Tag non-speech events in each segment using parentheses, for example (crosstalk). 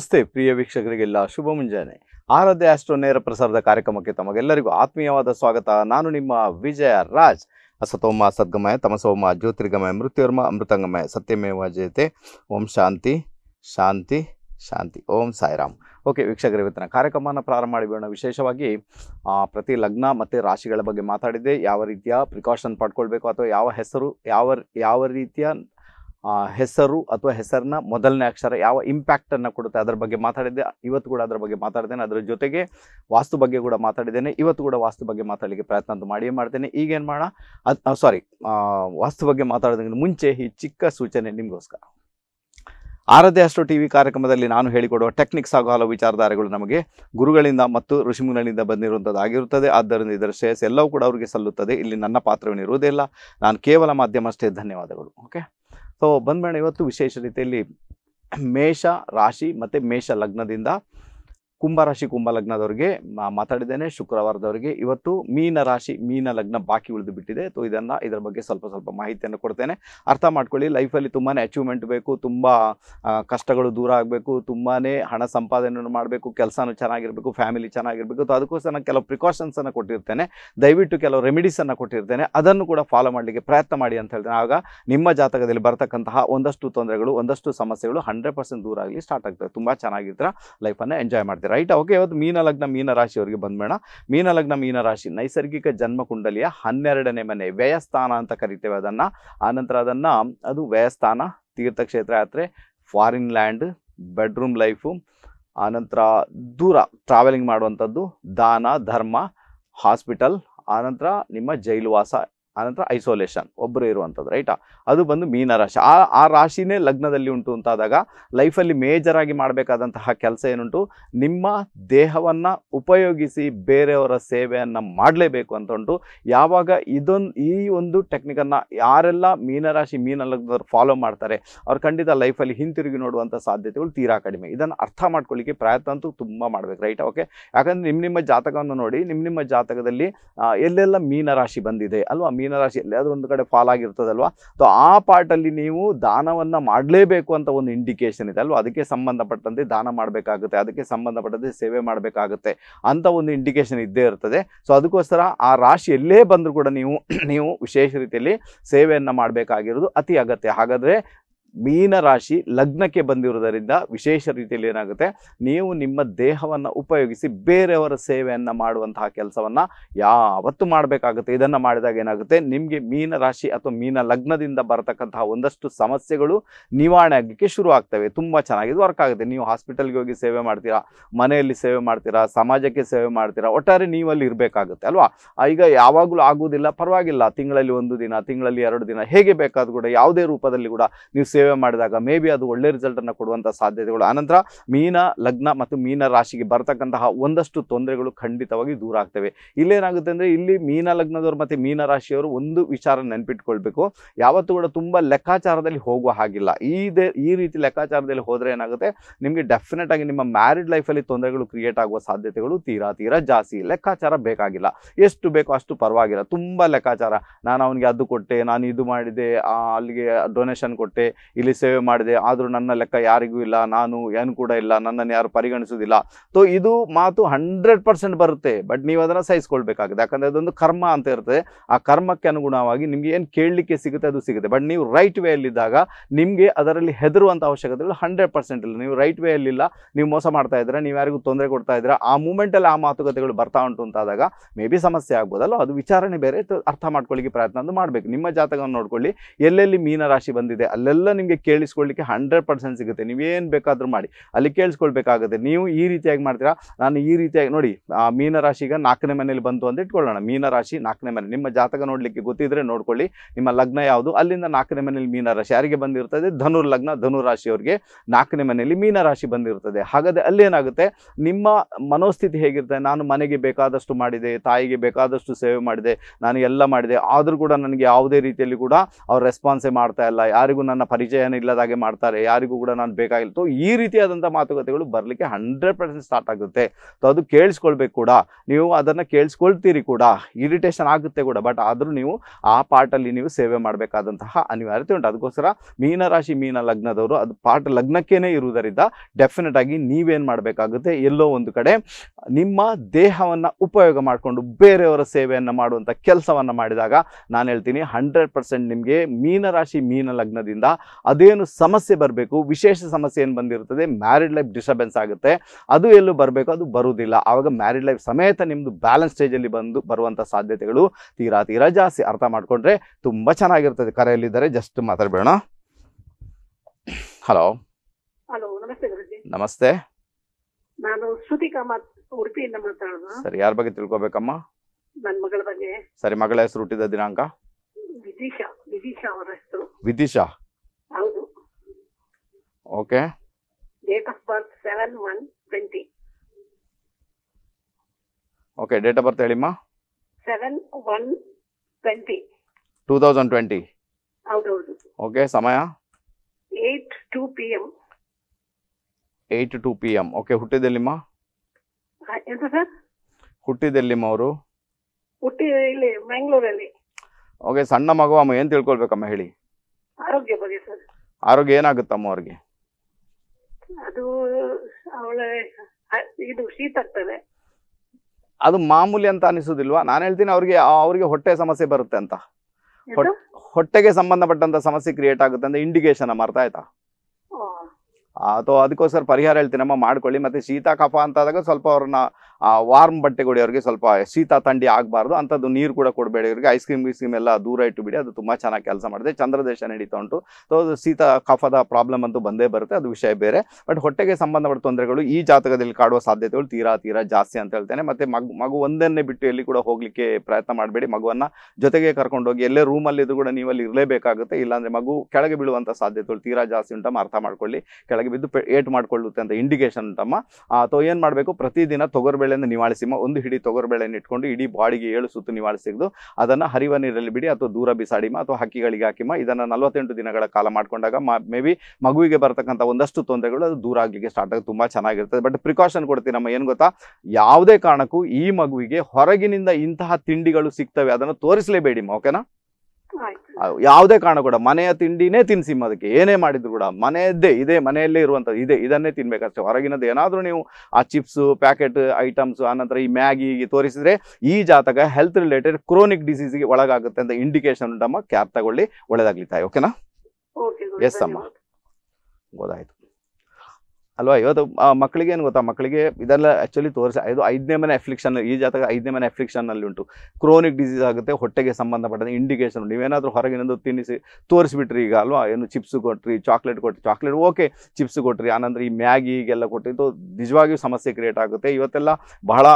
ನಮಸ್ತೆ ಪ್ರಿಯ ವೀಕ್ಷಕರಿಗೆಲ್ಲ ಶುಭ ಮುಂಜಾನೆ ಆರಾಧ್ಯ ಆಸ್ಟ್ರೋ ನೇರ ಪ್ರಸಾರದ ಕಾರ್ಯಕ್ರಮಕ್ಕೆ ತಮಗೆಲ್ಲರಿಗೂ ಆತ್ಮೀಯವಾದ ಸ್ವಾಗತ ನಾನು ನಿಮ್ಮ ವಿಜಯ ರಾಜ್ ಅಸತೋಮ ಸದ್ಗಮಯ ತಮಸೋಮ ಜ್ಯೋತಿರ್ಗಮಯ ಮೃತ್ಯುರ್ಮ ಅಮೃತಂಗಮಯ ಸತ್ಯಮೇವ ಜಯತೆ ಓಂ ಶಾಂತಿ ಶಾಂತಿ ಶಾಂತಿ ಓಂ ಸಾಯಿರಾಮ್ ಓಕೆ ವೀಕ್ಷಕರ ಇವತ್ತಿನ ಕಾರ್ಯಕ್ರಮನ ಪ್ರಾರಂಭ ಮಾಡಿಬಿಡೋಣ ವಿಶೇಷವಾಗಿ ಪ್ರತಿ ಲಗ್ನ ಮತ್ತು ರಾಶಿಗಳ ಬಗ್ಗೆ ಮಾತಾಡಿದೆ ಯಾವ ರೀತಿಯ ಪ್ರಿಕಾಷನ್ ಪಡ್ಕೊಳ್ಬೇಕು ಅಥವಾ ಯಾವ ಹೆಸರು ಯಾವ ಯಾವ ರೀತಿಯ ಹೆಸರು ಅಥವಾ ಹೆಸರನ್ನ ಮೊದಲನೇ ಅಕ್ಷರ ಯಾವ ಇಂಪ್ಯಾಕ್ಟನ್ನು ಕೊಡುತ್ತೆ ಅದರ ಬಗ್ಗೆ ಮಾತಾಡಿದ್ದೆ ಇವತ್ತು ಕೂಡ ಅದರ ಬಗ್ಗೆ ಮಾತಾಡಿದ್ದೇನೆ ಅದರ ಜೊತೆಗೆ ವಾಸ್ತು ಬಗ್ಗೆ ಕೂಡ ಮಾತಾಡಿದ್ದೇನೆ ಇವತ್ತು ಕೂಡ ವಾಸ್ತು ಬಗ್ಗೆ ಮಾತಾಡಲಿಕ್ಕೆ ಪ್ರಯತ್ನ ಅಂತ ಮಾಡಿಯೇ ಮಾಡ್ತೇನೆ ಈಗೇನು ಮಾಡೋಣ ಅದು ಸಾರಿ ವಾಸ್ತು ಬಗ್ಗೆ ಮಾತಾಡೋದಕ್ಕಿಂತ ಮುಂಚೆ ಈ ಚಿಕ್ಕ ಸೂಚನೆ ನಿಮಗೋಸ್ಕರ ಆರಾಧ್ಯ ಅಷ್ಟು ಟಿ ವಿ ಕಾರ್ಯಕ್ರಮದಲ್ಲಿ ನಾನು ಹೇಳಿಕೊಡುವ ಟೆಕ್ನಿಕ್ಸ್ ಹಾಗೂ ಹಲವು ವಿಚಾರಧಾರೆಗಳು ನಮಗೆ ಗುರುಗಳಿಂದ ಮತ್ತು ಋಷಿಮುನಿಗಳಿಂದ ಬಂದಿರುವಂಥದ್ದಾಗಿರುತ್ತದೆ ಆದ್ದರಿಂದ ಇದರ ಶ್ರೇಯಸ್ ಎಲ್ಲವೂ ಕೂಡ ಅವರಿಗೆ ಸಲ್ಲುತ್ತದೆ ಇಲ್ಲಿ ನನ್ನ ಪಾತ್ರವೇನಿರುವುದೇ ಇಲ್ಲ ನಾನು ಕೇವಲ ಮಾಧ್ಯಮ ಅಷ್ಟೇ ಧನ್ಯವಾದಗಳು ಓಕೆ ಸೊ ಬಂದ್ಮೇಲೆ ಇವತ್ತು ವಿಶೇಷ ರೀತಿಯಲ್ಲಿ ಮೇಷ ರಾಶಿ ಮತ್ತು ಮೇಷ ಲಗ್ನದಿಂದ ಕುಂಭರಾಶಿ ಕುಂಭ ಲಗ್ನದವರಿಗೆ ಮಾತಾಡಿದ್ದೇನೆ ಶುಕ್ರವಾರದವರಿಗೆ ಇವತ್ತು ಮೀನ ರಾಶಿ ಮೀನ ಲಗ್ನ ಬಾಕಿ ಉಳಿದು ಬಿಟ್ಟಿದೆ ಸೊ ಇದನ್ನು ಇದರ ಬಗ್ಗೆ ಸ್ವಲ್ಪ ಸ್ವಲ್ಪ ಮಾಹಿತಿಯನ್ನು ಕೊಡ್ತೇನೆ ಅರ್ಥ ಮಾಡ್ಕೊಳ್ಳಿ ಲೈಫಲ್ಲಿ ತುಂಬಾ ಅಚೀವ್ಮೆಂಟ್ ಬೇಕು ತುಂಬ ಕಷ್ಟಗಳು ದೂರ ಆಗಬೇಕು ತುಂಬಾ ಹಣ ಸಂಪಾದನೆಯನ್ನು ಮಾಡಬೇಕು ಕೆಲಸನೂ ಚೆನ್ನಾಗಿರಬೇಕು ಫ್ಯಾಮಿಲಿ ಚೆನ್ನಾಗಿರಬೇಕು ಸೊ ಅದಕ್ಕೋಸ್ಕರ ಕೆಲವು ಪ್ರಿಕಾಷನ್ಸನ್ನು ಕೊಟ್ಟಿರ್ತೇನೆ ದಯವಿಟ್ಟು ಕೆಲವು ರೆಮಿಡೀಸನ್ನು ಕೊಟ್ಟಿರ್ತೇನೆ ಅದನ್ನು ಕೂಡ ಫಾಲೋ ಮಾಡಲಿಕ್ಕೆ ಪ್ರಯತ್ನ ಮಾಡಿ ಅಂತ ಹೇಳ್ತೇನೆ ಆಗ ನಿಮ್ಮ ಜಾತಕದಲ್ಲಿ ಬರ್ತಕ್ಕಂತಹ ಒಂದಷ್ಟು ತೊಂದರೆಗಳು ಒಂದಷ್ಟು ಸಮಸ್ಯೆಗಳು ಹಂಡ್ರೆಡ್ ಪರ್ಸೆಂಟ್ ದೂರ ಆಗಲಿ ಸ್ಟಾರ್ಟ್ ಆಗ್ತದೆ ತುಂಬ ಚೆನ್ನಾಗಿರ್ತೀರ ಲೈಫನ್ನು ಎಂಜಾಯ್ ಮಾಡ್ತೀರಾ ರೈಟ್ ಓಕೆ ಇವತ್ತು ಮೀನ ಲಗ್ನ ಮೀನ ರಾಶಿಯವರಿಗೆ ಬಂದ್ಬೇಡ ಮೀನ ಲಗ್ನ ಮೀನ ರಾಶಿ ನೈಸರ್ಗಿಕ ಜನ್ಮ ಕುಂಡಲಿಯ ಹನ್ನೆರಡನೇ ಮನೆ ವ್ಯಯಸ್ಥಾನ ಅಂತ ಕರಿತೇವೆ ಅದನ್ನು ಆನಂತರ ಅದನ್ನು ಅದು ವ್ಯಯಸ್ಥಾನ ತೀರ್ಥಕ್ಷೇತ್ರ ಯಾತ್ರೆ ಫಾರಿನ್ ಲ್ಯಾಂಡ್ ಬೆಡ್ರೂಮ್ ಲೈಫು ಆನಂತರ ದೂರ ಟ್ರಾವೆಲಿಂಗ್ ಮಾಡುವಂಥದ್ದು ದಾನ ಧರ್ಮ ಹಾಸ್ಪಿಟಲ್ ಆನಂತರ ನಿಮ್ಮ ಜೈಲುವಾಸ ಆನಂತರ ಐಸೋಲೇಷನ್ ಒಬ್ಬರು ಇರುವಂಥದ್ದು ರೈಟಾ ಅದು ಬಂದು ಮೀನ ರಾಶಿ ಆ ಆ ರಾಶಿನೇ ಲಗ್ನದಲ್ಲಿ ಉಂಟು ಅಂತಾದಾಗ ಲೈಫಲ್ಲಿ ಮೇಜರಾಗಿ ಮಾಡಬೇಕಾದಂತಹ ಕೆಲಸ ಏನುಂಟು ನಿಮ್ಮ ದೇಹವನ್ನು ಉಪಯೋಗಿಸಿ ಬೇರೆಯವರ ಸೇವೆಯನ್ನು ಮಾಡಲೇಬೇಕು ಅಂತ ಉಂಟು ಯಾವಾಗ ಇದೊಂದು ಈ ಒಂದು ಟೆಕ್ನಿಕನ್ನು ಯಾರೆಲ್ಲ ಮೀನರಾಶಿ ಮೀನ ಲಗ್ನದವ್ರು ಫಾಲೋ ಮಾಡ್ತಾರೆ ಅವ್ರು ಖಂಡಿತ ಲೈಫಲ್ಲಿ ಹಿಂತಿರುಗಿ ನೋಡುವಂಥ ಸಾಧ್ಯತೆಗಳು ತೀರಾ ಕಡಿಮೆ ಇದನ್ನು ಅರ್ಥ ಮಾಡ್ಕೊಳ್ಳಿಕ್ಕೆ ಪ್ರಯತ್ನ ಅಂತೂ ತುಂಬ ಮಾಡಬೇಕು ರೈಟ್ ಓಕೆ ಯಾಕಂದರೆ ನಿಮ್ಮ ನಿಮ್ಮ ಜಾತಕವನ್ನು ನೋಡಿ ನಿಮ್ಮ ನಿಮ್ಮ ಜಾತಕದಲ್ಲಿ ಎಲ್ಲೆಲ್ಲ ಮೀನರಾಶಿ ಬಂದಿದೆ ಅಲ್ವಾ ಮೀನ ರಾಶಿ ಎಲ್ಲಾದ್ರೂ ಒಂದು ಕಡೆ ಫಾಲ್ ಆಗಿರ್ತದಲ್ವಾ ಸೊ ಆ ಪಾರ್ಟಲ್ಲಿ ನೀವು ದಾನವನ್ನು ಮಾಡಲೇಬೇಕು ಅಂತ ಒಂದು ಇಂಡಿಕೇಶನ್ ಇದೆ ಅಲ್ವಾ ಅದಕ್ಕೆ ಸಂಬಂಧಪಟ್ಟಂತೆ ದಾನ ಮಾಡಬೇಕಾಗುತ್ತೆ ಅದಕ್ಕೆ ಸಂಬಂಧಪಟ್ಟಂತೆ ಸೇವೆ ಮಾಡಬೇಕಾಗುತ್ತೆ ಅಂತ ಒಂದು ಇಂಡಿಕೇಶನ್ ಇದ್ದೇ ಇರ್ತದೆ ಸೊ ಅದಕ್ಕೋಸ್ಕರ ಆ ರಾಶಿ ಎಲ್ಲೇ ಬಂದರೂ ಕೂಡ ನೀವು (clears throat) ನೀವು ವಿಶೇಷ ರೀತಿಯಲ್ಲಿ ಸೇವೆಯನ್ನು ಮಾಡಬೇಕಾಗಿರೋದು ಅತಿ ಅಗತ್ಯ ಹಾಗಾದರೆ ಮೀನ ರಾಶಿ ಲಗ್ನಕ್ಕೆ ಬಂದಿರುವುದರಿಂದ ವಿಶೇಷ ರೀತಿಯಲ್ಲಿ ಏನಾಗುತ್ತೆ ನೀವು ನಿಮ್ಮ ದೇಹವನ್ನು ಉಪಯೋಗಿಸಿ ಬೇರೆಯವರ ಸೇವೆಯನ್ನು ಮಾಡುವಂತಹ ಕೆಲಸವನ್ನು ಯಾವತ್ತು ಮಾಡಬೇಕಾಗುತ್ತೆ ಇದನ್ನು ಮಾಡಿದಾಗ ಏನಾಗುತ್ತೆ ನಿಮಗೆ ಮೀನ ರಾಶಿ ಅಥವಾ ಮೀನ ಲಗ್ನದಿಂದ ಬರತಕ್ಕಂತಹ ಒಂದಷ್ಟು ಸಮಸ್ಯೆಗಳು ನಿವಾರಣೆ ಆಗಲಿಕ್ಕೆ ಶುರು ಆಗ್ತವೆ ತುಂಬ ಚೆನ್ನಾಗಿ ವರ್ಕ್ ಆಗುತ್ತೆ ನೀವು ಹಾಸ್ಪಿಟಲ್ಗೆ ಹೋಗಿ ಸೇವೆ ಮಾಡ್ತೀರಾ ಮನೆಯಲ್ಲಿ ಸೇವೆ ಮಾಡ್ತೀರಾ ಸಮಾಜಕ್ಕೆ ಸೇವೆ ಮಾಡ್ತೀರಾ ಒಟ್ಟಾರೆ ನೀವು ಅಲ್ಲಿ ಇರಬೇಕಾಗುತ್ತೆ ಅಲ್ವಾ ಈಗ ಯಾವಾಗಲೂ ಆಗುವುದಿಲ್ಲ ಪರವಾಗಿಲ್ಲ ತಿಂಗಳಲ್ಲಿ ಒಂದು ದಿನ ತಿಂಗಳಲ್ಲಿ ಎರಡು ದಿನ ಹೇಗೆ ಬೇಕಾದ ಕೂಡ ಯಾವುದೇ ರೂಪದಲ್ಲಿ ಕೂಡ ನೀವು ಸೇವೆ ಮಾಡಿದಾಗ ಮೇ ಬಿ ಅದು ಒಳ್ಳೆ ರಿಸಲ್ಟನ್ನು ಕೊಡುವಂಥ ಸಾಧ್ಯತೆಗಳು ಆನಂತರ ಮೀನ ಲಗ್ನ ಮತ್ತು ಮೀನ ರಾಶಿಗೆ ಬರತಕ್ಕಂತಹ ಒಂದಷ್ಟು ತೊಂದರೆಗಳು ಖಂಡಿತವಾಗಿ ದೂರ ಆಗ್ತವೆ ಇಲ್ಲೇನಾಗುತ್ತೆ ಅಂದರೆ ಇಲ್ಲಿ ಮೀನ ಲಗ್ನದವರು ಮತ್ತು ಮೀನ ರಾಶಿಯವರು ಒಂದು ವಿಚಾರ ನೆನಪಿಟ್ಕೊಳ್ಬೇಕು ಯಾವತ್ತೂ ಕೂಡ ತುಂಬ ಲೆಕ್ಕಾಚಾರದಲ್ಲಿ ಹೋಗುವ ಹಾಗಿಲ್ಲ ಇದೆ ಈ ರೀತಿ ಲೆಕ್ಕಾಚಾರದಲ್ಲಿ ಹೋದರೆ ಏನಾಗುತ್ತೆ ನಿಮಗೆ ಡೆಫಿನೆಟ್ ಆಗಿ ನಿಮ್ಮ ಮ್ಯಾರಿಡ್ ಲೈಫಲ್ಲಿ ತೊಂದರೆಗಳು ಕ್ರಿಯೇಟ್ ಆಗುವ ಸಾಧ್ಯತೆಗಳು ತೀರಾ ತೀರಾ ಜಾಸ್ತಿ ಲೆಕ್ಕಾಚಾರ ಬೇಕಾಗಿಲ್ಲ ಎಷ್ಟು ಬೇಕೋ ಅಷ್ಟು ಪರವಾಗಿಲ್ಲ ತುಂಬ ಲೆಕ್ಕಾಚಾರ ನಾನು ಅವನಿಗೆ ಅದು ಕೊಟ್ಟೆ ನಾನು ಇದು ಮಾಡಿದೆ ಅಲ್ಲಿಗೆ ಡೊನೇಷನ್ ಕೊಟ್ಟೆ ಇಲ್ಲಿ ಸೇವೆ ಮಾಡಿದೆ ಆದರೂ ನನ್ನ ಲೆಕ್ಕ ಯಾರಿಗೂ ಇಲ್ಲ ನಾನು ಏನು ಕೂಡ ಇಲ್ಲ ನನ್ನನ್ನು ಯಾರು ಪರಿಗಣಿಸೋದಿಲ್ಲ ಸೊ ಇದು ಮಾತು ಹಂಡ್ರೆಡ್ ಪರ್ಸೆಂಟ್ ಬರುತ್ತೆ ಬಟ್ ನೀವು ಅದನ್ನು ಸಹಿಸ್ಕೊಳ್ಬೇಕಾಗುತ್ತೆ ಯಾಕಂದರೆ ಅದೊಂದು ಕರ್ಮ ಅಂತ ಇರುತ್ತೆ ಆ ಕರ್ಮಕ್ಕೆ ಅನುಗುಣವಾಗಿ ನಿಮಗೆ ಏನು ಕೇಳಲಿಕ್ಕೆ ಸಿಗುತ್ತೆ ಅದು ಸಿಗುತ್ತೆ ಬಟ್ ನೀವು ರೈಟ್ ವೇಯಲ್ಲಿದ್ದಾಗ ನಿಮಗೆ ಅದರಲ್ಲಿ ಹೆದರುವಂಥ ಅವಶ್ಯಕತೆಗಳು ಹಂಡ್ರೆಡ್ ಪರ್ಸೆಂಟ್ ಇಲ್ಲ ನೀವು ರೈಟ್ ವೇಯಲ್ಲಿಲ್ಲ ನೀವು ಮೋಸ ಮಾಡ್ತಾ ಇದ್ದೀರಾ ನೀವು ಯಾರಿಗೂ ತೊಂದರೆ ಕೊಡ್ತಾ ಇದ್ದೀರಾ ಆ ಮೂಮೆಂಟಲ್ಲಿ ಆ ಮಾತುಕತೆಗಳು ಬರ್ತಾ ಉಂಟು ಅಂತಾದಾಗ ಮೇ ಬಿ ಸಮಸ್ಯೆ ಆಗ್ಬೋದಲ್ಲ ಅದು ವಿಚಾರಣೆ ಬೇರೆ ಅರ್ಥ ಮಾಡ್ಕೊಳ್ಳಿಕ್ಕೆ ಪ್ರಯತ್ನ ಅಂತ ಮಾಡಬೇಕು ನಿಮ್ಮ ಜಾತಕವನ್ನು ನೋಡ್ಕೊಳ್ಳಿ ಎಲ್ಲೆಲ್ಲಿ ಮೀನರಾಶಿ ಬಂದಿದೆ ಅಲ್ಲೆಲ್ಲ ನಿಮಗೆ ಕೇಳಿಸ್ಕೊಳ್ಳಿಕ್ಕೆ ಹಂಡ್ರೆಡ್ ಪರ್ಸೆಂಟ್ ಸಿಗುತ್ತೆ ನೀವೇನು ಬೇಕಾದರೂ ಮಾಡಿ ಅಲ್ಲಿ ಕೇಳಿಸ್ಕೊಳ್ಬೇಕಾಗುತ್ತೆ ನೀವು ಈ ರೀತಿಯಾಗಿ ಮಾಡ್ತೀರಾ ನಾನು ಈ ರೀತಿಯಾಗಿ ನೋಡಿ ಆ ಮೀನರಾಶಿಗೆ ನಾಲ್ಕನೇ ಮನೆಯಲ್ಲಿ ಬಂತು ಅಂತ ಇಟ್ಕೊಳ್ಳೋಣ ಮೀನರಾಶಿ ನಾಲ್ಕನೇ ಮನೆ ನಿಮ್ಮ ಜಾತಕ ನೋಡಲಿಕ್ಕೆ ಗೊತ್ತಿದ್ರೆ ನೋಡ್ಕೊಳ್ಳಿ ನಿಮ್ಮ ಲಗ್ನ ಯಾವುದು ಅಲ್ಲಿಂದ ನಾಲ್ಕನೇ ಮನೇಲಿ ಮೀನರಾಶಿ ಯಾರಿಗೆ ಬಂದಿರ್ತದೆ ಧನುರ್ ಲಗ್ನ ಅವರಿಗೆ ನಾಲ್ಕನೇ ಮನೆಯಲ್ಲಿ ಮೀನರಾಶಿ ಬಂದಿರ್ತದೆ ಹಾಗಾದರೆ ಏನಾಗುತ್ತೆ ನಿಮ್ಮ ಮನೋಸ್ಥಿತಿ ಹೇಗಿರ್ತದೆ ನಾನು ಮನೆಗೆ ಬೇಕಾದಷ್ಟು ಮಾಡಿದೆ ತಾಯಿಗೆ ಬೇಕಾದಷ್ಟು ಸೇವೆ ಮಾಡಿದೆ ನಾನು ಎಲ್ಲ ಮಾಡಿದೆ ಆದರೂ ಕೂಡ ನನಗೆ ಯಾವುದೇ ರೀತಿಯಲ್ಲಿ ಕೂಡ ಅವ್ರು ರೆಸ್ಪಾನ್ಸೇ ಮಾಡ್ತಾ ಇಲ್ಲ ಯಾರಿಗೂ ನನ್ನ ಪರಿಚಯ ಇಲ್ಲದ ಹಾಗೆ ಮಾಡ್ತಾರೆ ಯಾರಿಗೂ ಕೂಡ ನಾನು ಬೇಕಾಗಿಲ್ಲ ಸೊ ಈ ರೀತಿಯಾದಂಥ ಮಾತುಕತೆಗಳು ಬರಲಿಕ್ಕೆ ಹಂಡ್ರೆಡ್ ಪರ್ಸೆಂಟ್ ಸ್ಟಾರ್ಟ್ ಆಗುತ್ತೆ ಸೊ ಅದು ಕೇಳಿಸ್ಕೊಳ್ಬೇಕು ಕೂಡ ನೀವು ಅದನ್ನು ಕೇಳಿಸ್ಕೊಳ್ತೀರಿ ಕೂಡ ಇರಿಟೇಷನ್ ಆಗುತ್ತೆ ಕೂಡ ಬಟ್ ಆದರೂ ನೀವು ಆ ಪಾಟಲ್ಲಿ ನೀವು ಸೇವೆ ಮಾಡಬೇಕಾದಂತಹ ಅನಿವಾರ್ಯತೆ ಉಂಟು ಅದಕ್ಕೋಸ್ಕರ ಮೀನರಾಶಿ ಮೀನ ಲಗ್ನದವರು ಅದು ಪಾಠ ಲಗ್ನಕ್ಕೇನೆ ಇರುವುದರಿಂದ ಡೆಫಿನೆಟ್ ಆಗಿ ನೀವೇನು ಮಾಡಬೇಕಾಗುತ್ತೆ ಎಲ್ಲೋ ಒಂದು ಕಡೆ ನಿಮ್ಮ ದೇಹವನ್ನು ಉಪಯೋಗ ಮಾಡಿಕೊಂಡು ಬೇರೆಯವರ ಸೇವೆಯನ್ನು ಮಾಡುವಂಥ ಕೆಲಸವನ್ನು ಮಾಡಿದಾಗ ನಾನು ಹೇಳ್ತೀನಿ ಹಂಡ್ರೆಡ್ ಪರ್ಸೆಂಟ್ ನಿಮಗೆ ಮೀನರಾಶಿ ಮೀನ ಲಗ್ನದಿಂದ ಅದೇನು ಸಮಸ್ಯೆ ಬರಬೇಕು ವಿಶೇಷ ಸಮಸ್ಯೆ ಏನು ಬಂದಿರ್ತದೆ ಮ್ಯಾರಿಡ್ ಲೈಫ್ ಡಿಸ್ಟರ್ಬೆನ್ಸ್ ಆಗುತ್ತೆ ಅದು ಎಲ್ಲೂ ಬರಬೇಕು ಅದು ಬರುವುದಿಲ್ಲ ಆವಾಗ ಮ್ಯಾರಿಡ್ ಲೈಫ್ ಸಮೇತ ನಿಮ್ಮದು ಬ್ಯಾಲೆನ್ಸ್ ಸ್ಟೇಜಲ್ಲಿ ಬಂದು ಬರುವಂಥ ಸಾಧ್ಯತೆಗಳು ತೀರಾ ತೀರಾ ಜಾಸ್ತಿ ಅರ್ಥ ಮಾಡಿಕೊಂಡ್ರೆ ತುಂಬ ಚೆನ್ನಾಗಿರ್ತದೆ ಕರೆಯಲ್ಲಿದ್ದಾರೆ ಜಸ್ಟ್ ಮಾತಾಡಬೇಡ ಹಲೋ ನಮಸ್ತೆ ನಾನು ಉಡುಪಿಯಿಂದ ಮಾತಾಡೋದು ಸರಿ ಯಾರ ಬಗ್ಗೆ ತಿಳ್ಕೊಬೇಕಮ್ಮ ನನ್ನ ಮಗಳ ಬಗ್ಗೆ ಸರಿ ಮಗಳ ಹೆಸರು ಹುಟ್ಟಿದ ದಿನಾಂಕ ವಿದಿಶಾ ವಿದಿಶಾ ಅವರ ಹೆಸರು Vidisha okay date of birth seven one twenty okay date of birth ಹೇಳಿಮ್ಮ seven one twenty two thousand twenty ಹೌದೌದು ಓಕೆ ಸಮಯ eight two P M eight two P M okay ಹುಟ್ಟಿದೆಲ್ಲಿಮ್ಮ ಎಂತ ಸರ್ ಹುಟ್ಟಿದೆಲ್ಲಿಮ್ಮ ಅವರು ಹುಟ್ಟಿ ಇಲ್ಲಿ ಬೆಂಗಳೂರಲ್ಲಿ ಓಕೆ ಸಣ್ಣ ಮಗು ಅಮ್ಮ ಏನು ತಿಳ್ಕೊಳ್ಬೇಕಮ್ಮ ಹೇಳಿ ಆರೋಗ್ಯ ಬಗ್ಗೆ ಸರ್ ಆರೋಗ್ಯ ಏನಾಗುತ್ತಮ್ಮ ಅವ್ರಿಗೆ ಅದು ಅವಳ ಇದು ಶೀತ ಅದು ಮಾಮೂಲಿ ಅಂತ ಅನಿಸುದಿಲ್ವಾ ನಾನು ಹೇಳ್ತೀನಿ ಅವ್ರಿಗೆ ಅವ್ರಿಗೆ ಹೊಟ್ಟೆ ಸಮಸ್ಯೆ ಬರುತ್ತೆ ಅಂತ ಹೊಟ್ಟೆಗೆ ಸಂಬಂಧಪಟ್ಟಂತ ಸಮಸ್ಯೆ ಕ್ರಿಯೇಟ್ ಆಗುತ್ತೆ ಅಂತ ಇಂಡಿಕೇಶನ್ ಅಮ್ಮ ಅರ್ಥ ಆಯ್ತಾ ಅಥವಾ ಅದಕ್ಕೋಸ್ಕರ ಪರಿಹಾರ ಹೇಳ್ತೀನಮ್ಮ ಮಾಡ್ಕೊಳ್ಳಿ ಮತ್ತೆ ಶೀತ ಕಫ ಅಂತ ಆದಾಗ ಸ್ವಲ್ಪ ಅವ್ರನ್ನ ಆ ವಾರ್ಮ್ ಬಟ್ಟೆಗಳು ಅವರಿಗೆ ಸ್ವಲ್ಪ ಶೀತ ತಂಡಿ ಆಗಬಾರ್ದು ಅಂಥದ್ದು ನೀರು ಕೂಡ ಕೊಡಬೇಡಿ ಅವರಿಗೆ ಐಸ್ ಕ್ರೀಮ್ ಗೀಸ್ ಕ್ರೀಮ್ ಎಲ್ಲ ದೂರ ಇಟ್ಟು ಬಿಡಿ ಅದು ತುಂಬ ಚೆನ್ನಾಗಿ ಕೆಲಸ ಮಾಡಿದೆ ಚಂದ್ರದೇಶ ನಡೀತಾ ಉಂಟು ಸೊ ಶೀತ ಕಫದ ಪ್ರಾಬ್ಲಮ್ ಅಂತೂ ಬಂದೇ ಬರುತ್ತೆ ಅದು ವಿಷಯ ಬೇರೆ ಬಟ್ ಹೊಟ್ಟೆಗೆ ಸಂಬಂಧಪಟ್ಟ ತೊಂದರೆಗಳು ಈ ಜಾತಕದಲ್ಲಿ ಕಾಡುವ ಸಾಧ್ಯತೆಗಳು ತೀರಾ ತೀರಾ ಜಾಸ್ತಿ ಅಂತ ಹೇಳ್ತೇನೆ ಮತ್ತೆ ಮಗು ಮಗು ಒಂದನ್ನೇ ಬಿಟ್ಟು ಎಲ್ಲಿ ಕೂಡ ಹೋಗಲಿಕ್ಕೆ ಪ್ರಯತ್ನ ಮಾಡಬೇಡಿ ಮಗುವನ್ನು ಜೊತೆಗೆ ಕರ್ಕೊಂಡೋಗಿ ಎಲ್ಲೇ ರೂಮಲ್ಲಿ ಇದು ಕೂಡ ನೀವು ಅಲ್ಲಿ ಇರಲೇಬೇಕಾಗುತ್ತೆ ಇಲ್ಲಾಂದರೆ ಮಗು ಕೆಳಗೆ ಬೀಳುವಂಥ ಸಾಧ್ಯತೆಗಳು ತೀರಾ ಜಾಸ್ತಿ ಉಂಟಮ್ಮ ಅರ್ಥ ಮಾಡ್ಕೊಳ್ಳಿ ಕೆಳಗೆ ಬಿದ್ದು ಏಟ್ ಮಾಡ್ಕೊಳ್ಳುತ್ತೆ ಅಂತ ಇಂಡಿಕೇಶನ್ ಉಂಟಮ್ಮ ಅಥವಾ ಏನು ಮಾಡಬೇಕು ಪ್ರತಿದಿನ ತೊಗರ್ಬೇಳೆ ತೊಗರ್ಬೇಳೆಯನ್ನು ನಿವಾಳಿಸಿಮ ಒಂದು ಹಿಡಿ ತೊಗರ್ಬೇಳೆಯನ್ನು ಇಟ್ಕೊಂಡು ಇಡೀ ಬಾಡಿಗೆ ಏಳು ಸುತ್ತು ನಿವಾಳಿಸಿದ್ದು ಅದನ್ನು ಹರಿವ ನೀರಲ್ಲಿ ಬಿಡಿ ಅಥವಾ ದೂರ ಬಿಸಾಡಿಮ ಅಥವಾ ಹಕ್ಕಿಗಳಿಗೆ ಹಾಕಿಮ ಇದನ್ನು ನಲವತ್ತೆಂಟು ದಿನಗಳ ಕಾಲ ಮಾಡಿಕೊಂಡಾಗ ಮೇ ಬಿ ಮಗುವಿಗೆ ಬರತಕ್ಕಂಥ ಒಂದಷ್ಟು ತೊಂದರೆಗಳು ಅದು ದೂರ ಆಗಲಿಕ್ಕೆ ಸ್ಟಾರ್ಟ್ ಆಗಿ ತುಂಬ ಚೆನ್ನಾಗಿರ್ತದೆ ಬಟ್ ಪ್ರಿಕಾಷನ್ ಕೊಡ್ತೀನಿ ನಮ್ಮ ಏನು ಗೊತ್ತಾ ಯಾವುದೇ ಕಾರಣಕ್ಕೂ ಈ ಮಗುವಿಗೆ ಹೊರಗಿನಿಂದ ಇಂತಹ ತಿಂಡಿಗಳು ಸಿಗ್ತವೆ ಅದನ್ನು ತೋರಿಸಲೇಬೇಡಿ ಓಕೆನಾ ಯಾವುದೇ ಕಾರಣ ಕೂಡ ಮನೆಯ ತಿಂಡಿನೇ ತಿನ್ಸಿ ಅದಕ್ಕೆ ಏನೇ ಮಾಡಿದ್ರು ಕೂಡ ಮನೆಯದ್ದೇ ಇದೇ ಮನೆಯಲ್ಲೇ ಇರುವಂಥದ್ದು ಇದೆ ಇದನ್ನೇ ತಿನ್ಬೇಕಷ್ಟೇ ಹೊರಗಿನದ್ದು ಏನಾದರೂ ನೀವು ಆ ಚಿಪ್ಸು ಪ್ಯಾಕೆಟ್ ಐಟಮ್ಸ್ ಆನಂತರ ಈ ಮ್ಯಾಗಿ ತೋರಿಸಿದ್ರೆ ಈ ಜಾತಕ ಹೆಲ್ತ್ ರಿಲೇಟೆಡ್ ಕ್ರೋನಿಕ್ ಗೆ ಒಳಗಾಗುತ್ತೆ ಅಂತ ಇಂಡಿಕೇಶನ್ ಉಂಟಮ್ಮ ಕ್ಯಾಪ್ ತಗೊಳ್ಳಿ ತಾಯಿ ಓಕೆನಾ ಎಸ್ ಅಮ್ಮ ಗೊತ್ತಾಯ್ತು ಅಲ್ವಾ ಇವತ್ತು ಮಕ್ಕಳಿಗೆ ಏನು ಗೊತ್ತಾ ಮಕ್ಕಳಿಗೆ ಇದೆಲ್ಲ ಆ್ಯಕ್ಚುಲಿ ತೋರಿಸಿ ಇದು ಐದನೇ ಮನೆ ಅಫ್ಲಿಕ್ಷನ್ ಈ ಜಾತಕ ಐದನೇ ಮನೆ ಅಫ್ಲಿಕ್ಷನಲ್ಲಿ ಉಂಟು ಕ್ರೋನಿಕ್ ಡಿಸೀಸ್ ಆಗುತ್ತೆ ಹೊಟ್ಟೆಗೆ ಸಂಬಂಧಪಟ್ಟಂತೆ ಇಂಡಿಕೇಷನ್ ನೀವೇನಾದರೂ ಹೊರಗಿನಿಂದ ತಿನ್ನಿಸಿ ತೋರಿಸ್ಬಿಟ್ರಿ ಈಗ ಅಲ್ವಾ ಏನು ಚಿಪ್ಸ್ ಕೊಟ್ಟ್ರಿ ಚಾಕ್ಲೇಟ್ ಕೊಟ್ಟ್ರಿ ಚಾಕ್ಲೇಟ್ ಓಕೆ ಚಿಪ್ಸ್ ಕೊಟ್ಟ್ರಿ ಆನಂತರ ಈ ಮ್ಯಾಗಿ ಈಗೆಲ್ಲ ಕೊಟ್ಟಿದ್ದು ನಿಜವಾಗಿಯೂ ಸಮಸ್ಯೆ ಕ್ರಿಯೇಟ್ ಆಗುತ್ತೆ ಇವತ್ತೆಲ್ಲ ಬಹಳ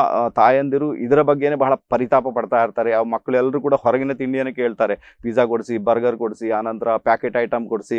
ತಾಯಂದಿರು ಇದರ ಬಗ್ಗೆನೇ ಬಹಳ ಪರಿತಾಪ ಪಡ್ತಾ ಇರ್ತಾರೆ ಆ ಮಕ್ಕಳೆಲ್ಲರೂ ಕೂಡ ಹೊರಗಿನ ತಿಂಡಿಯನ್ನು ಕೇಳ್ತಾರೆ ಪಿಜ್ಜಾ ಕೊಡಿಸಿ ಬರ್ಗರ್ ಕೊಡಿಸಿ ಆನಂತರ ಪ್ಯಾಕೆಟ್ ಐಟಮ್ ಕೊಡಿಸಿ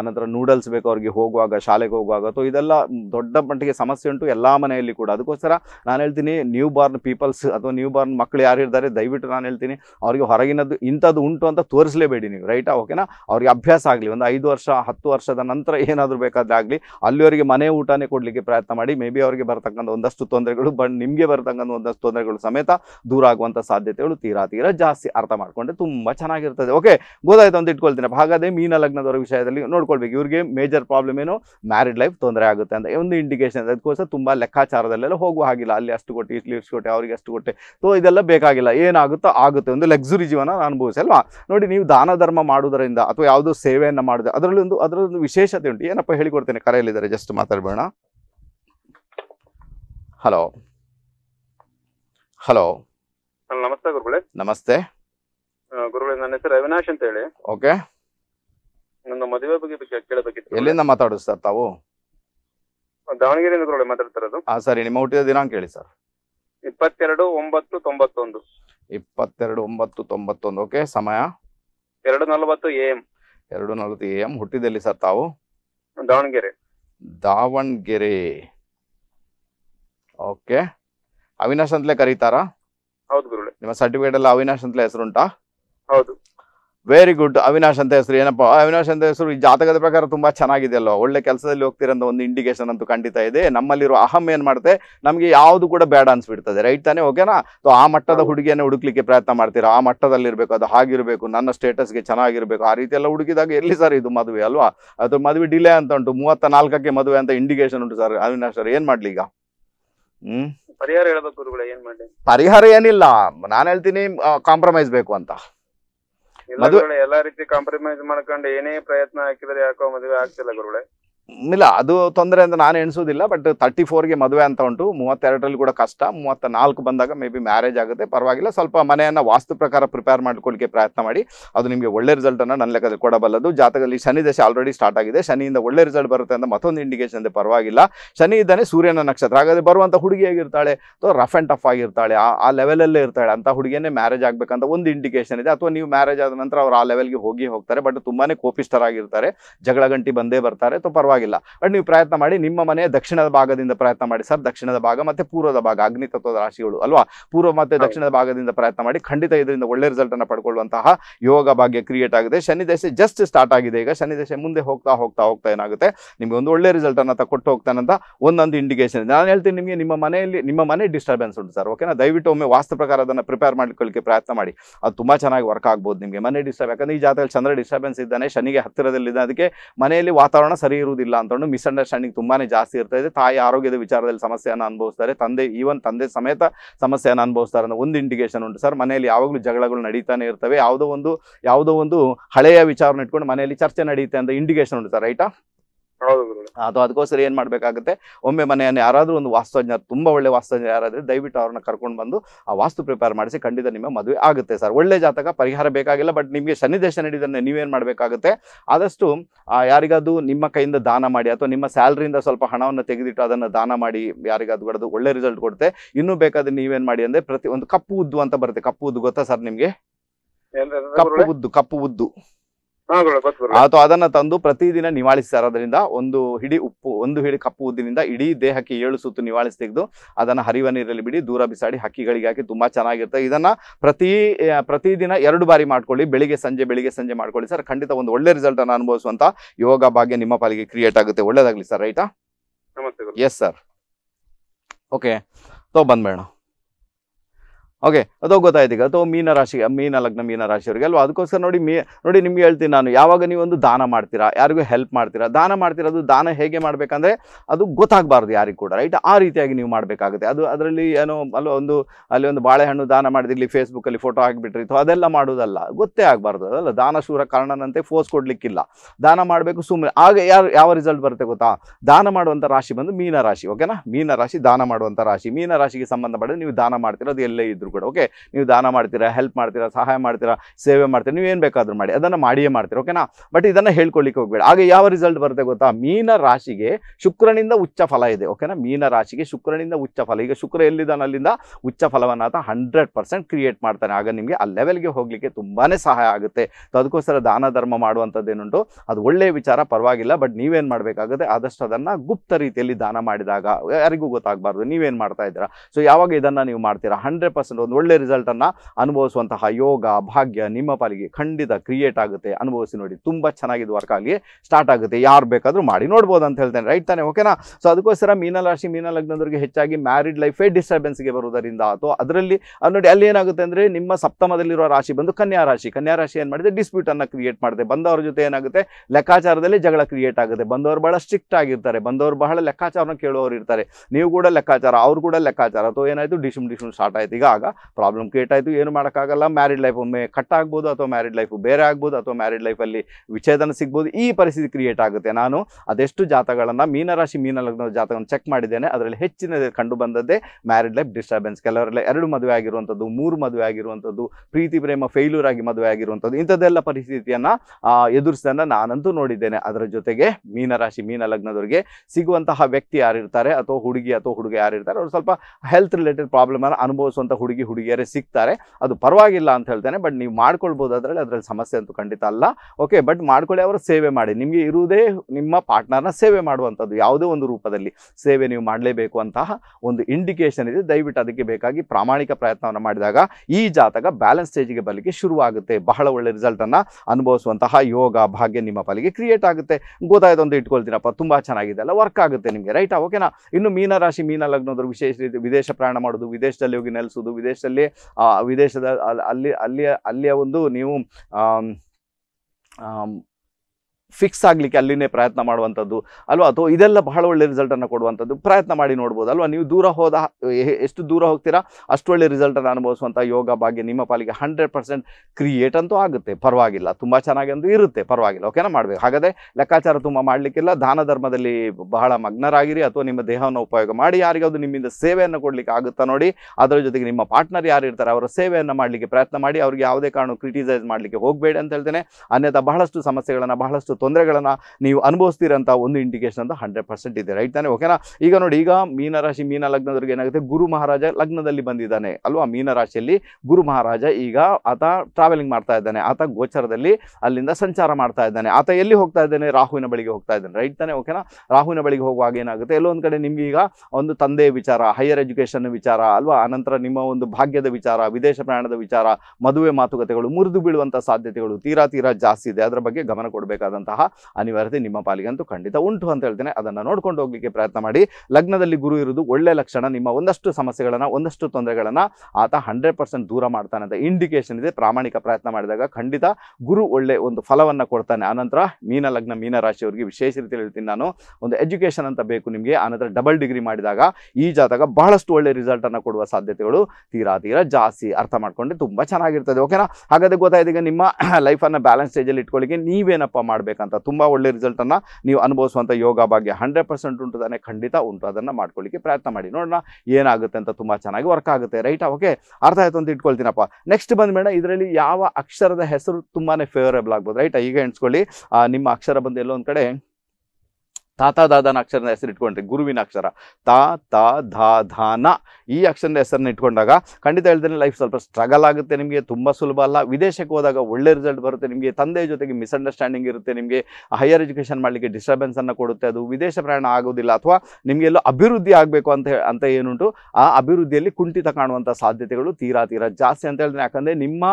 ಆನಂತರ ನೂಡಲ್ಸ್ ಬೇಕು ಅವ್ರಿಗೆ ಹೋಗುವಾಗ ಶಾಲೆಗೆ ಹೋಗುವಾಗ ಅಥವಾ ಇದೆಲ್ಲ ಇದೆಲ್ಲ ದೊಡ್ಡ ಮಟ್ಟಿಗೆ ಸಮಸ್ಯೆ ಉಂಟು ಎಲ್ಲ ಮನೆಯಲ್ಲಿ ಕೂಡ ಅದಕ್ಕೋಸ್ಕರ ನಾನು ಹೇಳ್ತೀನಿ ನ್ಯೂ ಬಾರ್ನ್ ಪೀಪಲ್ಸ್ ಅಥವಾ ನ್ಯೂ ಬಾರ್ನ್ ಮಕ್ಕಳು ಯಾರು ಇದ್ದಾರೆ ದಯವಿಟ್ಟು ನಾನು ಹೇಳ್ತೀನಿ ಅವರಿಗೆ ಹೊರಗಿನದ್ದು ಇಂಥದ್ದು ಉಂಟು ಅಂತ ತೋರಿಸಲೇಬೇಡಿ ನೀವು ರೈಟಾ ಓಕೆನಾ ಅವ್ರಿಗೆ ಅಭ್ಯಾಸ ಆಗಲಿ ಒಂದು ಐದು ವರ್ಷ ಹತ್ತು ವರ್ಷದ ನಂತರ ಏನಾದರೂ ಬೇಕಾದ್ರೆ ಆಗಲಿ ಅಲ್ಲಿವರಿಗೆ ಮನೆ ಊಟನೇ ಕೊಡಲಿಕ್ಕೆ ಪ್ರಯತ್ನ ಮಾಡಿ ಮೇ ಬಿ ಅವರಿಗೆ ಬರ್ತಕ್ಕಂಥ ಒಂದಷ್ಟು ತೊಂದರೆಗಳು ಬಟ್ ನಿಮಗೆ ಬರ್ತಕ್ಕಂಥ ಒಂದಷ್ಟು ತೊಂದರೆಗಳು ಸಮೇತ ದೂರ ಆಗುವಂಥ ಸಾಧ್ಯತೆಗಳು ತೀರಾ ತೀರಾ ಜಾಸ್ತಿ ಅರ್ಥ ಮಾಡಿಕೊಂಡ್ರೆ ತುಂಬ ಚೆನ್ನಾಗಿರ್ತದೆ ಓಕೆ ಗೋದಾಯ್ತು ಅಂತ ಇಟ್ಕೊಳ್ತೀನಿ ಹಾಗಾದ್ರೆ ಮೀನ ಲಗ್ನದವರ ವಿಷಯದಲ್ಲಿ ನೋಡ್ಕೊಳ್ಬೇಕು ಇವ್ರಿಗೆ ಮೇಜರ್ ಪ್ರಾಬ್ಲಮ್ ಏನು ಮ್ಯಾರಿಡ್ ಲೈಫ್ ತೊಂದರೆ ಆಗುತ್ತೆ ಅಂತ ಒಂದು ಇಂಡಿಕೇಶನ್ ಅದಕ್ಕೋಸ್ಕರ ತುಂಬ ಲೆಕ್ಕಾಚಾರದಲ್ಲೆಲ್ಲ ಹೋಗುವ ಹಾಗಿಲ್ಲ ಅಲ್ಲಿ ಅಷ್ಟು ಕೊಟ್ಟು ಇಲ್ಲಿ ಇಷ್ಟು ಕೊಟ್ಟೆ ಅವರಿಗೆ ಅಷ್ಟು ಕೊಟ್ಟೆ ಸೊ ಇದೆಲ್ಲ ಬೇಕಾಗಿಲ್ಲ ಏನಾಗುತ್ತೋ ಆಗುತ್ತೆ ಒಂದು ಲಕ್ಸುರಿ ಜೀವನ ಅನುಭವಿಸಿ ಅಲ್ವಾ ನೋಡಿ ನೀವು ದಾನ ಧರ್ಮ ಮಾಡೋದರಿಂದ ಅಥವಾ ಯಾವುದೋ ಸೇವೆಯನ್ನು ಮಾಡಿದ್ರೆ ಅದರಲ್ಲಿ ಒಂದು ಅದರಲ್ಲೊಂದು ವಿಶೇಷತೆ ಉಂಟು ಏನಪ್ಪ ಹೇಳಿಕೊಡ್ತೇನೆ ಕರೆಯಲ್ಲಿದ್ದಾರೆ ಜಸ್ಟ್ ಮಾತಾಡಬೇಡ ಹಲೋ ಹಲೋ ನಮಸ್ತೆ ಗುರುಗಳೇ ನಮಸ್ತೆ ಗುರುಗಳೇ ನನ್ನ ಹೆಸರು ಅವಿನಾಶ್ ಅಂತ ಹೇಳಿ ಓಕೆ ನನ್ನ ಮದುವೆ ಬಗ್ಗೆ ಕೇಳಬೇಕಿತ್ತು ಎಲ್ಲಿಂದ ಮಾತಾಡೋದು ಸರ್ ತಾವು ದಾವಣಗೆರೆಯಿಂದ ಮಾತಾಡ್ತಿರೋದು ಸರಿ ನಿಮ್ಮ ಹುಟ್ಟಿದ ದಿನಾಂಕ ಹೇಳಿ ಸರ್ ಇಪ್ಪತ್ತೆರಡು ಒಂಬತ್ತು ತೊಂಬತ್ತೊಂದು ಇಪ್ಪತ್ತೆರಡು ಒಂಬತ್ತು ತೊಂಬತ್ತೊಂದು ಓಕೆ ಸಮಯ ಎರಡು ನಲವತ್ತು ಎ ಎಂ ಎರಡು ನಲವತ್ತು ಎ ಎಂ ಹುಟ್ಟಿದಲ್ಲಿ ಸರ್ ತಾವು ದಾವಣಗೆರೆ ದಾವಣಗೆರೆ ಓಕೆ ಅವಿನಾಶ್ ಅಂತಲೇ ಕರೀತಾರಾ ಹೌದು ಗುರುಳೆ ನಿಮ್ಮ ಸರ್ಟಿಫಿಕೇಟ್ ಎಲ್ಲ ಅವಿನಾಶ್ ಅಂತಲೇ ಹೆಸರುಂಟಾ ಹೌದು ವೆರಿ ಗುಡ್ ಅವಿನಾಶ್ ಅಂತ ಹೆಸರು ಏನಪ್ಪ ಅವಿನಾಶ್ ಅಂತ ಹೆಸರು ಈ ಜಾತಕದ ಪ್ರಕಾರ ತುಂಬಾ ಚೆನ್ನಾಗಿದೆ ಅಲ್ವಾ ಒಳ್ಳೆ ಕೆಲಸದಲ್ಲಿ ಹೋಗ್ತಿರೋ ಒಂದು ಇಂಡಿಕೇಶನ್ ಅಂತೂ ಖಂಡಿತ ಇದೆ ನಮ್ಮಲ್ಲಿರುವ ಅಹಂ ಏನ್ ಮಾಡುತ್ತೆ ನಮಗೆ ಯಾವುದು ಕೂಡ ಬೇಡ ಅನ್ಸ್ಬಿಡ್ತದೆ ರೈಟ್ ತಾನೇ ಓಕೆನಾ ಸೊ ಆ ಮಟ್ಟದ ಹುಡುಗಿಯನ್ನು ಹುಡುಕ್ಲಿಕ್ಕೆ ಪ್ರಯತ್ನ ಮಾಡ್ತೀರಾ ಆ ಮಟ್ಟದಲ್ಲಿರಬೇಕು ಅದು ಹಾಗಿರಬೇಕು ನನ್ನ ಸ್ಟೇಟಸ್ಗೆ ಚೆನ್ನಾಗಿರಬೇಕು ಆ ರೀತಿ ಎಲ್ಲ ಹುಡುಕಿದಾಗ ಎಲ್ಲಿ ಸರ್ ಇದು ಮದುವೆ ಅಲ್ವಾ ಅದು ಮದುವೆ ಡಿಲೇ ಅಂತ ಉಂಟು ಮೂವತ್ತ ನಾಲ್ಕಕ್ಕೆ ಮದುವೆ ಅಂತ ಇಂಡಿಕೇಶನ್ ಉಂಟು ಸರ್ ಅವಿನಾಶ್ ಸರ್ ಏನ್ ಮಾಡ್ಲಿ ಈಗ ಹ್ಮ್ ಪರಿಹಾರ ಏನ್ ಮಾಡ್ಲಿ ಪರಿಹಾರ ಏನಿಲ್ಲ ನಾನು ಹೇಳ್ತೀನಿ ಕಾಂಪ್ರಮೈಸ್ ಬೇಕು ಅಂತ ಇಲ್ಲ ಎಲ್ಲಾ ರೀತಿ ಕಾಂಪ್ರಮೈಸ್ ಮಾಡ್ಕೊಂಡು ಏನೇ ಪ್ರಯತ್ನ ಹಾಕಿದ್ರೆ ಯಾಕೋ ಮದುವೆ ಆಗ್ತಿಲ್ಲ ಗುರುಗಳೇ ಇಲ್ಲ ಅದು ತೊಂದರೆ ಅಂತ ನಾನು ಎಣಿಸೋದಿಲ್ಲ ಬಟ್ ತರ್ಟಿ ಫೋರ್ಗೆ ಮದುವೆ ಅಂತ ಉಂಟು ಮೂವತ್ತೆರಡರಲ್ಲಿ ಕೂಡ ಕಷ್ಟ ಮೂವತ್ತ ನಾಲ್ಕು ಬಂದಾಗ ಮೇ ಬಿ ಮ್ಯಾರೇಜ್ ಆಗುತ್ತೆ ಪರವಾಗಿಲ್ಲ ಸ್ವಲ್ಪ ಮನೆಯನ್ನು ವಾಸ್ತು ಪ್ರಕಾರ ಪ್ರಿಪೇರ್ ಮಾಡ್ಕೊಳ್ಳಿಕ್ಕೆ ಪ್ರಯತ್ನ ಮಾಡಿ ಅದು ನಿಮಗೆ ಒಳ್ಳೆ ರಿಸಲ್ಟನ್ನು ನನ್ನ ಲೆಕ್ಕದಲ್ಲಿ ಕೊಡಬಲ್ಲದು ಜಾತಕದಲ್ಲಿ ಶನಿ ದಶೆ ಆಲ್ರೆಡಿ ಸ್ಟಾರ್ಟ್ ಆಗಿದೆ ಶನಿಯಿಂದ ಒಳ್ಳೆ ರಿಸಲ್ಟ್ ಬರುತ್ತೆ ಅಂತ ಮತ್ತೊಂದು ಇಂಡಿಕೇಶನ್ ಇದೆ ಪರವಾಗಿಲ್ಲ ಶನಿ ಇದ್ದಾನೆ ಸೂರ್ಯನ ನಕ್ಷತ್ರ ಹಾಗಾದರೆ ಬರುವಂಥ ಹುಡುಗಿಯಾಗಿರ್ತಾಳೆ ಅಥವಾ ರಫ್ ಆ್ಯಂಡ್ ಟಫ್ ಆಗಿರ್ತಾಳೆ ಆ ಲೆವೆಲಲ್ಲೇ ಇರ್ತಾಳೆ ಅಂತ ಹುಡುಗಿಯೇ ಮ್ಯಾರೇಜ್ ಆಗಬೇಕಂತ ಒಂದು ಇಂಡಿಕೇಶನ್ ಇದೆ ಅಥವಾ ನೀವು ಮ್ಯಾರೇಜ್ ಆದ ನಂತರ ಅವ್ರು ಆ ಲೆವೆಲ್ಗೆ ಹೋಗಿ ಹೋಗ್ತಾರೆ ಬಟ್ ತುಂಬಾ ಆಗಿರ್ತಾರೆ ಜಗಳ ಗಂಟಿ ಬಂದೇ ಬರ್ತಾರೆ ಅಥವಾ ಪರವಾಗಿಲ್ಲ ಪರವಾಗಿಲ್ಲ ಬಟ್ ನೀವು ಪ್ರಯತ್ನ ಮಾಡಿ ನಿಮ್ಮ ಮನೆ ದಕ್ಷಿಣದ ಭಾಗದಿಂದ ಪ್ರಯತ್ನ ಮಾಡಿ ಸರ್ ದಕ್ಷಿಣದ ಭಾಗ ಮತ್ತೆ ಪೂರ್ವದ ಭಾಗ ಅಗ್ನಿ ತತ್ವದ ರಾಶಿಗಳು ಅಲ್ವಾ ಪೂರ್ವ ಮತ್ತೆ ದಕ್ಷಿಣದ ಭಾಗದಿಂದ ಪ್ರಯತ್ನ ಮಾಡಿ ಖಂಡಿತ ಇದರಿಂದ ಒಳ್ಳೆ ರಿಸಲ್ಟ್ ಅನ್ನು ಪಡ್ಕೊಳ್ಳುವಂತಹ ಯೋಗ ಭಾಗ್ಯ ಕ್ರಿಯೇಟ್ ಆಗಿದೆ ಶನಿ ದಶೆ ಜಸ್ಟ್ ಸ್ಟಾರ್ಟ್ ಆಗಿದೆ ಈಗ ಶನಿ ದಶೆ ಮುಂದೆ ಹೋಗ್ತಾ ಹೋಗ್ತಾ ಹೋಗ್ತಾ ಏನಾಗುತ್ತೆ ನಿಮ್ಗೆ ಒಂದು ಒಳ್ಳೆ ರಿಸಲ್ಟ್ ಅನ್ನ ಕೊಟ್ಟು ಅಂತ ಒಂದೊಂದು ಇಂಡಿಕೇಶನ್ ನಾನು ಹೇಳ್ತೀನಿ ನಿಮಗೆ ನಿಮ್ಮ ಮನೆಯಲ್ಲಿ ನಿಮ್ಮ ಮನೆ ಡಿಸ್ಟರ್ಬೆನ್ಸ್ ಉಂಟು ಸರ್ ಓಕೆನಾ ದಯವಿಟ್ಟು ಒಮ್ಮೆ ವಾಸ್ತು ಪ್ರಕಾರ ಅದನ್ನು ಪ್ರಿಪೇರ್ ಮಾಡ್ಕೊಳ್ಳಿಕ್ಕೆ ಪ್ರಯತ್ನ ಮಾಡಿ ಅದು ತುಂಬಾ ಚೆನ್ನಾಗಿ ವರ್ಕ್ ಆಗ್ಬಹುದು ನಿಮಗೆ ಮನೆ ಡಿಸ್ಟರ್ಬ್ ಯಾಕಂದ್ರೆ ಈ ಜಾತಕದಲ್ಲಿ ಚಂದ್ರ ಡಿಸ್ಟರ್ಬೆನ್ಸ್ ಇದ್ದಾನೆ ಶನಿಗೆ ಹತ್ತಿರದಲ್ಲಿ ಅದಕ್ಕೆ ಮನೆಯಲ್ಲಿ ವಾತಾವರಣ ಸರಿ ಇರುವುದು ಆಗೋದಿಲ್ಲ ಅಂತ ಮಿಸ್ಅಂಡರ್ಸ್ಟ್ಯಾಂಡಿಂಗ್ ತುಂಬಾನೇ ಜಾಸ್ತಿ ಇರ್ತಾ ಇದೆ ತಾಯಿ ಆರೋಗ್ಯದ ವಿಚಾರದಲ್ಲಿ ಸಮಸ್ಯೆಯನ್ನು ಅನುಭವಿಸ್ತಾರೆ ತಂದೆ ಈವನ್ ತಂದೆ ಸಮೇತ ಸಮಸ್ಯೆಯನ್ನು ಅನುಭವಿಸ್ತಾರೆ ಅನ್ನೋ ಒಂದು ಇಂಡಿಕೇಶನ್ ಉಂಟು ಸರ್ ಮನೆಯಲ್ಲಿ ಯಾವಾಗಲೂ ಜಗಳಗಳು ನಡೀತಾನೆ ಇರ್ತವೆ ಯಾವುದೋ ಒಂದು ಯಾವುದೋ ಒಂದು ಹಳೆಯ ವಿಚಾರನ ಇಟ್ಕೊಂಡು ಮನೆಯಲ್ಲಿ ಚರ್ಚೆ ನಡೆಯುತ್ತೆ ಅಂತ ಇಂಡಿಕೇಶನ್ ಉಂಟು ಸರ್ ರೈಟಾ ಅದು ಅದಕ್ಕೋಸ್ಕರ ಏನ್ ಮಾಡ್ಬೇಕಾಗುತ್ತೆ ಒಮ್ಮೆ ಮನೆಯನ್ನು ಯಾರಾದ್ರೂ ಒಂದು ವಾಸ್ತುಜ್ಞ ತುಂಬಾ ಒಳ್ಳೆ ವಾಸ್ತುಜ್ಞ ಯಾರಾದ್ರೆ ದಯವಿಟ್ಟು ಅವ್ರನ್ನ ಕರ್ಕೊಂಡು ಬಂದು ಆ ವಾಸ್ತು ಪ್ರಿಪೇರ್ ಮಾಡಿಸಿ ಖಂಡಿತ ನಿಮ್ಮ ಮದುವೆ ಆಗುತ್ತೆ ಸರ್ ಒಳ್ಳೆ ಜಾತಕ ಪರಿಹಾರ ಬೇಕಾಗಿಲ್ಲ ಬಟ್ ನಿಮ್ಗೆ ಸನ್ನಿದೇಶ ನೀಡಿದ್ರೆ ನೀವೇನ್ ಮಾಡ್ಬೇಕಾಗುತ್ತೆ ಆದಷ್ಟು ಯಾರಿಗಾದ್ರು ನಿಮ್ಮ ಕೈಯಿಂದ ದಾನ ಮಾಡಿ ಅಥವಾ ನಿಮ್ಮ ಸ್ಯಾಲರಿಯಿಂದ ಸ್ವಲ್ಪ ಹಣವನ್ನು ತೆಗೆದಿಟ್ಟು ಅದನ್ನ ದಾನ ಮಾಡಿ ಯಾರಿಗಾದ್ರು ಬಡದು ಒಳ್ಳೆ ರಿಸಲ್ಟ್ ಕೊಡುತ್ತೆ ಇನ್ನು ಬೇಕಾದ್ರೆ ನೀವೇನ್ ಮಾಡಿ ಅಂದ್ರೆ ಪ್ರತಿ ಒಂದು ಕಪ್ಪು ಉದ್ದು ಅಂತ ಬರುತ್ತೆ ಕಪ್ಪು ಉದ್ದು ಗೊತ್ತಾ ಸರ್ ನಿಮ್ಗೆ ಕಪ್ಪು ಉದ್ದು ಕಪ್ಪು ಉದ್ದು ಅಥವಾ ಅದನ್ನ ತಂದು ಪ್ರತಿದಿನ ಅದರಿಂದ ಒಂದು ಹಿಡಿ ಉಪ್ಪು ಒಂದು ಹಿಡಿ ಕಪ್ಪು ಉದ್ದಿನಿಂದ ಇಡೀ ದೇಹಕ್ಕೆ ಏಳು ಸುತ್ತು ನಿವಾಳಿಸ್ ತೆಗೆದು ಅದನ್ನ ಹರಿವ ನೀರಲ್ಲಿ ಬಿಡಿ ದೂರ ಬಿಸಾಡಿ ಹಕ್ಕಿಗಳಿಗೆ ಹಾಕಿ ತುಂಬಾ ಚೆನ್ನಾಗಿರುತ್ತೆ ಇದನ್ನ ಪ್ರತಿ ಪ್ರತಿದಿನ ಎರಡು ಬಾರಿ ಮಾಡ್ಕೊಳ್ಳಿ ಬೆಳಿಗ್ಗೆ ಸಂಜೆ ಬೆಳಿಗ್ಗೆ ಸಂಜೆ ಮಾಡ್ಕೊಳ್ಳಿ ಸರ್ ಖಂಡಿತ ಒಂದು ಒಳ್ಳೆ ರಿಸಲ್ಟ್ ಅನ್ನು ಅನುಭವಿಸುವಂತ ಯೋಗ ಭಾಗ್ಯ ನಿಮ್ಮ ಪಾಲಿಗೆ ಕ್ರಿಯೇಟ್ ಆಗುತ್ತೆ ಒಳ್ಳೇದಾಗ್ಲಿ ಸರ್ ರೈಟಾ ಎಸ್ ಸರ್ ಓಕೆ ತೋ ಬಂದ್ಬೇಡ ಓಕೆ ಅದೋ ಗೊತ್ತಾಯ್ತೀಗ ಅಥವಾ ಮೀನ ರಾಶಿ ಮೀನ ಲಗ್ನ ಮೀನ ರಾಶಿಯವರಿಗೆ ಅಲ್ವಾ ಅದಕ್ಕೋಸ್ಕರ ನೋಡಿ ಮೀ ನೋಡಿ ನಿಮ್ಗೆ ಹೇಳ್ತೀನಿ ನಾನು ಯಾವಾಗ ನೀವೊಂದು ದಾನ ಮಾಡ್ತೀರಾ ಯಾರಿಗೂ ಹೆಲ್ಪ್ ಮಾಡ್ತೀರಾ ದಾನ ಅದು ದಾನ ಹೇಗೆ ಮಾಡಬೇಕಂದ್ರೆ ಅದು ಗೊತ್ತಾಗಬಾರ್ದು ಯಾರಿಗೂ ಕೂಡ ರೈಟ್ ಆ ರೀತಿಯಾಗಿ ನೀವು ಮಾಡಬೇಕಾಗುತ್ತೆ ಅದು ಅದರಲ್ಲಿ ಏನೋ ಅಲ್ಲ ಒಂದು ಅಲ್ಲಿ ಒಂದು ಬಾಳೆಹಣ್ಣು ದಾನ ಮಾಡಿದಿರಲಿ ಫೇಸ್ಬುಕ್ಕಲ್ಲಿ ಫೋಟೋ ಹಾಕಿಬಿಟ್ರಿ ಅದೆಲ್ಲ ಮಾಡೋದಲ್ಲ ಗೊತ್ತೇ ಆಗಬಾರ್ದು ಅದಲ್ಲ ದಾನ ಶೂರ ಕಾರಣನಂತೆ ಫೋರ್ಸ್ ಕೊಡಲಿಕ್ಕಿಲ್ಲ ದಾನ ಮಾಡಬೇಕು ಸುಮ್ಮನೆ ಆಗ ಯಾರು ಯಾವ ರಿಸಲ್ಟ್ ಬರುತ್ತೆ ಗೊತ್ತಾ ದಾನ ಮಾಡುವಂಥ ರಾಶಿ ಬಂದು ಮೀನ ರಾಶಿ ಓಕೆನಾ ಮೀನ ರಾಶಿ ದಾನ ಮಾಡುವಂಥ ರಾಶಿ ಮೀನ ರಾಶಿಗೆ ಸಂಬಂಧಪಟ್ಟರೆ ನೀವು ದಾನ ಅದು ಎಲ್ಲೇ ಇದ್ರು ಮಾಡಿದ್ರು ಕೂಡ ಓಕೆ ನೀವು ದಾನ ಮಾಡ್ತೀರಾ ಹೆಲ್ಪ್ ಮಾಡ್ತೀರಾ ಸಹಾಯ ಮಾಡ್ತೀರಾ ಸೇವೆ ಮಾಡ್ತೀರಾ ಏನು ಬೇಕಾದರೂ ಮಾಡಿ ಅದನ್ನು ಮಾಡಿಯೇ ಮಾಡ್ತೀರಾ ಓಕೆನಾ ಬಟ್ ಇದನ್ನು ಹೇಳ್ಕೊಳ್ಳಿಕ್ಕೆ ಹೋಗಬೇಡ ಆಗ ಯಾವ ರಿಸಲ್ಟ್ ಬರುತ್ತೆ ಗೊತ್ತಾ ಮೀನ ರಾಶಿಗೆ ಶುಕ್ರನಿಂದ ಉಚ್ಚ ಫಲ ಇದೆ ಓಕೆನಾ ಮೀನ ರಾಶಿಗೆ ಶುಕ್ರನಿಂದ ಉಚ್ಚ ಫಲ ಈಗ ಶುಕ್ರ ಎಲ್ಲಿದ್ದಾನೆ ಅಲ್ಲಿಂದ ಉಚ್ಚ ಫಲವನ್ನು ಆತ ಹಂಡ್ರೆಡ್ ಪರ್ಸೆಂಟ್ ಕ್ರಿಯೇಟ್ ಮಾಡ್ತಾನೆ ಆಗ ನಿಮಗೆ ಆ ಲೆವೆಲ್ಗೆ ಹೋಗಲಿಕ್ಕೆ ತುಂಬಾ ಸಹಾಯ ಆಗುತ್ತೆ ಅದಕ್ಕೋಸ್ಕರ ದಾನ ಧರ್ಮ ಮಾಡುವಂಥದ್ದೇನುಂಟು ಅದು ಒಳ್ಳೆಯ ವಿಚಾರ ಪರವಾಗಿಲ್ಲ ಬಟ್ ನೀವೇನು ಮಾಡಬೇಕಾಗುತ್ತೆ ಆದಷ್ಟು ಅದನ್ನು ಗುಪ್ತ ರೀತಿಯಲ್ಲಿ ದಾನ ಮಾಡಿದಾಗ ಯಾರಿಗೂ ಗೊತ್ತಾಗಬಾರ್ದು ನೀವೇನು ಮಾಡ್ತಾ ಇದ್ದೀರಾ ಸೊ ಯಾವಾಗ ಇದನ್ನು ನೀವು ಮಾಡ್ತೀರಾ ಹಂಡ್ರೆಡ್ ಪರ್ಸೆಂಟ್ ಒಂದು ಒಳ್ಳೆ ರಿಸಲ್ಟನ್ನು ಅನುಭವಿಸುವಂತಹ ಯೋಗ ಭಾಗ್ಯ ನಿಮ್ಮ ಪಾಲಿಗೆ ಖಂಡಿತ ಕ್ರಿಯೇಟ್ ಆಗುತ್ತೆ ಅನುಭವಿಸಿ ನೋಡಿ ತುಂಬ ಚೆನ್ನಾಗಿದ್ದು ವರ್ಕ್ ಆಗಿ ಸ್ಟಾರ್ಟ್ ಆಗುತ್ತೆ ಯಾರು ಬೇಕಾದರೂ ಮಾಡಿ ನೋಡ್ಬೋದು ಅಂತ ಹೇಳ್ತೇನೆ ರೈಟ್ ತಾನೆ ಓಕೆನಾ ಸೊ ಅದಕ್ಕೋಸ್ಕರ ಮೀನರಾಶಿ ಲಗ್ನದವರಿಗೆ ಹೆಚ್ಚಾಗಿ ಮ್ಯಾರಿಡ್ ಲೈಫೇ ಡಿಸ್ಟರ್ಬೆನ್ಸ್ಗೆ ಬರುವುದರಿಂದ ಅಥವಾ ಅದರಲ್ಲಿ ನೋಡಿ ಅಲ್ಲಿ ಏನಾಗುತ್ತೆ ಅಂದರೆ ನಿಮ್ಮ ಸಪ್ತಮದಲ್ಲಿರುವ ರಾಶಿ ಬಂದು ಕನ್ಯಾ ರಾಶಿ ಕನ್ಯಾ ರಾಶಿ ಏನು ಮಾಡಿದೆ ಡಿಸ್ಪ್ಯೂಟನ್ನು ಕ್ರಿಯೇಟ್ ಮಾಡಿದೆ ಬಂದವ್ರ ಜೊತೆ ಏನಾಗುತ್ತೆ ಲೆಕ್ಕಾಚಾರದಲ್ಲಿ ಜಗಳ ಕ್ರಿಯೇಟ್ ಆಗುತ್ತೆ ಬಂದವರು ಬಹಳ ಸ್ಟ್ರಿಕ್ಟ್ ಆಗಿರ್ತಾರೆ ಬಂದವರು ಬಹಳ ಲೆಕ್ಕಾಚಾರನ ಕೇಳುವವರು ಇರ್ತಾರೆ ನೀವು ಕೂಡ ಲೆಕ್ಕಾಚಾರ ಅವ್ರು ಕೂಡ ಲೆಕ್ಕಾಚಾರ ಅಥವಾ ಏನಾಯಿತು ಡಿಶುಮ್ ಡಿಶುಮ್ ಸ್ಟಾರ್ಟ್ ಆಯ್ತು ಈಗ ಆಗ ಪ್ರಾಬ್ಲಮ್ ಕ್ರಿಯೇಟ್ ಆಯಿತು ಏನು ಮಾಡೋಕ್ಕಾಗಲ್ಲ ಮ್ಯಾರಿಡ್ ಲೈಫ್ ಒಮ್ಮೆ ಕಟ್ ಆಗ್ಬೋದು ಅಥವಾ ಮ್ಯಾರಿಡ್ ಲೈಫ್ ಬೇರೆ ಆಗ್ಬೋದು ಅಥವಾ ಮ್ಯಾರಿಡ್ ಲೈಫಲ್ಲಿ ವಿಚ್ಛೇದನ ಸಿಗ್ಬೋದು ಈ ಪರಿಸ್ಥಿತಿ ಕ್ರಿಯೇಟ್ ಆಗುತ್ತೆ ನಾನು ಅದೆಷ್ಟು ಜಾತಗಳನ್ನು ಮೀನರಾಶಿ ಮೀನ ಲಗ್ನದ ಜಾತಕವನ್ನು ಚೆಕ್ ಮಾಡಿದ್ದೇನೆ ಅದರಲ್ಲಿ ಹೆಚ್ಚಿನ ಕಂಡು ಬಂದದ್ದೇ ಮ್ಯಾರಿಡ್ ಲೈಫ್ ಡಿಸ್ಟರ್ಬೆನ್ಸ್ ಕೆಲವರೆಲ್ಲ ಎರಡು ಮದುವೆ ಆಗಿರುವಂಥದ್ದು ಮೂರು ಮದುವೆ ಆಗಿರುವಂಥದ್ದು ಪ್ರೀತಿ ಪ್ರೇಮ ಫೇಲ್ಯೂರ್ ಆಗಿ ಮದುವೆ ಆಗಿರುವಂಥದ್ದು ಇಂಥದ್ದೆಲ್ಲ ಪರಿಸ್ಥಿತಿಯನ್ನು ಎದುರಿಸಿದನ್ನು ನಾನಂತೂ ನೋಡಿದ್ದೇನೆ ಅದರ ಜೊತೆಗೆ ಮೀನರಾಶಿ ಮೀನ ಲಗ್ನದವರಿಗೆ ಸಿಗುವಂತಹ ವ್ಯಕ್ತಿ ಯಾರಿರ್ತಾರೆ ಅಥವಾ ಹುಡುಗಿ ಅಥವಾ ಹುಡುಗ ಯಾರಿರ್ತಾರೆ ಅವರು ಸ್ವಲ್ಪ ಹೆಲ್ತ್ ರಿಲೇಟೆಡ್ ಪ್ರಾಬ್ಲಮ್ ಅನ್ನು ಅನುಭವಿಸುವಂಥ ಹುಡುಗಿ ಹುಡುಗಿ ಹುಡುಗಿಯರೇ ಸಿಗ್ತಾರೆ ಅದು ಪರವಾಗಿಲ್ಲ ಅಂತ ಹೇಳ್ತೇನೆ ಬಟ್ ನೀವು ಮಾಡ್ಕೊಳ್ಬೋದು ಅದರಲ್ಲಿ ಅದರಲ್ಲಿ ಸಮಸ್ಯೆ ಅಂತೂ ಖಂಡಿತ ಅಲ್ಲ ಓಕೆ ಬಟ್ ಮಾಡ್ಕೊಳ್ಳಿ ಅವರ ಸೇವೆ ಮಾಡಿ ನಿಮಗೆ ಇರುವುದೇ ನಿಮ್ಮ ಪಾರ್ಟ್ನರ್ನ ಸೇವೆ ಮಾಡುವಂಥದ್ದು ಯಾವುದೇ ಒಂದು ರೂಪದಲ್ಲಿ ಸೇವೆ ನೀವು ಮಾಡಲೇಬೇಕು ಅಂತಹ ಒಂದು ಇಂಡಿಕೇಶನ್ ಇದೆ ದಯವಿಟ್ಟು ಅದಕ್ಕೆ ಬೇಕಾಗಿ ಪ್ರಾಮಾಣಿಕ ಪ್ರಯತ್ನವನ್ನು ಮಾಡಿದಾಗ ಈ ಜಾತಕ ಬ್ಯಾಲೆನ್ಸ್ ಸ್ಟೇಜ್ಗೆ ಬರಲಿಕ್ಕೆ ಶುರುವಾಗುತ್ತೆ ಬಹಳ ಒಳ್ಳೆ ರಿಸಲ್ಟನ್ನು ಅನುಭವಿಸುವಂತಹ ಯೋಗ ಭಾಗ್ಯ ನಿಮ್ಮ ಪಾಲಿಗೆ ಕ್ರಿಯೇಟ್ ಆಗುತ್ತೆ ಗೊತ್ತಾಯ್ತು ಇಟ್ಕೊಳ್ತೀನಪ್ಪ ತುಂಬ ಚೆನ್ನಾಗಿದೆ ಅಲ್ಲ ವರ್ಕ್ ಆಗುತ್ತೆ ನಿಮಗೆ ರೈಟಾ ಓಕೆನಾ ಇನ್ನು ಮೀನರಾಶಿ ಮೀನ ಲಗ್ನದ ವಿಶೇಷ ರೀತಿ ವಿದೇಶ ಪ್ರಯಾಣ ಮಾಡೋದು ವಿದೇಶದಲ್ಲಿ ಹೋಗಿ ನೆಲೆಸೋದು ದೇಶದಲ್ಲಿ ವಿದೇಶದ ಅಲ್ಲಿ ಅಲ್ಲಿ ಅಲ್ಲಿಯ ಒಂದು ನೀವು ಫಿಕ್ಸ್ ಆಗಲಿಕ್ಕೆ ಅಲ್ಲಿನೇ ಪ್ರಯತ್ನ ಮಾಡುವಂಥದ್ದು ಅಲ್ವಾ ಅಥವಾ ಇದೆಲ್ಲ ಬಹಳ ಒಳ್ಳೆ ರಿಸಲ್ಟನ್ನು ಕೊಡುವಂಥದ್ದು ಪ್ರಯತ್ನ ಮಾಡಿ ನೋಡ್ಬೋದು ಅಲ್ವಾ ನೀವು ದೂರ ಹೋದ ಎಷ್ಟು ದೂರ ಹೋಗ್ತೀರಾ ಅಷ್ಟು ಒಳ್ಳೆ ರಿಸಲ್ಟನ್ನು ಅನುಭವಿಸುವಂಥ ಯೋಗ ಭಾಗ್ಯ ನಿಮ್ಮ ಪಾಲಿಗೆ ಹಂಡ್ರೆಡ್ ಪರ್ಸೆಂಟ್ ಕ್ರಿಯೇಟ್ ಅಂತೂ ಆಗುತ್ತೆ ಪರವಾಗಿಲ್ಲ ತುಂಬ ಚೆನ್ನಾಗಿ ಅಂತೂ ಇರುತ್ತೆ ಪರವಾಗಿಲ್ಲ ಓಕೆನಾ ಮಾಡಬೇಕು ಹಾಗಾದರೆ ಲೆಕ್ಕಾಚಾರ ತುಂಬ ಮಾಡಲಿಕ್ಕಿಲ್ಲ ದಾನ ಧರ್ಮದಲ್ಲಿ ಬಹಳ ಮಗ್ನರಾಗಿರಿ ಅಥವಾ ನಿಮ್ಮ ದೇಹವನ್ನು ಉಪಯೋಗ ಮಾಡಿ ಯಾರಿಗಾದರೂ ನಿಮ್ಮಿಂದ ಸೇವೆಯನ್ನು ಕೊಡಲಿಕ್ಕೆ ಆಗುತ್ತಾ ನೋಡಿ ಅದರ ಜೊತೆಗೆ ನಿಮ್ಮ ಪಾರ್ಟ್ನರ್ ಯಾರು ಇರ್ತಾರೆ ಅವರ ಸೇವೆಯನ್ನು ಮಾಡಲಿಕ್ಕೆ ಪ್ರಯತ್ನ ಮಾಡಿ ಅವ್ರಿಗೆ ಯಾವುದೇ ಕಾರಣ ಕ್ರಿಟಿಸೈಸ್ ಮಾಡಲಿಕ್ಕೆ ಹೋಗಬೇಡಿ ಅಂತ ಹೇಳ್ತೇನೆ ಅನ್ಯಥಾ ಬಹಳಷ್ಟು ಸಮಸ್ಯೆಗಳನ್ನು ಬಹಳಷ್ಟು ತೊಂದರೆಗಳನ್ನು ನೀವು ಅನುಭವಿಸ್ತೀರಂಥ ಒಂದು ಇಂಡಿಕೇಶನ್ ಅಂತ ಹಂಡ್ರೆಡ್ ಪರ್ಸೆಂಟ್ ಇದೆ ರೈಟ್ ತಾನೆ ಓಕೆನಾ ಈಗ ನೋಡಿ ಈಗ ಮೀನರಾಶಿ ಮೀನ ಲಗ್ನದವ್ರಿಗೆ ಏನಾಗುತ್ತೆ ಗುರು ಮಹಾರಾಜ ಲಗ್ನದಲ್ಲಿ ಬಂದಿದ್ದಾನೆ ಅಲ್ವಾ ಮೀನರಾಶಿಯಲ್ಲಿ ಗುರು ಮಹಾರಾಜ ಈಗ ಆತ ಟ್ರಾವೆಲಿಂಗ್ ಮಾಡ್ತಾ ಇದ್ದಾನೆ ಆತ ಗೋಚರದಲ್ಲಿ ಅಲ್ಲಿಂದ ಸಂಚಾರ ಮಾಡ್ತಾ ಇದ್ದಾನೆ ಆತ ಎಲ್ಲಿ ಹೋಗ್ತಾ ಇದ್ದಾನೆ ರಾಹುವಿನ ಬಳಿಗೆ ಹೋಗ್ತಾ ಇದ್ದಾನೆ ರೈಟ್ ತಾನೆ ಓಕೆನಾ ರಾಹುವಿನ ಬಳಿಗೆ ಹೋಗುವಾಗ ಏನಾಗುತ್ತೆ ಎಲ್ಲೊಂದು ಕಡೆ ನಿಮ್ಗೆ ಈಗ ಒಂದು ತಂದೆ ವಿಚಾರ ಹೈಯರ್ ಎಜುಕೇಶನ್ ವಿಚಾರ ಅಲ್ವಾ ಅನಂತರ ನಿಮ್ಮ ಒಂದು ಭಾಗ್ಯದ ವಿಚಾರ ವಿದೇಶ ಪ್ರಯಾಣದ ವಿಚಾರ ಮದುವೆ ಮಾತುಕತೆಗಳು ಮುರಿದು ಬೀಳುವಂಥ ಸಾಧ್ಯತೆಗಳು ತೀರಾ ತೀರಾ ಜಾಸ್ತಿ ಇದೆ ಅದರ ಬಗ್ಗೆ ಗಮನ ಕೊಡಬೇಕಾದಂಥ ಇರುವಂತಹ ಅನಿವಾರ್ಯತೆ ನಿಮ್ಮ ಪಾಲಿಗಂತೂ ಖಂಡಿತ ಉಂಟು ಅಂತ ಹೇಳ್ತೇನೆ ಅದನ್ನು ನೋಡ್ಕೊಂಡು ಹೋಗ್ಲಿಕ್ಕೆ ಪ್ರಯತ್ನ ಮಾಡಿ ಲಗ್ನದಲ್ಲಿ ಗುರು ಇರುವುದು ಒಳ್ಳೆ ಲಕ್ಷಣ ನಿಮ್ಮ ಒಂದಷ್ಟು ಸಮಸ್ಯೆಗಳನ್ನು ಒಂದಷ್ಟು ತೊಂದರೆಗಳನ್ನು ಆತ ಹಂಡ್ರೆಡ್ ಪರ್ಸೆಂಟ್ ದೂರ ಮಾಡ್ತಾನೆ ಅಂತ ಇಂಡಿಕೇಶನ್ ಇದೆ ಪ್ರಾಮಾಣಿಕ ಪ್ರಯತ್ನ ಮಾಡಿದಾಗ ಖಂಡಿತ ಗುರು ಒಳ್ಳೆ ಒಂದು ಫಲವನ್ನು ಕೊಡ್ತಾನೆ ಆನಂತರ ಮೀನ ಲಗ್ನ ಮೀನರಾಶಿಯವರಿಗೆ ವಿಶೇಷ ರೀತಿಯಲ್ಲಿ ಹೇಳ್ತೀನಿ ನಾನು ಒಂದು ಎಜುಕೇಷನ್ ಅಂತ ಬೇಕು ನಿಮಗೆ ಆನಂತರ ಡಬಲ್ ಡಿಗ್ರಿ ಮಾಡಿದಾಗ ಈ ಜಾತಕ ಬಹಳಷ್ಟು ಒಳ್ಳೆ ರಿಸಲ್ಟ್ ಅನ್ನು ಕೊಡುವ ಸಾಧ್ಯತೆಗಳು ತೀರಾ ತೀರಾ ಜಾಸ್ತಿ ಅರ್ಥ ಮಾಡ್ಕೊಂಡು ತುಂಬಾ ಚೆನ್ನಾಗಿರ್ತದೆ ಓಕೆನಾ ಹಾಗಾದ್ರೆ ಗೊತ್ತಾಯ್ತೀಗ ನಿಮ್ಮ ನಿಮ್ಮ ಲೈಫನ್ನು ಬ್ಯಾಲೆನ್ಸ್ ಸ್ಟೇಜಲ್ಲಿ ಇಟ್ಕೊಳ್ಳಿಕ್ಕೆ ನೀವೇನಪ್ಪ ಮಾಡ್ಬೇಕು ಅಂತ ತುಂಬ ಒಳ್ಳೆ ರಿಸಲ್ಟನ್ನು ನೀವು ಅನುಭವಿಸುವಂಥ ಯೋಗ ಭಾಗ್ಯ ಹಂಡ್ರೆಡ್ ಪರ್ಸೆಂಟ್ ಉಂಟು ಅದನ್ನೇ ಖಂಡಿತ ಉಂಟು ಅದನ್ನು ಮಾಡ್ಕೊಳ್ಳಿಕ್ಕೆ ಪ್ರಯತ್ನ ಮಾಡಿ ನೋಡೋಣ ಏನಾಗುತ್ತೆ ಅಂತ ತುಂಬ ಚೆನ್ನಾಗಿ ವರ್ಕ್ ಆಗುತ್ತೆ ರೈಟಾ ಓಕೆ ಅರ್ಥ ಆಯ್ತು ಅಂತ ಇಟ್ಕೊಳ್ತೀನಪ್ಪ ನೆಕ್ಸ್ಟ್ ಬಂದ ಮೇಡಮ್ ಇದರಲ್ಲಿ ಯಾವ ಅಕ್ಷರದ ಹೆಸರು ತುಂಬಾ ಫೇವರೇಬಲ್ ಆಗ್ಬೋದು ರೈಟಾ ಈಗ ಎಣಿಸ್ಕೊಳ್ಳಿ ನಿಮ್ಮ ಅಕ್ಷರ ಬಂದು ಎಲ್ಲೊಂದು ಕಡೆ ತಾತ ದಾದಾನ ಅಕ್ಷರದ ಹೆಸರು ಇಟ್ಕೊಂಡ್ರಿ ಗುರುವಿನ ಅಕ್ಷರ ತಾ ತಾ ಧಾ ಧಾನ ಈ ಅಕ್ಷರದ ಹೆಸರನ್ನ ಇಟ್ಕೊಂಡಾಗ ಖಂಡಿತ ಹೇಳ್ತೇನೆ ಲೈಫ್ ಸ್ವಲ್ಪ ಸ್ಟ್ರಗಲ್ ಆಗುತ್ತೆ ನಿಮಗೆ ತುಂಬ ಸುಲಭ ಅಲ್ಲ ವಿದೇಶಕ್ಕೆ ಹೋದಾಗ ಒಳ್ಳೆ ರಿಸಲ್ಟ್ ಬರುತ್ತೆ ನಿಮಗೆ ತಂದೆಯ ಜೊತೆಗೆ ಮಿಸ್ಅಂಡರ್ಸ್ಟ್ಯಾಂಡಿಂಗ್ ಇರುತ್ತೆ ನಿಮಗೆ ಹೈಯರ್ ಎಜುಕೇಷನ್ ಮಾಡಲಿಕ್ಕೆ ಡಿಸ್ಟರ್ಬೆನ್ಸನ್ನು ಕೊಡುತ್ತೆ ಅದು ವಿದೇಶ ಪ್ರಯಾಣ ಆಗೋದಿಲ್ಲ ಅಥವಾ ನಿಮಗೆಲ್ಲೂ ಅಭಿವೃದ್ಧಿ ಆಗಬೇಕು ಅಂತ ಅಂತ ಏನುಂಟು ಆ ಅಭಿವೃದ್ಧಿಯಲ್ಲಿ ಕುಂಠಿತ ಕಾಣುವಂಥ ಸಾಧ್ಯತೆಗಳು ತೀರಾ ತೀರಾ ಜಾಸ್ತಿ ಅಂತ ಹೇಳಿದ್ರೆ ಯಾಕಂದರೆ ನಿಮ್ಮ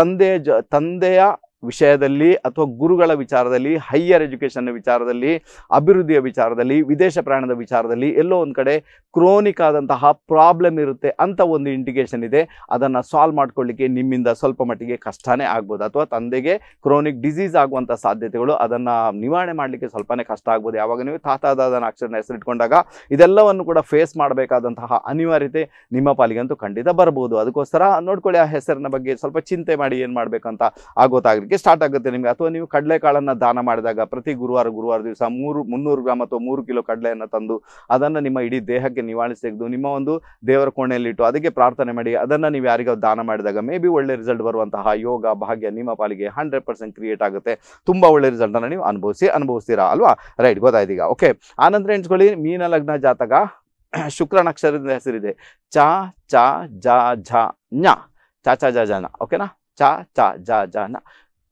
ತಂದೆಯ ಜ ತಂದೆಯ ವಿಷಯದಲ್ಲಿ ಅಥವಾ ಗುರುಗಳ ವಿಚಾರದಲ್ಲಿ ಹೈಯರ್ ಎಜುಕೇಷನ್ ವಿಚಾರದಲ್ಲಿ ಅಭಿವೃದ್ಧಿಯ ವಿಚಾರದಲ್ಲಿ ವಿದೇಶ ಪ್ರಯಾಣದ ವಿಚಾರದಲ್ಲಿ ಎಲ್ಲೋ ಒಂದು ಕಡೆ ಕ್ರೋನಿಕ್ ಆದಂತಹ ಪ್ರಾಬ್ಲಮ್ ಇರುತ್ತೆ ಅಂತ ಒಂದು ಇಂಡಿಕೇಷನ್ ಇದೆ ಅದನ್ನು ಸಾಲ್ವ್ ಮಾಡ್ಕೊಳ್ಳಿಕ್ಕೆ ನಿಮ್ಮಿಂದ ಸ್ವಲ್ಪ ಮಟ್ಟಿಗೆ ಕಷ್ಟನೇ ಆಗ್ಬೋದು ಅಥವಾ ತಂದೆಗೆ ಕ್ರೋನಿಕ್ ಡಿಸೀಸ್ ಆಗುವಂಥ ಸಾಧ್ಯತೆಗಳು ಅದನ್ನು ನಿವಾರಣೆ ಮಾಡಲಿಕ್ಕೆ ಸ್ವಲ್ಪನೇ ಕಷ್ಟ ಆಗ್ಬೋದು ಯಾವಾಗ ನೀವು ತಾತಾದಾದನ ಅಕ್ಷರನ ಹೆಸರಿಟ್ಕೊಂಡಾಗ ಇದೆಲ್ಲವನ್ನು ಕೂಡ ಫೇಸ್ ಮಾಡಬೇಕಾದಂತಹ ಅನಿವಾರ್ಯತೆ ನಿಮ್ಮ ಅಂತೂ ಖಂಡಿತ ಬರ್ಬೋದು ಅದಕ್ಕೋಸ್ಕರ ನೋಡ್ಕೊಳ್ಳಿ ಆ ಹೆಸರಿನ ಬಗ್ಗೆ ಸ್ವಲ್ಪ ಚಿಂತೆ ಮಾಡಿ ಏನು ಮಾಡಬೇಕಂತ ಆಗೋತಾಗಲಿಕ್ಕೆ ಬರಲಿಕ್ಕೆ ಸ್ಟಾರ್ಟ್ ಆಗುತ್ತೆ ನಿಮಗೆ ಅಥವಾ ನೀವು ಕಡಲೆಕಾಳನ್ನು ದಾನ ಮಾಡಿದಾಗ ಪ್ರತಿ ಗುರುವಾರ ಗುರುವಾರ ದಿವಸ ಮೂರು ಮುನ್ನೂರು ಗ್ರಾಮ್ ಅಥವಾ ಮೂರು ಕಿಲೋ ಕಡಲೆಯನ್ನು ತಂದು ಅದನ್ನ ನಿಮ್ಮ ಇಡೀ ದೇಹಕ್ಕೆ ನಿವಾಳಿಸಿ ತೆಗೆದು ನಿಮ್ಮ ಒಂದು ದೇವರ ಕೋಣೆಯಲ್ಲಿ ಇಟ್ಟು ಅದಕ್ಕೆ ಪ್ರಾರ್ಥನೆ ಮಾಡಿ ಅದನ್ನ ನೀವು ಯಾರಿಗೋ ದಾನ ಮಾಡಿದಾಗ ಮೇ ಬಿ ಒಳ್ಳೆ ರಿಸಲ್ಟ್ ಬರುವಂತಹ ಯೋಗ ಭಾಗ್ಯ ನಿಮ್ಮ ಪಾಲಿಗೆ ಹಂಡ್ರೆಡ್ ಪರ್ಸೆಂಟ್ ಕ್ರಿಯೇಟ್ ಆಗುತ್ತೆ ತುಂಬಾ ಒಳ್ಳೆ ರಿಸಲ್ಟ್ ರಿಸಲ್ಟನ್ನು ನೀವು ಅನುಭವಿಸಿ ಅನುಭವಿಸ್ತೀರಾ ಅಲ್ವಾ ರೈಟ್ ಗೊತ್ತಾಯ್ತು ಈಗ ಓಕೆ ಆನಂತರ ಎಣ್ಸ್ಕೊಳ್ಳಿ ಮೀನ ಲಗ್ನ ಜಾತಕ (clears throat) ಶುಕ್ರ ನಕ್ಷತ್ರದ ಹೆಸರಿದೆ ಚ ಚ ಜ ಝ ಞ ಚ ಚ ಜ ಜನ ಓಕೆನಾ ಚ ಚ ಜ ಜ ನಾ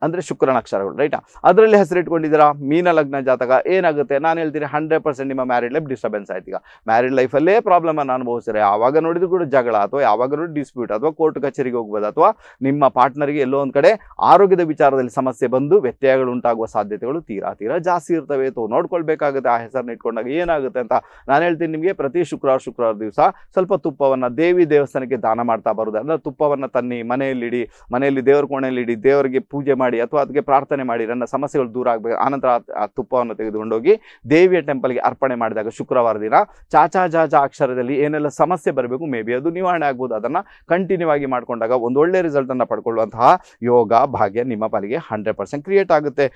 ಅಂದರೆ ಶುಕ್ರನ ಅಕ್ಷರಗಳು ರೈಟಾ ಅದರಲ್ಲಿ ಹೆಸರಿಟ್ಕೊಂಡಿದ್ದೀರಾ ಮೀನ ಲಗ್ನ ಜಾತಕ ಏನಾಗುತ್ತೆ ನಾನು ಹೇಳ್ತೀನಿ ಹಂಡ್ರೆಡ್ ಪರ್ಸೆಂಟ್ ನಿಮ್ಮ ಮ್ಯಾರಿಡ್ ಲೈಫ್ ಡಿಸ್ಟರ್ಬೆನ್ಸ್ ಆಯ್ತು ಈಗ ಮ್ಯಾರಿಡ್ ಲೈಫಲ್ಲೇ ಪ್ರಾಬ್ಲಮನ್ನು ಅನುಭವಿಸಿದ್ರೆ ಯಾವಾಗ ನೋಡಿದ್ರು ಕೂಡ ಜಗಳ ಅಥವಾ ಯಾವಾಗ ನೋಡಿ ಡಿಸ್ಪ್ಯೂಟ್ ಅಥವಾ ಕೋರ್ಟ್ ಕಚೇರಿಗೆ ಹೋಗ್ಬೋದು ಅಥವಾ ನಿಮ್ಮ ಪಾರ್ಟ್ನರ್ಗೆ ಎಲ್ಲೋ ಒಂದು ಕಡೆ ಆರೋಗ್ಯದ ವಿಚಾರದಲ್ಲಿ ಸಮಸ್ಯೆ ಬಂದು ವ್ಯತ್ಯಯಗಳು ಉಂಟಾಗುವ ಸಾಧ್ಯತೆಗಳು ತೀರಾ ತೀರಾ ಜಾಸ್ತಿ ಇರ್ತವೆ ಅಥವಾ ನೋಡ್ಕೊಳ್ಬೇಕಾಗುತ್ತೆ ಆ ಹೆಸರನ್ನ ಇಟ್ಕೊಂಡಾಗ ಏನಾಗುತ್ತೆ ಅಂತ ನಾನು ಹೇಳ್ತೀನಿ ನಿಮಗೆ ಪ್ರತಿ ಶುಕ್ರವಾರ ಶುಕ್ರವಾರ ದಿವಸ ಸ್ವಲ್ಪ ತುಪ್ಪವನ್ನು ದೇವಿ ದೇವಸ್ಥಾನಕ್ಕೆ ದಾನ ಮಾಡ್ತಾ ಬರೋದು ಅಂದರೆ ತುಪ್ಪವನ್ನು ತನ್ನಿ ಮನೆಯಲ್ಲಿಡಿ ಮನೆಯಲ್ಲಿ ದೇವರ ಕೋಣೆಯಲ್ಲಿ ಇಡಿ ದೇವರಿಗೆ ಪೂಜೆ ಮಾಡಿ ಮಾಡಿ ಅಥವಾ ಅದಕ್ಕೆ ಪ್ರಾರ್ಥನೆ ಮಾಡಿ ನನ್ನ ಸಮಸ್ಯೆಗಳು ದೂರ ಆಗಬೇಕು ಆನಂತರ ಆ ತುಪ್ಪವನ್ನು ತೆಗೆದುಕೊಂಡೋಗಿ ದೇವಿಯ ಟೆಂಪಲ್ಗೆ ಅರ್ಪಣೆ ಮಾಡಿದಾಗ ಶುಕ್ರವಾರ ದಿನ ಚಾಚಾ ಜಾಜಾ ಅಕ್ಷರದಲ್ಲಿ ಏನೆಲ್ಲ ಸಮಸ್ಯೆ ಬರಬೇಕು ಮೇ ಅದು ನಿವಾರಣೆ ಆಗ್ಬೋದು ಅದನ್ನು ಕಂಟಿನ್ಯೂ ಆಗಿ ಮಾಡಿಕೊಂಡಾಗ ಒಂದು ಒಳ್ಳೆ ರಿಸಲ್ಟನ್ನು ಪಡ್ಕೊಳ್ಳುವಂತಹ ಯೋಗ ಭಾಗ್ಯ ನಿಮ್ಮ ಪಾಲಿಗೆ ಹಂಡ್ರೆಡ್ ಪರ್ಸೆಂಟ್ ಕ್ರಿಯೇಟ್ ಆಗುತ್ತೆ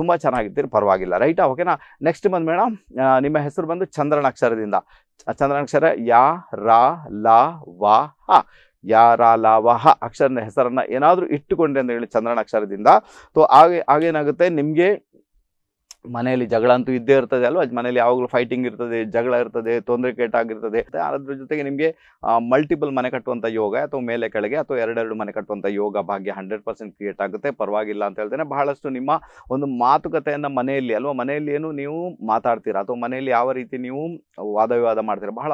ತುಂಬ ಚೆನ್ನಾಗಿರ್ತೀರಿ ಪರವಾಗಿಲ್ಲ ರೈಟಾ ಓಕೆನಾ ನೆಕ್ಸ್ಟ್ ಬಂದು ಮೇಡಮ್ ನಿಮ್ಮ ಹೆಸರು ಬಂದು ಚಂದ್ರನ ಅಕ್ಷರದಿಂದ ಚಂದ್ರನ ಅಕ್ಷರ ಯಾ ರಾ ಲಾ ವಾ ಹಾ ಯಾರ ಲಾವಹ ಅಕ್ಷರನ ಹೆಸರನ್ನು ಏನಾದರೂ ಇಟ್ಟುಕೊಂಡ್ರೆ ಅಂತ ಹೇಳಿ ಚಂದ್ರನ ಅಕ್ಷರದಿಂದ ತೋ ಹಾಗೆ ಆಗೇನಾಗುತ್ತೆ ನಿಮಗೆ ಮನೆಯಲ್ಲಿ ಜಗಳ ಅಂತೂ ಇದ್ದೇ ಇರ್ತದೆ ಅಲ್ವಾ ಮನೆಯಲ್ಲಿ ಯಾವಾಗಲೂ ಫೈಟಿಂಗ್ ಇರ್ತದೆ ಜಗಳ ಇರ್ತದೆ ತೊಂದರೆ ಆಗಿರ್ತದೆ ಅದ್ರ ಜೊತೆಗೆ ನಿಮಗೆ ಮಲ್ಟಿಪಲ್ ಮನೆ ಕಟ್ಟುವಂಥ ಯೋಗ ಅಥವಾ ಮೇಲೆ ಕೆಳಗೆ ಅಥವಾ ಎರಡೆರಡು ಮನೆ ಕಟ್ಟುವಂಥ ಯೋಗ ಭಾಗ್ಯ ಹಂಡ್ರೆಡ್ ಪರ್ಸೆಂಟ್ ಕ್ರಿಯೇಟ್ ಆಗುತ್ತೆ ಪರವಾಗಿಲ್ಲ ಅಂತ ಹೇಳ್ತೇನೆ ಬಹಳಷ್ಟು ನಿಮ್ಮ ಒಂದು ಮಾತುಕತೆಯನ್ನು ಮನೆಯಲ್ಲಿ ಅಲ್ವಾ ಮನೆಯಲ್ಲಿ ಏನು ನೀವು ಮಾತಾಡ್ತೀರಾ ಅಥವಾ ಮನೆಯಲ್ಲಿ ಯಾವ ರೀತಿ ನೀವು ವಾದ ವಿವಾದ ಮಾಡ್ತೀರಾ ಬಹಳ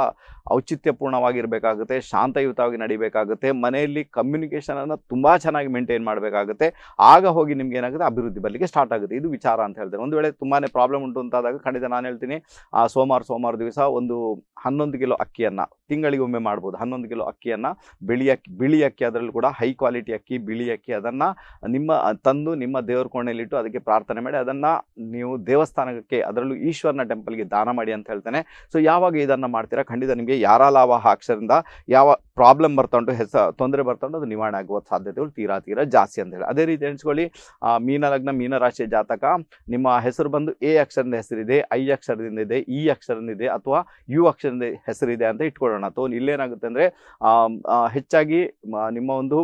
ಔಚಿತ್ಯಪೂರ್ಣವಾಗಿರಬೇಕಾಗುತ್ತೆ ಶಾಂತಯುತವಾಗಿ ನಡಿಬೇಕಾಗುತ್ತೆ ಮನೆಯಲ್ಲಿ ಕಮ್ಯುನಿಕೇಷನನ್ನು ತುಂಬ ಚೆನ್ನಾಗಿ ಮೇಂಟೈನ್ ಮಾಡಬೇಕಾಗುತ್ತೆ ಆಗ ಹೋಗಿ ನಿಮ್ಗೆ ಏನಾಗುತ್ತೆ ಅಭಿವೃದ್ಧಿ ಬರಲಿಕ್ಕೆ ಸ್ಟಾರ್ಟ್ ಆಗುತ್ತೆ ಇದು ವಿಚಾರ ಅಂತ ಹೇಳ್ತಾರೆ ಒಂದು ವೇಳೆ ತುಂಬಾ ಪ್ರಾಬ್ಲಮ್ ಉಂಟು ಅಂತಾದಾಗ ಖಂಡಿತ ನಾನು ಹೇಳ್ತೀನಿ ಆ ಸೋಮವಾರ ಸೋಮವಾರ ದಿವಸ ಒಂದು ಹನ್ನೊಂದು ಕಿಲೋ ಅಕ್ಕಿಯನ್ನು ತಿಂಗಳಿಗೊಮ್ಮೆ ಮಾಡ್ಬೋದು ಹನ್ನೊಂದು ಕಿಲೋ ಅಕ್ಕಿಯನ್ನು ಬಿಳಿ ಅಕ್ಕಿ ಬಿಳಿ ಅಕ್ಕಿ ಅದರಲ್ಲೂ ಕೂಡ ಹೈ ಕ್ವಾಲಿಟಿ ಅಕ್ಕಿ ಬಿಳಿ ಅಕ್ಕಿ ಅದನ್ನು ನಿಮ್ಮ ತಂದು ನಿಮ್ಮ ದೇವರ ಕೋಣೆಯಲ್ಲಿಟ್ಟು ಅದಕ್ಕೆ ಪ್ರಾರ್ಥನೆ ಮಾಡಿ ಅದನ್ನು ನೀವು ದೇವಸ್ಥಾನಕ್ಕೆ ಅದರಲ್ಲೂ ಈಶ್ವರನ ಟೆಂಪಲ್ಗೆ ದಾನ ಮಾಡಿ ಅಂತ ಹೇಳ್ತೇನೆ ಸೊ ಯಾವಾಗ ಇದನ್ನು ಮಾಡ್ತೀರಾ ಖಂಡಿತ ನಿಮಗೆ ಯಾರ ಲಾಭ ಅಕ್ಷರದಿಂದ ಯಾವ ಪ್ರಾಬ್ಲಮ್ ಬರ್ತಾ ಉಂಟು ಹೆಸ ತೊಂದರೆ ಬರ್ತಾ ಉಂಟು ಅದು ನಿವಾರಣೆ ಆಗುವ ಸಾಧ್ಯತೆಗಳು ತೀರಾ ತೀರಾ ಜಾಸ್ತಿ ಅಂತ ಹೇಳಿ ಅದೇ ರೀತಿ ಎಣಿಸ್ಕೊಳ್ಳಿ ಮೀನ ಲಗ್ನ ಮೀನರಾಶಿಯ ಜಾತಕ ನಿಮ್ಮ ಹೆಸರು ಬಂದು ಎ ಅಕ್ಷರದಿಂದ ಹೆಸರಿದೆ ಐ ಅಕ್ಷರದಿಂದ ಇದೆ ಇ ಅಕ್ಷರದಿಂದ ಇದೆ ಅಥವಾ ಯು ಅಕ್ಷರದಿಂದ ಹೆಸರಿದೆ ಅಂತ ಇಟ್ಕೊಳ್ಳೋಣ ಬರೋಣ ತೋನ್ ಇಲ್ಲೇನಾಗುತ್ತೆ ಅಂದರೆ ಹೆಚ್ಚಾಗಿ ನಿಮ್ಮ ಒಂದು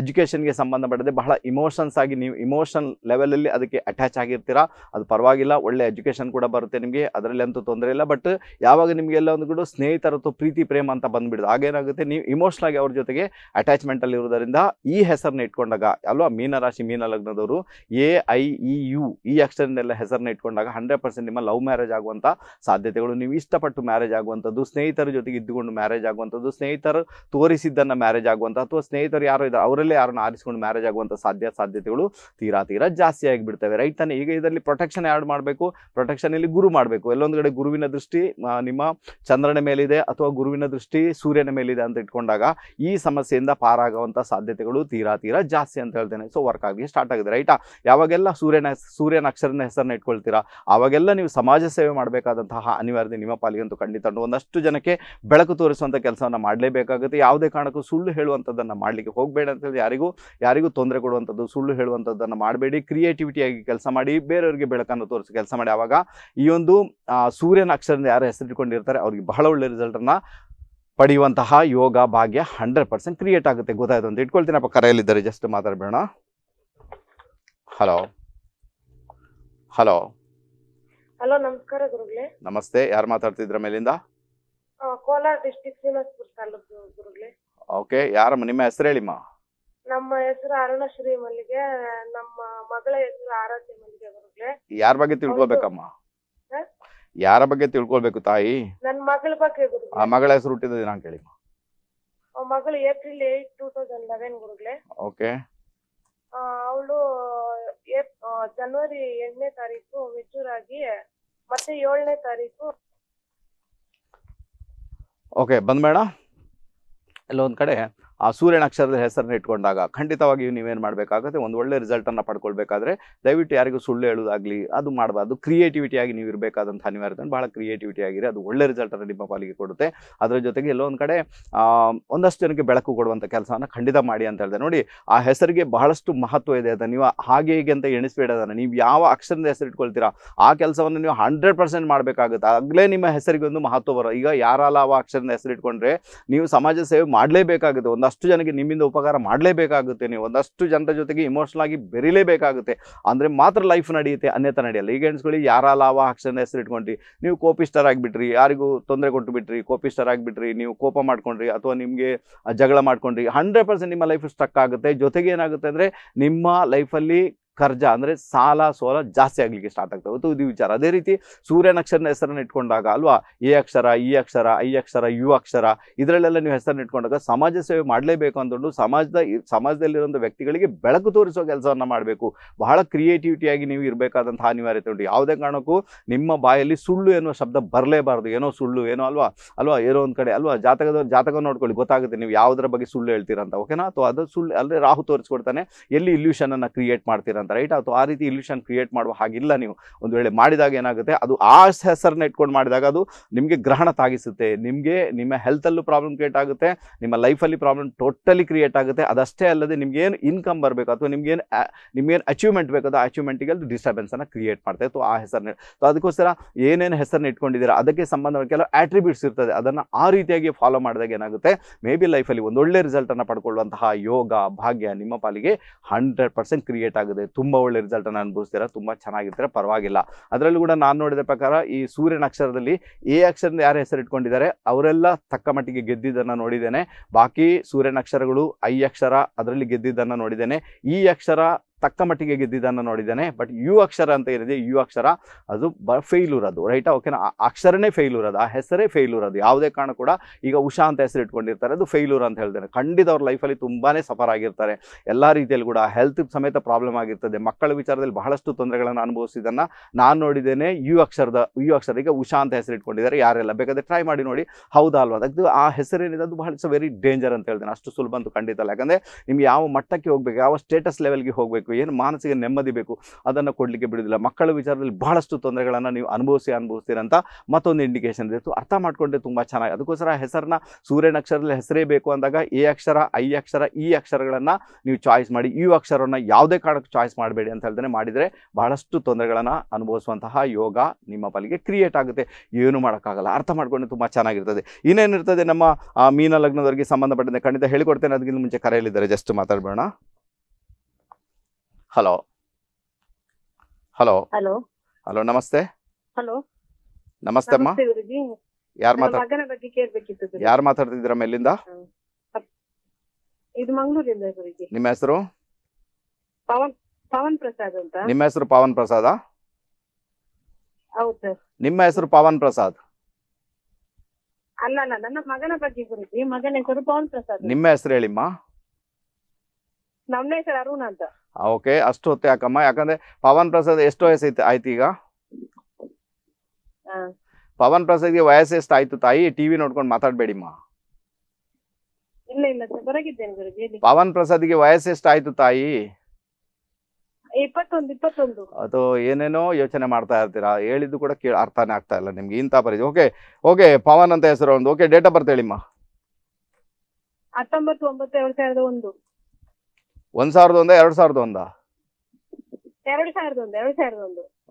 ಎಜುಕೇಷನ್ಗೆ ಸಂಬಂಧಪಟ್ಟದೆ ಬಹಳ ಇಮೋಷನ್ಸ್ ಆಗಿ ನೀವು ಇಮೋಷನ್ ಲೆವೆಲಲ್ಲಿ ಅದಕ್ಕೆ ಅಟ್ಯಾಚ್ ಆಗಿರ್ತೀರಾ ಅದು ಪರವಾಗಿಲ್ಲ ಒಳ್ಳೆ ಎಜುಕೇಷನ್ ಕೂಡ ಬರುತ್ತೆ ನಿಮಗೆ ಅದರಲ್ಲಿ ಅಂತೂ ತೊಂದರೆ ಇಲ್ಲ ಬಟ್ ಯಾವಾಗ ನಿಮಗೆಲ್ಲ ಒಂದು ಕೂಡ ಸ್ನೇಹಿತರತ್ವ ಪ್ರೀತಿ ಪ್ರೇಮ ಅಂತ ಬಂದುಬಿಡುದು ಆಗೇನಾಗುತ್ತೆ ನೀವು ಇಮೋಷನ್ ಆಗಿ ಅವ್ರ ಜೊತೆಗೆ ಅಟ್ಯಾಚ್ಮೆಂಟಲ್ಲಿ ಇರೋದರಿಂದ ಈ ಹೆಸರನ್ನ ಇಟ್ಕೊಂಡಾಗ ಅಲ್ವಾ ಮೀನರಾಶಿ ಮೀನ ಲಗ್ನದವರು ಎ ಐ ಇ ಯು ಈ ಎಲ್ಲ ಹೆಸರನ್ನ ಇಟ್ಕೊಂಡಾಗ ಹಂಡ್ರೆಡ್ ಪರ್ಸೆಂಟ್ ನಿಮ್ಮ ಲವ್ ಮ್ಯಾರೇಜ್ ಆಗುವಂತ ಸಾಧ್ಯತೆಗಳು ನೀವು ಇಷ್ಟಪಟ್ಟು ಮ್ಯಾರೇಜ್ ಆಗುವಂಥದ್ದು ಸ್ನೇಹಿತರ ಜೊತೆಗೆ ಇದ್ದುಕೊಂಡು ಮ್ಯಾರೇಜ್ ಆಗುವಂಥದ್ದು ಸ್ನೇಹಿತರು ತೋರಿಸಿದ್ದನ್ನು ಮ್ಯಾರೇಜ್ ಆಗುವಂಥ ಅಥವಾ ಸ್ನೇಹಿತರು ಯಾರು ಇದ್ದಾರೆ ಅವರಲ್ಲೇ ಯಾರನ್ನು ಆರಿಸಿಕೊಂಡು ಮ್ಯಾರೇಜ್ ಆಗುವಂಥ ಸಾಧ್ಯ ಸಾಧ್ಯತೆಗಳು ತೀರಾ ತೀರಾ ಜಾಸ್ತಿ ಆಗಿಬಿಡ್ತವೆ ರೈಟ್ ತಾನೆ ಈಗ ಇದರಲ್ಲಿ ಪ್ರೊಟೆಕ್ಷನ್ ಆ್ಯಡ್ ಮಾಡಬೇಕು ಪ್ರೊಟೆಕ್ಷನ್ ಇಲ್ಲಿ ಗುರು ಮಾಡಬೇಕು ಎಲ್ಲೊಂದು ಕಡೆ ಗುರುವಿನ ದೃಷ್ಟಿ ನಿಮ್ಮ ಚಂದ್ರನ ಮೇಲಿದೆ ಅಥವಾ ಗುರುವಿನ ದೃಷ್ಟಿ ಸೂರ್ಯನ ಮೇಲಿದೆ ಅಂತ ಇಟ್ಕೊಂಡಾಗ ಈ ಸಮಸ್ಯೆಯಿಂದ ಪಾರಾಗುವಂಥ ಸಾಧ್ಯತೆಗಳು ತೀರಾ ತೀರಾ ಜಾಸ್ತಿ ಅಂತ ಹೇಳ್ತೇನೆ ಸೊ ವರ್ಕ್ ಆಗಿ ಸ್ಟಾರ್ಟ್ ಆಗಿದೆ ರೈಟಾ ಯಾವಾಗೆಲ್ಲ ಸೂರ್ಯನ ಸೂರ್ಯನ ಅಕ್ಷರನ ಹೆಸರನ್ನ ಇಟ್ಕೊಳ್ತೀರಾ ಆವಾಗೆಲ್ಲ ನೀವು ಸಮಾಜ ಸೇವೆ ಮಾಡಬೇಕಾದಂತಹ ಅನಿವಾರ್ಯತೆ ನಿಮ್ಮ ಅಂತೂ ಖಂಡಿತ ಒಂದಷ್ಟು ಜನಕ್ಕೆ ಬೆಳಕು ತೋರಿಸುವಂಥ ಕೆಲಸವನ್ನು ಮಾಡಲೇಬೇಕಾಗುತ್ತೆ ಯಾವುದೇ ಕಾರಣಕ್ಕೂ ಸುಳ್ಳು ಹೇಳುವಂಥದ್ದನ್ನು ಮಾಡಲಿಕ್ಕೆ ಹೋಗಬೇಡ ಅಂತೇಳಿ ಯಾರಿಗೂ ಯಾರಿಗೂ ತೊಂದರೆ ಕೊಡುವಂಥದ್ದು ಸುಳ್ಳು ಹೇಳುವಂಥದ್ದನ್ನು ಮಾಡಬೇಡಿ ಕ್ರಿಯೇಟಿವಿಟಿಯಾಗಿ ಕೆಲಸ ಮಾಡಿ ಬೇರೆಯವರಿಗೆ ಬೆಳಕನ್ನು ತೋರಿಸಿ ಕೆಲಸ ಮಾಡಿ ಆವಾಗ ಈ ಒಂದು ಸೂರ್ಯನ ಅಕ್ಷರದಿಂದ ಯಾರು ಹೆಸರಿಟ್ಕೊಂಡಿರ್ತಾರೆ ಅವ್ರಿಗೆ ಬಹಳ ಒಳ್ಳೆ ರಿಸಲ್ಟನ್ನು ಪಡೆಯುವಂತಹ ಯೋಗ ಭಾಗ್ಯ ಹಂಡ್ರೆಡ್ ಪರ್ಸೆಂಟ್ ಕ್ರಿಯೇಟ್ ಆಗುತ್ತೆ ಗೊತ್ತಾಯ್ತು ಅಂತ ಇಟ್ಕೊಳ್ತೀನಪ್ಪ ಕರೆಯಲ್ಲಿದ್ದಾರೆ ಜಸ್ಟ್ ಮಾತಾಡಬೇಡ ಹಲೋ ಹಲೋ ಹಲೋ ನಮಸ್ಕಾರ ಗುರುಗಳೇ ನಮಸ್ತೆ ಯಾರು ಮಾತಾಡ್ತಿದ್ರ ಮೇಲಿಂದ ಕೋಲಾರ ಡಿಸ್ಟಿಕ್ ಶ್ರೀನಿವಾಸಪುರ ತಾಲೂಕು ಗುರುಗಳೇ ಓಕೆ ಯಾರಮ್ಮ ನಿಮ್ಮ ಹೆಸರು ಹೇಳಿಮ್ಮ ನಮ್ಮ ಹೆಸರು ಅರುಣಶ್ರೀ ಮಲ್ಲಿಗೆ ನಮ್ಮ ಮಗಳ ಹೆಸರು ಆರಾಧ್ಯ ಮಲ್ಲಿಗೆ ಗುರುಗಳೇ ಯಾರ ಬಗ್ಗೆ ತಿಳ್ಕೊಬೇಕಮ್ಮ ಹ? ಯಾರ ಬಗ್ಗೆ ತಿಳ್ಕೊಳ್ಬೇಕು ತಾಯಿ ನನ್ನ ಮಗಳ ಬಗ್ಗೆ ಆ ಮಗಳ ಹೆಸರು ಹುಟ್ಟಿದ ದಿನಾಂಕ ಹೇಳಿ ಅವ್ರ ಮಗಳು April eight two thousand eleven ಗುರುಗಳೇ ಓಕೆ ಅವಳು ಜನವರಿ ಎಂಟನೇ ತಾರೀಕು ಮೆಚೂರ್ ಆಗಿ ಮತ್ತೆ ಏಳನೇ ತಾರೀಕು ओके बंद बेड़ा इलोन कड़े है ಆ ಸೂರ್ಯನ ಅಕ್ಷರದ ಹೆಸರನ್ನ ಇಟ್ಕೊಂಡಾಗ ಖಂಡಿತವಾಗಿ ನೀವೇನು ಮಾಡಬೇಕಾಗುತ್ತೆ ಒಂದು ಒಳ್ಳೆ ರಿಸಲ್ಟನ್ನು ಪಡ್ಕೊಳ್ಬೇಕಾದ್ರೆ ದಯವಿಟ್ಟು ಯಾರಿಗೂ ಸುಳ್ಳು ಹೇಳೋದಾಗಲಿ ಅದು ಮಾಡಬಾರ್ದು ಕ್ರಿಯೇಟಿವಿಟಿಯಾಗಿ ನೀವು ಇರಬೇಕಾದಂಥ ಅನಿವಾರ್ಯತೆ ಭಾಳ ಕ್ರಿಯೇಟಿವಿಟಿಯಾಗಿರಿ ಅದು ಒಳ್ಳೆ ರಿಸಲ್ಟನ್ನು ನಿಮ್ಮ ಪಾಲಿಗೆ ಕೊಡುತ್ತೆ ಅದರ ಜೊತೆಗೆ ಎಲ್ಲೊಂದು ಕಡೆ ಒಂದಷ್ಟು ಜನಕ್ಕೆ ಬೆಳಕು ಕೊಡುವಂಥ ಕೆಲಸವನ್ನು ಖಂಡಿತ ಮಾಡಿ ಅಂತ ಹೇಳಿದೆ ನೋಡಿ ಆ ಹೆಸರಿಗೆ ಬಹಳಷ್ಟು ಮಹತ್ವ ಇದೆ ಅದನ್ನು ನೀವು ಹಾಗೆ ಹೀಗೆ ಅಂತ ಎಣಿಸ್ಬೇಡ ನೀವು ಯಾವ ಅಕ್ಷರದ ಹೆಸರು ಇಟ್ಕೊಳ್ತೀರಾ ಆ ಕೆಲಸವನ್ನು ನೀವು ಹಂಡ್ರೆಡ್ ಪರ್ಸೆಂಟ್ ಮಾಡಬೇಕಾಗುತ್ತೆ ಆಗಲೇ ನಿಮ್ಮ ಹೆಸರಿಗೆ ಒಂದು ಮಹತ್ವ ಬರೋ ಈಗ ಯಾರಲ್ಲ ಆ ಅಕ್ಷರದ ಹೆಸರು ಇಟ್ಕೊಂಡ್ರೆ ನೀವು ಸಮಾಜ ಸೇವೆ ಮಾಡಲೇಬೇಕಾಗುತ್ತೆ ಒಂದು ಒಂದಷ್ಟು ಜನಕ್ಕೆ ನಿಮ್ಮಿಂದ ಉಪಕಾರ ಮಾಡಲೇಬೇಕಾಗುತ್ತೆ ನೀವು ಒಂದಷ್ಟು ಜನರ ಜೊತೆಗೆ ಇಮೋಷ್ನಲ್ ಆಗಿ ಬೆರೀಲೇಬೇಕಾಗುತ್ತೆ ಅಂದರೆ ಮಾತ್ರ ಲೈಫ್ ನಡೆಯುತ್ತೆ ಅನ್ಯತಾ ನಡೆಯಲ್ಲ ಈಗ ಎಣಿಸ್ಕೊಳ್ಳಿ ಯಾರ ಲಾಭ ಹಾಕ್ಸನ್ನ ಹೆಸರು ಇಟ್ಕೊಂಡ್ರಿ ನೀವು ಕೋಪಿಸ್ಟರ್ ಆಗಿಬಿಟ್ರಿ ಯಾರಿಗೂ ತೊಂದರೆ ಕೊಟ್ಟು ಬಿಟ್ರಿ ಕೋಪಿಸ್ಟರ್ ಆಗಿಬಿಟ್ರಿ ನೀವು ಕೋಪ ಮಾಡ್ಕೊಂಡ್ರಿ ಅಥವಾ ನಿಮಗೆ ಜಗಳ ಮಾಡ್ಕೊಂಡ್ರಿ ಹಂಡ್ರೆಡ್ ಪರ್ಸೆಂಟ್ ನಿಮ್ಮ ಲೈಫ್ ಸ್ಟಕ್ ಆಗುತ್ತೆ ಜೊತೆಗೆ ಏನಾಗುತ್ತೆ ಅಂದರೆ ನಿಮ್ಮ ಲೈಫಲ್ಲಿ ಖರ್ಜ ಅಂದರೆ ಸಾಲ ಸೋಲ ಜಾಸ್ತಿ ಆಗಲಿಕ್ಕೆ ಸ್ಟಾರ್ಟ್ ಆಗ್ತದೆ ಅದು ಇದು ವಿಚಾರ ಅದೇ ರೀತಿ ಸೂರ್ಯನಕ್ಷರನ ಹೆಸರನ್ನು ಇಟ್ಕೊಂಡಾಗ ಅಲ್ವಾ ಎ ಅಕ್ಷರ ಇ ಅಕ್ಷರ ಐ ಅಕ್ಷರ ಯು ಅಕ್ಷರ ಇದರಲ್ಲೆಲ್ಲ ನೀವು ಹೆಸರನ್ನು ಇಟ್ಕೊಂಡಾಗ ಸಮಾಜ ಸೇವೆ ಮಾಡಲೇಬೇಕು ಅಂದ್ಕೊಂಡು ಸಮಾಜದ ಸಮಾಜದಲ್ಲಿರುವಂಥ ವ್ಯಕ್ತಿಗಳಿಗೆ ಬೆಳಕು ತೋರಿಸೋ ಕೆಲಸವನ್ನು ಮಾಡಬೇಕು ಬಹಳ ಕ್ರಿಯೇಟಿವಿಟಿಯಾಗಿ ನೀವು ಇರಬೇಕಾದಂಥ ಅನಿವಾರ್ಯತೆ ಉಂಟು ಯಾವುದೇ ಕಾರಣಕ್ಕೂ ನಿಮ್ಮ ಬಾಯಲ್ಲಿ ಸುಳ್ಳು ಎನ್ನುವ ಶಬ್ದ ಬರಲೇಬಾರ್ದು ಏನೋ ಸುಳ್ಳು ಏನೋ ಅಲ್ವಾ ಅಲ್ವಾ ಏನೋ ಒಂದು ಕಡೆ ಅಲ್ವಾ ಜಾತಕದ ಜಾತಕ ನೋಡ್ಕೊಳ್ಳಿ ಗೊತ್ತಾಗುತ್ತೆ ನೀವು ಯಾವುದರ ಬಗ್ಗೆ ಸುಳ್ಳು ಹೇಳ್ತೀರಂತ ಓಕೆನಾ ಅಥವಾ ಅದು ಸುಳ್ಳು ಅಂದರೆ ರಾಹು ತೋರಿಸ್ಕೊಡ್ತಾನೆ ಎಲ್ಲಿ ಇಲ್ಯೂಷನನ್ನು ಕ್ರಿಯೇಟ್ ಮಾಡ್ತೀರಂತ ಅಂತ ರೈಟ್ ಅಥವಾ ಆ ರೀತಿ ಇಲ್ಯೂಷನ್ ಕ್ರಿಯೇಟ್ ಮಾಡುವ ಹಾಗಿಲ್ಲ ನೀವು ಒಂದು ವೇಳೆ ಮಾಡಿದಾಗ ಏನಾಗುತ್ತೆ ಅದು ಆ ಹೆಸರನ್ನ ಇಟ್ಕೊಂಡು ಮಾಡಿದಾಗ ಅದು ನಿಮಗೆ ಗ್ರಹಣ ತಾಗಿಸುತ್ತೆ ನಿಮಗೆ ನಿಮ್ಮ ಹೆಲ್ತಲ್ಲೂ ಪ್ರಾಬ್ಲಮ್ ಕ್ರಿಯೇಟ್ ಆಗುತ್ತೆ ನಿಮ್ಮ ಲೈಫಲ್ಲಿ ಪ್ರಾಬ್ಲಮ್ ಟೋಟಲಿ ಕ್ರಿಯೇಟ್ ಆಗುತ್ತೆ ಅದಷ್ಟೇ ಅಲ್ಲದೆ ನಿಮ್ಗೇನು ಇನ್ಕಮ್ ಬರಬೇಕು ಅಥವಾ ನಿಮ್ಗೇನು ಏನು ಅಚೀವ್ಮೆಂಟ್ ಬೇಕು ಅದು ಅಚೀವ್ಮೆಂಟಿಗೆ ಅದು ಡಿಸ್ಟರ್ಬೆನ್ಸನ್ನು ಕ್ರಿಯೇಟ್ ಮಾಡ್ತಾರೆ ಸೊ ಆ ಹೆಸರನ್ನ ಸೊ ಅದಕ್ಕೋಸ್ಕರ ಏನೇನು ಹೆಸರನ್ನ ಇಟ್ಕೊಂಡಿದ್ದೀರಾ ಅದಕ್ಕೆ ಸಂಬಂಧ ಕೆಲವು ಆಟ್ರಿಬ್ಯೂಟ್ಸ್ ಇರ್ತದೆ ಅದನ್ನು ಆ ರೀತಿಯಾಗಿ ಫಾಲೋ ಮಾಡಿದಾಗ ಏನಾಗುತ್ತೆ ಮೇ ಬಿ ಲೈಫಲ್ಲಿ ಒಂದೊಳ್ಳೆ ರಿಸಲ್ಟನ್ನು ಪಡ್ಕೊಳ್ಳುವಂತಹ ಯೋಗ ಭಾಗ್ಯ ನಿಮ್ಮ ಪಾಲಿಗೆ ಹಂಡ್ರೆಡ್ ಪರ್ಸೆಂಟ್ ಕ್ರಿಯೇಟ್ ಆಗುತ್ತೆ ತುಂಬ ಒಳ್ಳೆ ರಿಸಲ್ಟನ್ನು ಅನುಭವಿಸ್ತೀರಾ ತುಂಬ ಚೆನ್ನಾಗಿರ್ತಾರೆ ಪರವಾಗಿಲ್ಲ ಅದರಲ್ಲೂ ಕೂಡ ನಾನು ನೋಡಿದ ಪ್ರಕಾರ ಈ ಸೂರ್ಯನಕ್ಷರದಲ್ಲಿ ಎ ಅಕ್ಷರದಿಂದ ಯಾರು ಹೆಸರು ಇಟ್ಕೊಂಡಿದ್ದಾರೆ ಅವರೆಲ್ಲ ತಕ್ಕ ಮಟ್ಟಿಗೆ ಗೆದ್ದಿದ್ದನ್ನು ನೋಡಿದ್ದೇನೆ ಬಾಕಿ ಸೂರ್ಯ ನಕ್ಷರಗಳು ಐ ಅಕ್ಷರ ಅದರಲ್ಲಿ ಗೆದ್ದಿದ್ದನ್ನು ನೋಡಿದ್ದೇನೆ ಈ ಅಕ್ಷರ ತಕ್ಕ ಮಟ್ಟಿಗೆ ಗೆದ್ದಿದ್ದನ್ನು ನೋಡಿದ್ದೇನೆ ಬಟ್ ಯು ಅಕ್ಷರ ಅಂತ ಏನಿದೆ ಯು ಅಕ್ಷರ ಅದು ಬ ಫೇಲ್ಯೂರ್ ಅದು ರೈಟಾ ಓಕೆನಾ ಅಕ್ಷರನೇ ಫೇಲ್ಯೂರ್ ಅದು ಆ ಹೆಸರೇ ಫೇಲ್ಯೂರ್ ಅದು ಯಾವುದೇ ಕಾರಣ ಕೂಡ ಈಗ ಉಷಾ ಅಂತ ಹೆಸರು ಇಟ್ಕೊಂಡಿರ್ತಾರೆ ಅದು ಫೇಲ್ಯೂರ್ ಅಂತ ಹೇಳ್ತಾರೆ ಖಂಡಿತ ಅವ್ರ ಲೈಫಲ್ಲಿ ತುಂಬಾ ಸಫರ್ ಆಗಿರ್ತಾರೆ ಎಲ್ಲ ರೀತಿಯಲ್ಲಿ ಕೂಡ ಹೆಲ್ತ್ ಸಮೇತ ಪ್ರಾಬ್ಲಮ್ ಆಗಿರ್ತದೆ ಮಕ್ಕಳ ವಿಚಾರದಲ್ಲಿ ಬಹಳಷ್ಟು ತೊಂದರೆಗಳನ್ನು ಅನುಭವಿಸಿದ್ದನ್ನು ನಾನು ನೋಡಿದ್ದೇನೆ ಯು ಅಕ್ಷರದ ಯು ಅಕ್ಷರಿಗೆ ಉಷಾ ಅಂತ ಹೆಸರು ಇಟ್ಕೊಂಡಿದ್ದಾರೆ ಯಾರೆಲ್ಲ ಬೇಕಾದರೆ ಟ್ರೈ ಮಾಡಿ ನೋಡಿ ಹೌದಾ ಅಲ್ವಾ ಅದು ಆ ಹೆಸರೇನಿದೆ ಅದು ಬಹಳ ವೆರಿ ಡೇಂಜರ್ ಅಂತ ಹೇಳ್ತೇನೆ ಅಷ್ಟು ಸುಲಭ ಅಂತೂ ಖಂಡಿತ ಅಲ್ಲ ಯಾಕಂದರೆ ನಿಮ್ಗೆ ಯಾವ ಮಟ್ಟಕ್ಕೆ ಹೋಗಬೇಕು ಯಾವ ಸ್ಟೇಟಸ್ ಲೆವೆಲ್ಗೆ ಹೋಗಬೇಕು ಬೇಕು ಏನು ಮಾನಸಿಕ ನೆಮ್ಮದಿ ಬೇಕು ಅದನ್ನು ಕೊಡಲಿಕ್ಕೆ ಬಿಡೋದಿಲ್ಲ ಮಕ್ಕಳ ವಿಚಾರದಲ್ಲಿ ಬಹಳಷ್ಟು ತೊಂದರೆಗಳನ್ನು ನೀವು ಅನುಭವಿಸಿ ಅನುಭವಿಸ್ತೀರಂತ ಮತ್ತೊಂದು ಇಂಡಿಕೇಶನ್ ಇತ್ತು ಅರ್ಥ ಮಾಡಿಕೊಂಡ್ರೆ ತುಂಬ ಚೆನ್ನಾಗಿ ಅದಕ್ಕೋಸ್ಕರ ಹೆಸರನ್ನ ಸೂರ್ಯನ ಅಕ್ಷರದಲ್ಲಿ ಹೆಸರೇ ಬೇಕು ಅಂದಾಗ ಎ ಅಕ್ಷರ ಐ ಅಕ್ಷರ ಇ ಅಕ್ಷರಗಳನ್ನು ನೀವು ಚಾಯ್ಸ್ ಮಾಡಿ ಯು ಅಕ್ಷರವನ್ನು ಯಾವುದೇ ಕಾರಣಕ್ಕೆ ಚಾಯ್ಸ್ ಮಾಡಬೇಡಿ ಅಂತ ಹೇಳಿದ್ರೆ ಮಾಡಿದರೆ ಬಹಳಷ್ಟು ತೊಂದರೆಗಳನ್ನು ಅನುಭವಿಸುವಂತಹ ಯೋಗ ನಿಮ್ಮ ಪಾಲಿಗೆ ಕ್ರಿಯೇಟ್ ಆಗುತ್ತೆ ಏನು ಮಾಡೋಕ್ಕಾಗಲ್ಲ ಅರ್ಥ ಮಾಡ್ಕೊಂಡು ತುಂಬ ಚೆನ್ನಾಗಿರ್ತದೆ ಇನ್ನೇನಿರ್ತದೆ ನಮ್ಮ ಮೀನ ಲಗ್ನದವರಿಗೆ ಸಂಬಂಧಪಟ್ಟಂತೆ ಖಂಡಿತ ಹೇಳಿಕೊಡ್ತೇನೆ ಅದಕ್ಕಿಂತ ಮುಂಚೆ ಕರೆಯಲಿದ್ದಾರೆ ಜಸ್ಟ್ ಮಾತಾಡ್ಬೋಣ ಹಲೋ ಹಲೋ ಹಲೋ ಹಲೋ ನಮಸ್ತೆ ಹಲೋ ನಮಸ್ತೆ ಅಮ್ಮ ಯಾರು ಮಾತಾಡ ಮಗನ ಬಗ್ಗೆ ಕೇಳ್ಬೇಕಿತ್ತು ಯಾರು ಮಾತಾಡ್ತಿದ್ದೀರಮ್ಮ ಎಲ್ಲಿಂದ ಇದು ಮಂಗಳೂರಿಂದ ಗುರುಜಿ ನಿಮ್ಮ ಹೆಸರು ಪವನ್ ಪವನ್ ಪ್ರಸಾದ್ ಅಂತ ನಿಮ್ಮ ಹೆಸರು ಪವನ್ ಪ್ರಸಾದ ಹೌದು ನಿಮ್ಮ ಹೆಸರು ಪವನ್ ಪ್ರಸಾದ್ ಅಲ್ಲ ಅಲ್ಲ ನನ್ನ ಮಗನ ಬಗ್ಗೆ ಗುರುಜಿ ಮಗನ ಹೆಸರು ಪವನ್ ಪ್ರಸಾದ್ ನಿಮ್ಮ ಹೆಸರು ಹೇಳಿಮ್ಮ ನಮ್ಮ ಹೆಸರು ಅರುಣ್ ಅಂತ ಓಕೆ ಅಷ್ಟು ಹೊತ್ತೆ ಯಾಕಮ್ಮ ಯಾಕಂದ್ರೆ ಪವನ್ ಪ್ರಸಾದ್ ಎಷ್ಟು ವಯಸ್ಸೈತೆ ಆಯ್ತು ಈಗ ಪವನ್ ಪ್ರಸಾದ್ ಗೆ ವಯಸ್ಸು ಎಷ್ಟು ಆಯ್ತು ತಾಯಿ ಟಿವಿ ನೋಡ್ಕೊಂಡು ಮಾತಾಡ್ಬೇಡಿಮ್ಮ ಇಲ್ಲ ಇಲ್ಲ ಸರ್ ಪವನ್ ವಯಸ್ಸು ಎಷ್ಟು ಆಯ್ತು ತಾಯಿ ಅದು ಏನೇನೋ ಯೋಚನೆ ಮಾಡ್ತಾ ಇರ್ತೀರಾ ಹೇಳಿದ್ದು ಕೂಡ ಅರ್ಥನೇ ಆಗ್ತಾ ಇಲ್ಲ ನಿಮ್ಗೆ ಇಂತ ಪರಿ ಓಕೆ ಓಕೆ ಪವನ್ ಅಂತ ಹೆಸರು ಒಂದು ಓಕೆ ಡೇಟ್ ಆಫ್ ಬರ್ತ್ ಹೇಳಿಮ್ಮ ಹತ್ತೊಂಬತ್ತು ಒಂಬತ್ತು ಎರಡ್ ಸಾವಿರದ ಒಂದು ಒಂದ್ ಸಾವಿರದ ಒಂದ ಎರಡ್ ಸಾವಿರದ ಒಂದ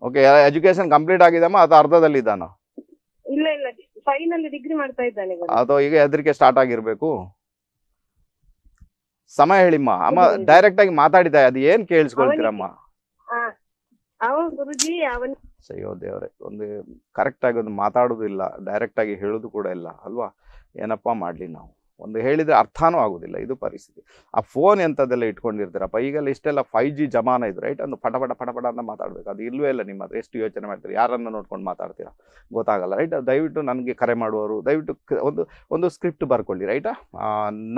ಓಕೆ ಎಜುಕೇಶನ್ ಕಂಪ್ಲೀಟ್ ಆಗಿದಮ್ಮ ಅಥವಾ ಅರ್ಧದಲ್ಲಿ ಇದ್ದಾನ ಇಲ್ಲ ಇಲ್ಲ ಫೈನಲ್ ಡಿಗ್ರಿ ಮಾಡ್ತಾ ಇದ್ದಾನೆ ಈಗ. ಅಥವಾ ಈಗ ಹೆದರಿಕೆ ಸ್ಟಾರ್ಟ್ ಆಗಿರ್ಬೇಕು ಸಮಯ ಹೇಳಿಮ್ಮ ಅಮ್ಮ ಡೈರೆಕ್ಟ್ ಆಗಿ ಮಾತಾಡಿದ ಅದು ಏನ್ ಕೇಳಿಸ್ಕೊಳ್ತೀರಮ್ಮ ಅವ ಅಯ್ಯೋ ದೇವ್ರೆ ಒಂದು ಕರೆಕ್ಟ್ ಆಗಿ ಒಂದು ಮಾತಾಡೋದು ಡೈರೆಕ್ಟ್ ಆಗಿ ಹೇಳುದು ಕೂಡ ಇಲ್ಲ ಅಲ್ವಾ ಏನಪ್ಪಾ ಮಾಡ್ಲಿ ನಾವು ಒಂದು ಹೇಳಿದರೆ ಅರ್ಥನೂ ಆಗೋದಿಲ್ಲ ಇದು ಪರಿಸ್ಥಿತಿ ಆ ಫೋನ್ ಎಂಥದ್ದೆಲ್ಲ ಇಟ್ಕೊಂಡಿರ್ತೀರಪ್ಪ ಈಗೆಲ್ಲ ಇಷ್ಟೆಲ್ಲ ಫೈವ್ ಜಿ ಜಮಾನ ಇದು ರೈಟ್ ಒಂದು ಪಟಪಟ ಪಟಪಟ ಅಂತ ಮಾತಾಡಬೇಕು ಅದು ಇಲ್ಲವೇ ಇಲ್ಲ ನಿಮ್ಮ ಹತ್ರ ಎಷ್ಟು ಯೋಚನೆ ಮಾಡ್ತೀರಿ ಯಾರನ್ನು ನೋಡ್ಕೊಂಡು ಮಾತಾಡ್ತೀರಾ ಗೊತ್ತಾಗಲ್ಲ ರೈಟ್ ದಯವಿಟ್ಟು ನನಗೆ ಕರೆ ಮಾಡುವವರು ದಯವಿಟ್ಟು ಒಂದು ಒಂದು ಸ್ಕ್ರಿಪ್ಟ್ ಬರ್ಕೊಳ್ಳಿ ರೈಟ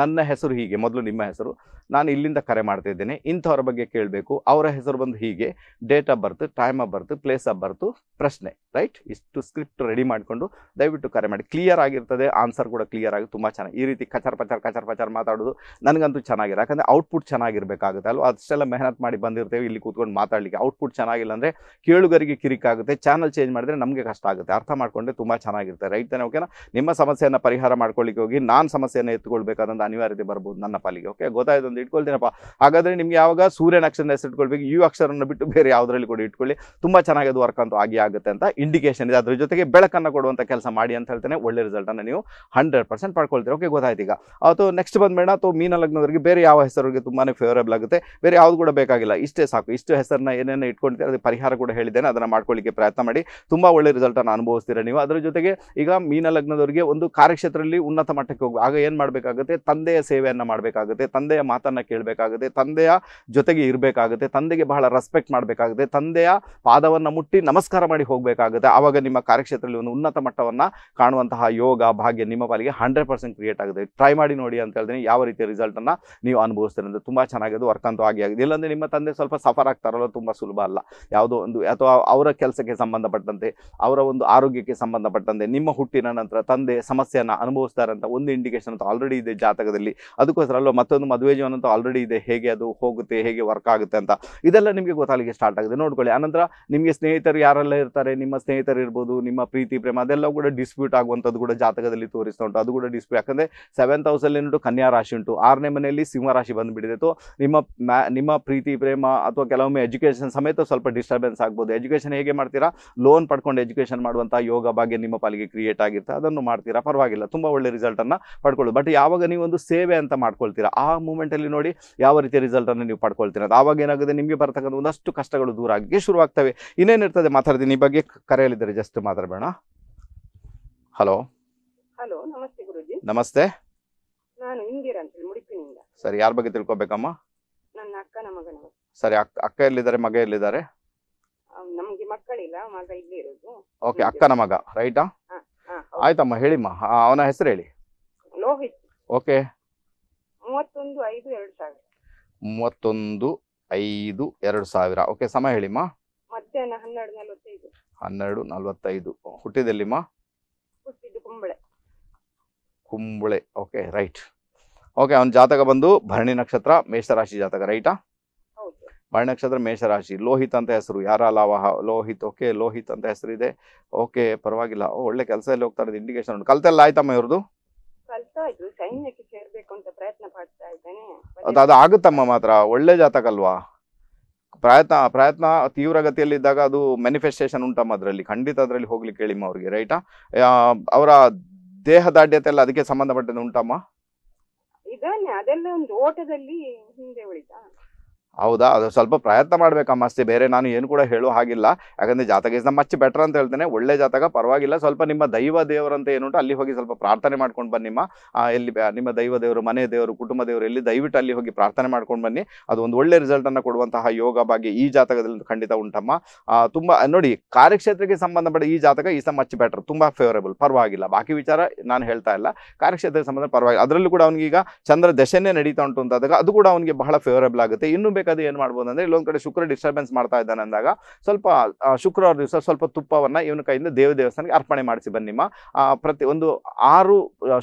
ನನ್ನ ಹೆಸರು ಹೀಗೆ ಮೊದಲು ನಿಮ್ಮ ಹೆಸರು ನಾನು ಇಲ್ಲಿಂದ ಕರೆ ಮಾಡ್ತಾ ಇದ್ದೇನೆ ಇಂಥವ್ರ ಬಗ್ಗೆ ಕೇಳಬೇಕು ಅವರ ಹೆಸರು ಬಂದು ಹೀಗೆ date of birth time of birth place of birth ಪ್ರಶ್ನೆ ರೈಟ್ ಇಷ್ಟು ಸ್ಕ್ರಿಪ್ಟ್ ರೆಡಿ ಮಾಡಿಕೊಂಡು ದಯವಿಟ್ಟು ಕರೆ ಮಾಡಿ ಕ್ಲಿಯರ್ ಆಗಿರ್ತದೆ ಆನ್ಸರ್ ಕೂಡ ಕ್ಲಿಯರ್ ಆಗಿ ತುಂಬ ಚೆನ್ನಾಗಿ ಈ ರೀತಿ ಕಚರ್ ಪಚರ್ ಕಚರ್ ಪಚರ್ ಮಾತಾಡೋದು ನನಗಂತೂ ಚೆನ್ನಾಗಿದೆ ಯಾಕಂದರೆ ಔಟ್ಪುಟ್ ಚೆನ್ನಾಗಿರಬೇಕಾಗುತ್ತೆ ಅಲ್ವಾ ಅಷ್ಟೆಲ್ಲ ಮೆಹನತ್ ಮಾಡಿ ಬಂದಿರ್ತೇವೆ ಇಲ್ಲಿ ಕೂತ್ಕೊಂಡು ಮಾತಾಡಲಿಕ್ಕೆ ಔಟ್ಪುಟ್ ಚೆನ್ನಾಗಿಲ್ಲ ಅಂದರೆ ಕೇಳುಗರಿಗೆ ಆಗುತ್ತೆ ಚಾನಲ್ ಚೇಂಜ್ ಮಾಡಿದ್ರೆ ನಮಗೆ ಕಷ್ಟ ಆಗುತ್ತೆ ಅರ್ಥ ಮಾಡಿಕೊಂಡೆ ತುಂಬ ಚೆನ್ನಾಗಿರುತ್ತೆ ರೈತನೇ ಓಕೆನಾ ನಿಮ್ಮ ಸಮಸ್ಯೆಯನ್ನು ಪರಿಹಾರ ಮಾಡ್ಕೊಳ್ಳಿಕ್ಕೆ ಹೋಗಿ ನಾನು ಸಮಸ್ಯೆಯನ್ನು ಎತ್ಕೊಳ್ಬೇಕಾದಂಥ ಅನಿವಾರ್ಯತೆ ಬರ್ಬೋದು ನನ್ನ ಪಾಲಿಗೆ ಓಕೆ ಗೊತ್ತಾಯ್ತು ಅಂತ ಇಟ್ಕೊಳ್ತೀನಪ್ಪ ಹಾಗಾದರೆ ನಿಮ್ಗೆ ಯಾವಾಗ ಸೂರ್ಯನ ನಕ್ಷತ್ರ ಹೆಸರಿಟ್ಕೊಳ್ಬೇಕು ಈ ಯು ಬಿಟ್ಟು ಬೇರೆ ಯಾವುದರಲ್ಲಿ ಕೂಡ ಇಟ್ಕೊಳ್ಳಿ ತುಂಬ ಚೆನ್ನಾಗಿ ಅದು ವರ್ಕ್ ಅಂತೂ ಆಗಿ ಆಗುತ್ತೆ ಅಂತ ಇಂಡಿಕೇಶನ್ ಇದೆ ಅದ್ರ ಜೊತೆಗೆ ಬೆಳಕನ್ನು ಕೊಡುವಂಥ ಕೆಲಸ ಮಾಡಿ ಅಂತ ಹೇಳ್ತೇನೆ ಒಳ್ಳೆ ರಿಸಲ್ಟನ್ನು ನೀವು ಹಂಡ್ರೆಡ್ ಪರ್ಸೆಂಟ್ ಪಡ್ಕೊಳ್ತೀರಿ ಓಕೆ ಗೊತ್ತಾಯ್ತು ಆಯ್ತು ಈಗ ಅದು ನೆಕ್ಸ್ಟ್ ಬಂದ್ಬೇಡ ಅಥವಾ ಮೀನ ಲಗ್ನದವರಿಗೆ ಬೇರೆ ಯಾವ ಹೆಸರಿಗೆ ತುಂಬಾ ಫೇವರೇಬಲ್ ಆಗುತ್ತೆ ಬೇರೆ ಯಾವ್ದು ಕೂಡ ಬೇಕಾಗಿಲ್ಲ ಇಷ್ಟೇ ಸಾಕು ಇಷ್ಟು ಹೆಸರನ್ನ ಏನೇನು ಇಟ್ಕೊಂಡಿದ್ರೆ ಅದಕ್ಕೆ ಪರಿಹಾರ ಕೂಡ ಹೇಳಿದ್ದೇನೆ ಅದನ್ನ ಮಾಡ್ಕೊಳ್ಳಿಕ್ಕೆ ಪ್ರಯತ್ನ ಮಾಡಿ ತುಂಬಾ ಒಳ್ಳೆ ರಿಸಲ್ಟ್ ಅನ್ನು ಅನುಭವಿಸ್ತೀರಾ ನೀವು ಅದರ ಜೊತೆಗೆ ಈಗ ಮೀನ ಲಗ್ನದವರಿಗೆ ಒಂದು ಕಾರ್ಯಕ್ಷೇತ್ರದಲ್ಲಿ ಉನ್ನತ ಮಟ್ಟಕ್ಕೆ ಹೋಗಿ ಆಗ ಏನ್ ಮಾಡಬೇಕಾಗುತ್ತೆ ತಂದೆಯ ಸೇವೆಯನ್ನ ಮಾಡಬೇಕಾಗುತ್ತೆ ತಂದೆಯ ಮಾತನ್ನ ಕೇಳಬೇಕಾಗುತ್ತೆ ತಂದೆಯ ಜೊತೆಗೆ ಇರಬೇಕಾಗುತ್ತೆ ತಂದೆಗೆ ಬಹಳ ರೆಸ್ಪೆಕ್ಟ್ ಮಾಡಬೇಕಾಗುತ್ತೆ ತಂದೆಯ ಪಾದವನ್ನ ಮುಟ್ಟಿ ನಮಸ್ಕಾರ ಮಾಡಿ ಹೋಗಬೇಕಾಗುತ್ತೆ ಆವಾಗ ನಿಮ್ಮ ಕಾರ್ಯಕ್ಷೇತ್ರದಲ್ಲಿ ಒಂದು ಉನ್ನತ ಮಟ್ಟವನ್ನ ಕಾಣುವಂತಹ ಯೋಗ ಭಾಗ್ಯ ನಿಮ್ಮ ಪಾಲಿಗೆ ಹಂಡ್ರೆಡ್ ಪರ್ಸೆಂಟ್ ಕ್ರಿಯೇಟ್ ಆಗುತ್ತೆ ಟ್ರೈ ಮಾಡಿ ನೋಡಿ ಅಂತ ಹೇಳ್ತೀನಿ ಯಾವ ರೀತಿಯ ರಿಸಲ್ಟನ್ನು ನೀವು ಅನುಭವಿಸ್ತೀರಿ ಅಂತ ತುಂಬ ಚೆನ್ನಾಗಿದೆ ವರ್ಕ್ ಅಂತೂ ಆಗಿ ಆಗಿದೆ ಇಲ್ಲಾಂದ್ರೆ ನಿಮ್ಮ ತಂದೆ ಸ್ವಲ್ಪ ಸಫರ್ ಆಗ್ತಾರಲ್ಲ ತುಂಬ ಸುಲಭ ಅಲ್ಲ ಯಾವುದೋ ಒಂದು ಅಥವಾ ಅವರ ಕೆಲಸಕ್ಕೆ ಸಂಬಂಧಪಟ್ಟಂತೆ ಅವರ ಒಂದು ಆರೋಗ್ಯಕ್ಕೆ ಸಂಬಂಧಪಟ್ಟಂತೆ ನಿಮ್ಮ ಹುಟ್ಟಿನ ನಂತರ ತಂದೆ ಸಮಸ್ಯೆಯನ್ನು ಅನುಭವಿಸ್ತಾರೆ ಅಂತ ಒಂದು ಇಂಡಿಕೇಶನ್ ಅಂತ ಆಲ್ರೆಡಿ ಇದೆ ಜಾತಕದಲ್ಲಿ ಅದಕ್ಕೋಸ್ಕರ ಅಲ್ಲೋ ಮತ್ತೊಂದು ಮದುವೆ ಜೀವನ ಅಂತ ಆಲ್ರೆಡಿ ಇದೆ ಹೇಗೆ ಅದು ಹೋಗುತ್ತೆ ಹೇಗೆ ವರ್ಕ್ ಆಗುತ್ತೆ ಅಂತ ಇದೆಲ್ಲ ನಿಮಗೆ ಗೊತ್ತಾಗಲಿಕ್ಕೆ ಸ್ಟಾರ್ಟ್ ಆಗಿದೆ ನೋಡ್ಕೊಳ್ಳಿ ಆನಂತರ ನಿಮಗೆ ಸ್ನೇಹಿತರು ಯಾರೆಲ್ಲ ಇರ್ತಾರೆ ನಿಮ್ಮ ಸ್ನೇಹಿತರು ಇರ್ಬೋದು ನಿಮ್ಮ ಪ್ರೀತಿ ಪ್ರೇಮ ಅದೆಲ್ಲ ಕೂಡ ಡಿಸ್ಪ್ಯೂಟ್ ಆಗುವಂಥದ್ದು ಕೂಡ ಜಾತಕದಲ್ಲಿ ತೋರಿಸ್ತಾ ಉಂಟು ಅದು ಕೂಡ ಡಿಸ್ಪ್ಯೂಟ್ ಯಾಕಂದ್ರೆ ಸೆವೆಂತ್ ಹೌಸಲ್ಲಿ ಉಂಟು ಕನ್ಯಾ ರಾಶಿ ಉಂಟು ಆರನೇ ಮನೆಯಲ್ಲಿ ಸಿಂಹ ರಾಶಿ ಸೊ ನಿಮ್ಮ ನಿಮ್ಮ ಪ್ರೀತಿ ಪ್ರೇಮ ಅಥವಾ ಕೆಲವೊಮ್ಮೆ ಎಜುಕೇಷನ್ ಸಮೇತ ಸ್ವಲ್ಪ ಡಿಸ್ಟರ್ಬೆನ್ಸ್ ಆಗ್ಬೋದು ಎಜುಕೇಷನ್ ಹೇಗೆ ಮಾಡ್ತೀರಾ ಲೋನ್ ಪಡ್ಕೊಂಡು ಎಜುಕೇಷನ್ ಮಾಡುವಂಥ ಯೋಗ ಭಾಗ್ಯ ನಿಮ್ಮ ಪಾಲಿಗೆ ಕ್ರಿಯೇಟ್ ಆಗಿರುತ್ತೆ ಅದನ್ನು ಮಾಡ್ತೀರಾ ಪರವಾಗಿಲ್ಲ ತುಂಬ ಒಳ್ಳೆ ರಿಸಲ್ಟನ್ನು ಪಡ್ಕೊಳ್ಳೋದು ಬಟ್ ಯಾವಾಗ ನೀವು ಒಂದು ಸೇವೆ ಅಂತ ಮಾಡ್ಕೊಳ್ತೀರಾ ಆ ಮೂಮೆಂಟಲ್ಲಿ ನೋಡಿ ಯಾವ ರೀತಿ ರಿಸಲ್ಟನ್ನು ನೀವು ಪಡ್ಕೊಳ್ತೀರ ಆವಾಗ ಏನಾಗುತ್ತೆ ನಿಮಗೆ ಬರ್ತಕ್ಕಂಥ ಒಂದಷ್ಟು ಕಷ್ಟಗಳು ದೂರ ಆಗಿ ಶುರುವಾಗ್ತವೆ ಇನ್ನೇನಿರ್ತದೆ ಮಾತಾಡ್ತೀನಿ ಈ ಬಗ್ಗೆ ಕರೆಯಲಿದ್ದಾರೆ ಜಸ್ಟ್ ಮಾತಾಡಬೇಡ ಹಲೋ ಹಲೋ ನಮಸ್ತೆ ಗುರುಜಿ ನಮಸ್ತೆ ನಾನು ಇಂದಿರಾ ಅಂತೇಳಿ ಮುಡಿಪಿನಿಂದ ಸರಿ ಯಾರ ಬಗ್ಗೆ ತಿಳ್ಕೊಬೇಕಮ್ಮ ನನ್ನ ಅಕ್ಕನ ಮಗನ ಸರಿ ಅಕ್ಕ ಅಕ್ಕ ಎಲ್ಲಿದ್ದಾರೆ ಮಗ ಎಲ್ಲಿದ್ದಾರೆ ನಮಗೆ ನಮ್ಗೆ ಮಕ್ಕಳಿಲ್ಲ ಮಗ ಇಲ್ಲೇ ಇರೋದು ಓಕೆ ಅಕ್ಕನ ಮಗ ರೈಟಾ ಹಾ, ಆಯ್ತಮ್ಮ ಹೇಳಿಮ್ಮ ಅವನ ಹೆಸರು ಹೇಳಿ ಲೋಹಿತ್ ಓಕೆ ಮೂವತ್ತೊಂದು ಐದು ಎರಡು ಸಾವಿರ ಮೂವತ್ತೊಂದು ಐದು ಎರಡು ಸಾವಿರ ಓಕೆ ಸಮಯ ಹೇಳಿಮ್ಮ ಮಧ್ಯಾಹ್ನ ಹನ್ನೆರಡು ನಲವತ್ತೈದು ಹನ್ನೆರಡು ನಲ್ವತ್ತೈದು ಹುಟ್ಟಿದೆಲ್ಲಿಮ್ಮ ಹುಟ್ಟಿದ್ದು Kumbla Kumbla okay right okay ಅವನ ಜಾತಕ ಬಂದು ಭರಣಿ ನಕ್ಷತ್ರ ಮೇಷರಾಶಿ ಜಾತಕ ರೈಟಾ ಭರಣಿ ನಕ್ಷತ್ರ ಮೇಷರಾಶಿ ಲೋಹಿತ್ ಅಂತ ಹೆಸರು ಯಾರ ಲಾವಹ ಲೋಹಿತ್ ಓಕೆ ಲೋಹಿತ್ ಅಂತ ಹೆಸರು ಇದೆ ಓಕೆ ಪರವಾಗಿಲ್ಲ ಒಳ್ಳೆ ಕೆಲಸದಲ್ಲಿ ಹೋಗ್ತಾ ಇರೋದು ಇಂಡಿಕೇಶನ್ ಉಂಟು ಕಲ್ತೆಲ್ಲ ಆಯ್ತಮ್ಮ ಇವ್ರದ್ದು ಅದು ಆಗುತ್ತಮ್ಮ ಮಾತ್ರ ಒಳ್ಳೆ ಜಾತಕ ಅಲ್ವಾ ಪ್ರಯತ್ನ ಪ್ರಯತ್ನ ತೀವ್ರಗತಿಯಲ್ಲಿ ಇದ್ದಾಗ ಅದು ಮ್ಯಾನಿಫೆಸ್ಟೇಷನ್ ಉಂಟಮ್ಮ ಅದರಲ್ಲಿ ಖಂಡಿತ ಅದರಲ್ಲಿ ಹೋಗ್ಲಿಕ್ಕೆ ಹೇಳಿಮ್ಮ ಅವ್ರಿಗೆ ರೈಟಾ ಅವರ ದೇಹದಾಢ್ಯತೆ ಎಲ್ಲ ಅದಕ್ಕೆ ಸಂಬಂಧಪಟ್ಟದ್ದು ಉಂಟಮ್ಮ ಇದನ್ನೇ ಅದೆಲ್ಲ ಒಂದು ಓಟದಲ್ಲಿ ಹಿಂದೆ ಉಳಿತಾ ಹೌದಾ ಅದು ಸ್ವಲ್ಪ ಪ್ರಯತ್ನ ಮಾಡಬೇಕು ಅಮ್ಮಸ್ತಿ ಬೇರೆ ನಾನು ಏನು ಕೂಡ ಹೇಳೋ ಹಾಗಿಲ್ಲ ಯಾಕಂದ್ರೆ ಜಾತಕ ನಮ್ಮ ಮಚ್ ಬೆಟರ್ ಅಂತ ಹೇಳ್ತೇನೆ ಒಳ್ಳೆ ಜಾತಕ ಪರವಾಗಿಲ್ಲ ಸ್ವಲ್ಪ ನಿಮ್ಮ ದೈವ ದೇವರಂತ ಏನುಂಟು ಅಲ್ಲಿ ಹೋಗಿ ಸ್ವಲ್ಪ ಪ್ರಾರ್ಥನೆ ಮಾಡ್ಕೊಂಡು ಬನ್ನಿ ನಿಮ್ಮ ಎಲ್ಲಿ ನಿಮ್ಮ ದೈವ ದೇವರು ಮನೆ ದೇವರು ಕುಟುಂಬ ದೇವರು ಎಲ್ಲಿ ದಯವಿಟ್ಟು ಅಲ್ಲಿ ಹೋಗಿ ಪ್ರಾರ್ಥನೆ ಮಾಡ್ಕೊಂಡು ಬನ್ನಿ ಅದು ಒಂದು ಒಳ್ಳೆ ರಿಸಲ್ಟ್ ಅನ್ನು ಕೊಡುವಂತಹ ಯೋಗ ಭಾಗ್ಯ ಈ ಜಾತಕದಲ್ಲಿ ಖಂಡಿತ ಉಂಟಮ್ಮ ತುಂಬ ನೋಡಿ ಕಾರ್ಯಕ್ಷೇತ್ರಕ್ಕೆ ಸಂಬಂಧಪಟ್ಟ ಈ ಜಾತಕ ಈ ಸಹ ಮಚ್ ಬೆಟರ್ ತುಂಬ ಫೇವರೇಬಲ್ ಪರವಾಗಿಲ್ಲ ಬಾಕಿ ವಿಚಾರ ನಾನು ಹೇಳ್ತಾ ಇಲ್ಲ ಕಾರ್ಯಕ್ಷೇತ್ರಕ್ಕೆ ಸಂಬಂಧ ಪರವಾಗಿಲ್ಲ ಅದರಲ್ಲೂ ಕೂಡ ಅವ್ನಿಗೆ ಈಗ ಚಂದ್ರ ದಶನೇ ನಡೀತಾ ಉಂಟು ಅಂತಾದಾಗ ಅದು ಕೂಡ ಅವನಿಗೆ ಬಹಳ ಫೇವರೇಬಲ್ ಆಗುತ್ತೆ ಇನ್ನು ಬೇಕಾದ್ರೆ ಏನ್ ಮಾಡ್ಬೋದು ಅಂದ್ರೆ ಇಲ್ಲೊಂದ್ ಕಡೆ ಶುಕ್ರ ಡಿಸ್ಟರ್ಬೆನ್ಸ್ ಮಾಡ್ತಾ ಇದ್ದಾನೆ ಅಂದಾಗ ಸ್ವಲ್ಪ ಶುಕ್ರವಾರ ದಿವಸ ಸ್ವಲ್ಪ ತುಪ್ಪವನ್ನ ಇವನ ಕೈಯಿಂದ ದೇವ ದೇವಸ್ಥಾನಕ್ಕೆ ಅರ್ಪಣೆ ಮಾಡಿಸಿ ಬನ್ನಿಮ್ಮ ಪ್ರತಿ ಒಂದು ಆರು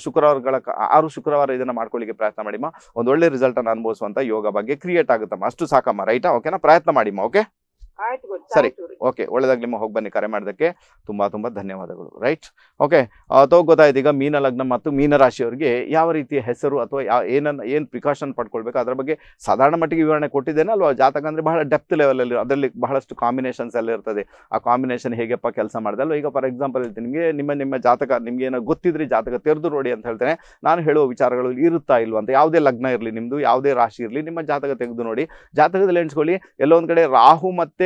ಶುಕ್ರವಾರಗಳ ಆರು ಶುಕ್ರವಾರ ಇದನ್ನ ಮಾಡ್ಕೊಳ್ಳಿಕ್ಕೆ ಪ್ರಯತ್ನ ಮಾಡಿಮ್ಮ ಒಂದು ಒಳ್ಳೆ ರಿಸಲ್ಟ್ ಅನ್ನು ಅನುಭವಿಸುವಂತ ಯೋಗ ಬಗ್ಗೆ ಕ್ರಿಯೇಟ್ ಆಗುತ್ತಮ್ಮ ಅಷ್ಟು ಸಾಕಮ್ಮ ರೈಟಾ ಓಕೆನಾ ಪ್ರಯತ್ನ ಮಾಡಿಮ್ಮ ಓಕೆ ಸರಿ ಓಕೆ ನಿಮ್ಮ ಹೋಗಿ ಬನ್ನಿ ಕರೆ ಮಾಡೋದಕ್ಕೆ ತುಂಬಾ ತುಂಬಾ ಧನ್ಯವಾದಗಳು ರೈಟ್ ಓಕೆ ಅಥವಾ ಗೊತ್ತಾಯ್ತು ಈಗ ಮೀನ ಲಗ್ನ ಮತ್ತು ಮೀನ ರಾಶಿಯವರಿಗೆ ಯಾವ ರೀತಿಯ ಹೆಸರು ಅಥವಾ ಯಾವ ಏನನ್ನ ಏನು ಪ್ರಿಕಾಷನ್ ಪಡ್ಕೊಳ್ಬೇಕು ಅದರ ಬಗ್ಗೆ ಸಾಧಾರಣ ಮಟ್ಟಿಗೆ ವಿವರಣೆ ಕೊಟ್ಟಿದ್ದೇನೆ ಅಲ್ವಾ ಜಾತಕ ಅಂದ್ರೆ ಬಹಳ ಡೆಪ್ತ್ ಲೆವೆಲಲ್ಲಿ ಅದರಲ್ಲಿ ಬಹಳಷ್ಟು ಕಾಂಬಿನೇಷನ್ಸ್ ಎಲ್ಲ ಇರ್ತದೆ ಆ ಕಾಂಬಿನೇಷನ್ ಹೇಗೆಪ್ಪ ಕೆಲಸ ಮಾಡಿದೆ ಅಲ್ವಾ ಈಗ ಫಾರ್ ಎಕ್ಸಾಂಪಲ್ ಹೇಳ್ತೀನಿ ನಿಮಗೆ ನಿಮ್ಮ ನಿಮ್ಮ ಜಾತಕ ನಿಮ್ಗೆ ಏನೋ ಗೊತ್ತಿದ್ರೆ ಜಾತಕ ತೆರೆದು ನೋಡಿ ಅಂತ ಹೇಳ್ತೇನೆ ನಾನು ಹೇಳುವ ವಿಚಾರಗಳು ಇರುತ್ತಾ ಇಲ್ವಾ ಅಂತ ಯಾವುದೇ ಲಗ್ನ ಇರಲಿ ನಿಮ್ಮದು ಯಾವುದೇ ರಾಶಿ ಇರಲಿ ನಿಮ್ಮ ಜಾತಕ ತೆಗೆದು ನೋಡಿ ಜಾತಕದಲ್ಲಿ ಎಣಿಸ್ಕೊಳ್ಳಿ ಎಲ್ಲೊಂದು ಕಡೆ ರಾಹು ಮತ್ತೆ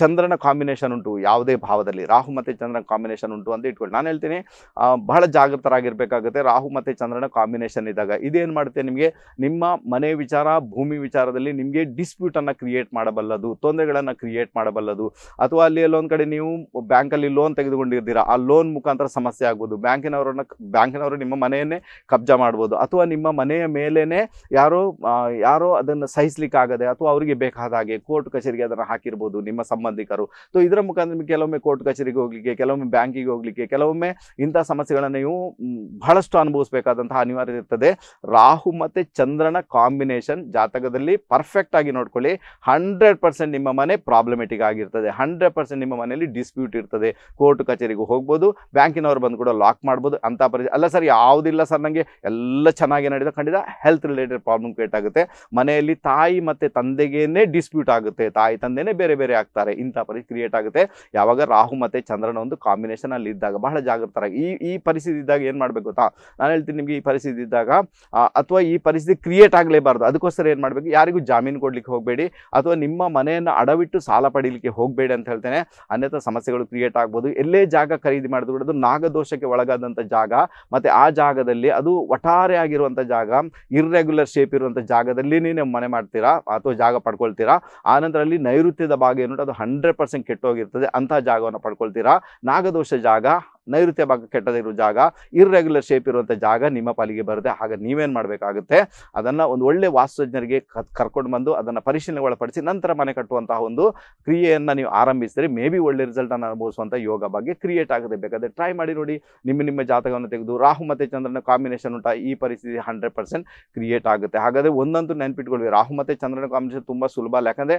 ಚಂದ್ರನ ಕಾಂಬಿನೇಷನ್ ಉಂಟು ಯಾವುದೇ ಭಾವದಲ್ಲಿ ರಾಹು ಮತ್ತು ಚಂದ್ರನ ಕಾಂಬಿನೇಷನ್ ಉಂಟು ಅಂತ ಇಟ್ಕೊಳ್ಳಿ ನಾನು ಹೇಳ್ತೀನಿ ಬಹಳ ಜಾಗೃತರಾಗಿರ್ಬೇಕಾಗುತ್ತೆ ರಾಹು ಮತ್ತು ಚಂದ್ರನ ಕಾಂಬಿನೇಷನ್ ಇದ್ದಾಗ ಇದೇನು ಮಾಡುತ್ತೆ ನಿಮಗೆ ನಿಮ್ಮ ಮನೆ ವಿಚಾರ ಭೂಮಿ ವಿಚಾರದಲ್ಲಿ ನಿಮಗೆ ಡಿಸ್ಪ್ಯೂಟನ್ನು ಕ್ರಿಯೇಟ್ ಮಾಡಬಲ್ಲದು ತೊಂದರೆಗಳನ್ನು ಕ್ರಿಯೇಟ್ ಮಾಡಬಲ್ಲದು ಅಥವಾ ಅಲ್ಲಿ ಎಲ್ಲೊಂದು ಕಡೆ ನೀವು ಬ್ಯಾಂಕಲ್ಲಿ ಲೋನ್ ತೆಗೆದುಕೊಂಡಿರ್ತೀರಾ ಆ ಲೋನ್ ಮುಖಾಂತರ ಸಮಸ್ಯೆ ಆಗ್ಬೋದು ಬ್ಯಾಂಕಿನವರನ್ನು ಬ್ಯಾಂಕಿನವರು ನಿಮ್ಮ ಮನೆಯನ್ನೇ ಕಬ್ಜಾ ಮಾಡ್ಬೋದು ಅಥವಾ ನಿಮ್ಮ ಮನೆಯ ಮೇಲೇ ಯಾರೋ ಯಾರೋ ಅದನ್ನು ಸಹಿಸ್ಲಿಕ್ಕಾಗದೆ ಅಥವಾ ಅವರಿಗೆ ಬೇಕಾದ ಹಾಗೆ ಕೋರ್ಟ್ ಕಚೇರಿಗೆ ಅದನ್ನು ಹಾಕಿರ್ಬೋದು ನಿಮ್ಮ ಸಮ ಸಂಬಂಧಿಕರು ಸೊ ಇದರ ಮುಖಾಂತರ ಕೆಲವೊಮ್ಮೆ ಕೋರ್ಟ್ ಕಚೇರಿಗೆ ಹೋಗ್ಲಿಕ್ಕೆ ಕೆಲವೊಮ್ಮೆ ಬ್ಯಾಂಕಿಗೆ ಹೋಗ್ಲಿಕ್ಕೆ ಕೆಲವೊಮ್ಮೆ ಇಂತಹ ಸಮಸ್ಯೆಗಳನ್ನು ನೀವು ಬಹಳಷ್ಟು ಅನುಭವಿಸಬೇಕಾದಂತಹ ಅನಿವಾರ್ಯತೆ ಇರ್ತದೆ ರಾಹು ಮತ್ತು ಚಂದ್ರನ ಕಾಂಬಿನೇಷನ್ ಜಾತಕದಲ್ಲಿ ಪರ್ಫೆಕ್ಟ್ ಆಗಿ ನೋಡ್ಕೊಳ್ಳಿ ಹಂಡ್ರೆಡ್ ಪರ್ಸೆಂಟ್ ನಿಮ್ಮ ಮನೆ ಪ್ರಾಬ್ಲಮೆಟಿಕ್ ಆಗಿರ್ತದೆ ಹಂಡ್ರೆಡ್ ಪರ್ಸೆಂಟ್ ನಿಮ್ಮ ಮನೆಯಲ್ಲಿ ಡಿಸ್ಪ್ಯೂಟ್ ಇರ್ತದೆ ಕೋರ್ಟ್ ಕಚೇರಿಗೆ ಹೋಗ್ಬೋದು ಬ್ಯಾಂಕಿನವ್ರು ಬಂದು ಕೂಡ ಲಾಕ್ ಮಾಡ್ಬೋದು ಅಂತ ಪರಿಸ್ಥಿತಿ ಅಲ್ಲ ಸರ್ ಯಾವುದಿಲ್ಲ ಸರ್ ನನಗೆ ಎಲ್ಲ ಚೆನ್ನಾಗಿ ನಡೆದ ಖಂಡಿತ ಹೆಲ್ತ್ ರಿಲೇಟೆಡ್ ಪ್ರಾಬ್ಲಮ್ ಕ್ರಿಯೇಟ್ ಆಗುತ್ತೆ ಮನೆಯಲ್ಲಿ ತಾಯಿ ಮತ್ತೆ ತಂದೆಗೇನೆ ಡಿಸ್ಪ್ಯೂಟ್ ಆಗುತ್ತೆ ತಾಯಿ ತಂದೆನೇ ಬೇರೆ ಬೇರೆ ಆಗ್ತಾರೆ ಮಾಡ್ತಾರೆ ಇಂಥ ಪರಿಸ್ಥಿತಿ ಕ್ರಿಯೇಟ್ ಆಗುತ್ತೆ ಯಾವಾಗ ರಾಹು ಮತ್ತೆ ಚಂದ್ರನ ಒಂದು ಕಾಂಬಿನೇಷನ್ ಅಲ್ಲಿ ಇದ್ದಾಗ ಬಹಳ ಜಾಗೃತರಾಗಿ ಈ ಈ ಪರಿಸ್ಥಿತಿ ಇದ್ದಾಗ ಏನು ಮಾಡಬೇಕು ಗೊತ್ತಾ ನಾನು ಹೇಳ್ತೀನಿ ನಿಮಗೆ ಈ ಪರಿಸ್ಥಿತಿ ಇದ್ದಾಗ ಅಥವಾ ಈ ಪರಿಸ್ಥಿತಿ ಕ್ರಿಯೇಟ್ ಆಗಲೇಬಾರ್ದು ಅದಕ್ಕೋಸ್ಕರ ಏನು ಮಾಡಬೇಕು ಯಾರಿಗೂ ಜಾಮೀನು ಕೊಡಲಿಕ್ಕೆ ಹೋಗಬೇಡಿ ಅಥವಾ ನಿಮ್ಮ ಮನೆಯನ್ನು ಅಡವಿಟ್ಟು ಸಾಲ ಪಡೀಲಿಕ್ಕೆ ಹೋಗಬೇಡಿ ಅಂತ ಹೇಳ್ತೇನೆ ಅನ್ಯಥ ಸಮಸ್ಯೆಗಳು ಕ್ರಿಯೇಟ್ ಆಗ್ಬೋದು ಎಲ್ಲೇ ಜಾಗ ಖರೀದಿ ಮಾಡಿದ್ರು ಅದು ನಾಗದೋಷಕ್ಕೆ ಒಳಗಾದಂತ ಜಾಗ ಮತ್ತೆ ಆ ಜಾಗದಲ್ಲಿ ಅದು ಒಟ್ಟಾರೆ ಆಗಿರುವಂಥ ಜಾಗ ಇರ್ರೆಗ್ಯುಲರ್ ಶೇಪ್ ಇರುವಂಥ ಜಾಗದಲ್ಲಿ ನೀವು ಮನೆ ಮಾಡ್ತೀರಾ ಅಥವಾ ಜಾಗ ಪಡ್ಕೊಳ್ತೀರಾ ನಂತರ ಅಲ್ಲಿ ನೈಋತ್ಯದ ಭಾಗ ಏನು ಅದು ಹಂಡ್ರೆಡ್ ಪರ್ಸೆಂಟ್ ಕೆಟ್ಟೋಗಿರ್ತದೆ ಅಂತಹ ಜಾಗವನ್ನು ಪಡ್ಕೊಳ್ತೀರಾ ನಾಗದೋಷ ಜಾಗ ನೈಋತ್ಯ ಭಾಗ ಕೆಟ್ಟದಿರೋ ಜಾಗ ಇರ್ರೆಗ್ಯುಲರ್ ಶೇಪ್ ಇರುವಂಥ ಜಾಗ ನಿಮ್ಮ ಪಾಲಿಗೆ ಬರುತ್ತೆ ಹಾಗೆ ನೀವೇನು ಮಾಡಬೇಕಾಗುತ್ತೆ ಅದನ್ನು ಒಂದು ಒಳ್ಳೆ ವಾಸ್ತುಜ್ಞರಿಗೆ ಕರ್ಕೊಂಡು ಬಂದು ಅದನ್ನು ಪರಿಶೀಲನೆ ಒಳಪಡಿಸಿ ನಂತರ ಮನೆ ಕಟ್ಟುವಂತಹ ಒಂದು ಕ್ರಿಯೆಯನ್ನು ನೀವು ಆರಂಭಿಸಿದರೆ ಮೇ ಬಿ ಒಳ್ಳೆ ರಿಸಲ್ಟನ್ನು ಅನುಭವಿಸುವಂಥ ಯೋಗ ಬಗ್ಗೆ ಕ್ರಿಯೇಟ್ ಆಗದೆ ಬೇಕಾದರೆ ಟ್ರೈ ಮಾಡಿ ನೋಡಿ ನಿಮ್ಮ ನಿಮ್ಮ ಜಾತಕವನ್ನು ತೆಗೆದು ರಾಹು ಮತ್ತು ಚಂದ್ರನ ಕಾಂಬಿನೇಷನ್ ಉಂಟ ಈ ಪರಿಸ್ಥಿತಿ ಹಂಡ್ರೆಡ್ ಪರ್ಸೆಂಟ್ ಕ್ರಿಯೇಟ್ ಆಗುತ್ತೆ ಹಾಗಾದರೆ ಒಂದಂತೂ ನೆನ್ಪಿಟ್ಕೊಳ್ವಿ ರಾಹು ಮತ್ತು ಚಂದ್ರನ ಕಾಂಬಿನೇಷನ್ ತುಂಬ ಸುಲಭ ಅಲ್ಲ ಯಾಕಂದರೆ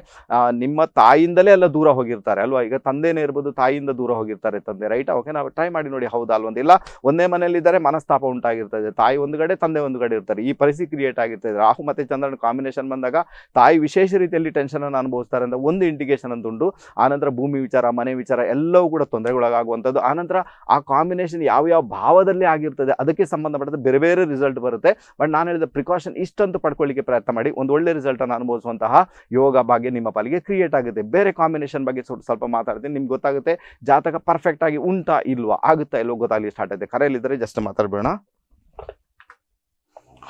ನಿಮ್ಮ ತಾಯಿಯಿಂದಲೇ ಎಲ್ಲ ದೂರ ಹೋಗಿರ್ತಾರೆ ಅಲ್ವಾ ಈಗ ತಂದೆನೇ ಇರ್ಬೋದು ತಾಯಿಯಿಂದ ದೂರ ಹೋಗಿರ್ತಾರೆ ತಂದೆ ರೈಟ್ ಓಕೆ ನಾವು ಟ್ರೈ ಮಾಡಿ ನೋಡಿ ಹೌದಾ ಒಂದಿಲ್ಲ ಒಂದೇ ಮನೆಯಲ್ಲಿದ್ದಾರೆ ಮನಸ್ತಾಪ ಉಂಟಾಗಿರ್ತದೆ ತಾಯಿ ಒಂದು ಕಡೆ ತಂದೆ ಒಂದು ಕಡೆ ಇರ್ತಾರೆ ಈ ಪರಿಸ್ಥಿತಿ ಕ್ರಿಯೇಟ್ ಆಗಿರ್ತದೆ ರಾಹು ಮತ್ತು ಚಂದ್ರನ ಕಾಂಬಿನೇಷನ್ ಬಂದಾಗ ತಾಯಿ ವಿಶೇಷ ರೀತಿಯಲ್ಲಿ ಟೆನ್ಷನ್ ಅನ್ನು ಅನುಭವಿಸ್ತಾರೆ ಅಂತ ಒಂದು ಇಂಡಿಕೇಶನ್ ಅಂತ ಉಂಟು ಆನಂತರ ಭೂಮಿ ವಿಚಾರ ಮನೆ ವಿಚಾರ ಎಲ್ಲವೂ ಕೂಡ ತೊಂದರೆಗೊಳಗಾಗುವಂಥದ್ದು ಆನಂತರ ಆ ಕಾಂಬಿನೇಷನ್ ಯಾವ ಯಾವ ಭಾವದಲ್ಲಿ ಆಗಿರ್ತದೆ ಅದಕ್ಕೆ ಸಂಬಂಧಪಟ್ಟಂತೆ ಬೇರೆ ಬೇರೆ ರಿಸಲ್ಟ್ ಬರುತ್ತೆ ಬಟ್ ನಾನು ಹೇಳಿದ ಪ್ರಿಕಾಷನ್ ಇಷ್ಟಂತೂ ಪಡ್ಕೊಳ್ಳಿಕ್ಕೆ ಪ್ರಯತ್ನ ಮಾಡಿ ಒಂದು ಒಳ್ಳೆ ರಿಸಲ್ಟನ್ನು ಅನುಭವಿಸುವಂತಹ ಯೋಗ ಭಾಗ್ಯ ನಿಮ್ಮ ಪಾಲಿಗೆ ಕ್ರಿಯೇಟ್ ಆಗುತ್ತೆ ಬೇರೆ ಕಾಂಬಿನೇಷನ್ ಬಗ್ಗೆ ಸ್ವಲ್ಪ ಮಾತಾಡ್ತೀನಿ ನಿಮ್ಗೆ ಗೊತ್ತಾಗುತ್ತೆ ಜಾತಕ ಪರ್ಫೆಕ್ಟ್ ಆಗಿ ಉಂಟಾ ಇಲ್ವಾ ಆಗುತ್ತಾ ಇಲ್ಲೋ ಗೊತ್ತಾಗ್ಲಿ ಸ್ಟಾರ್ಟ್ ಆಯ್ತು ಕರೆಯಲ್ಲಿದ್ದರೆ ಜಸ್ಟ್ ಮಾತಾಡ್ಬೇಡ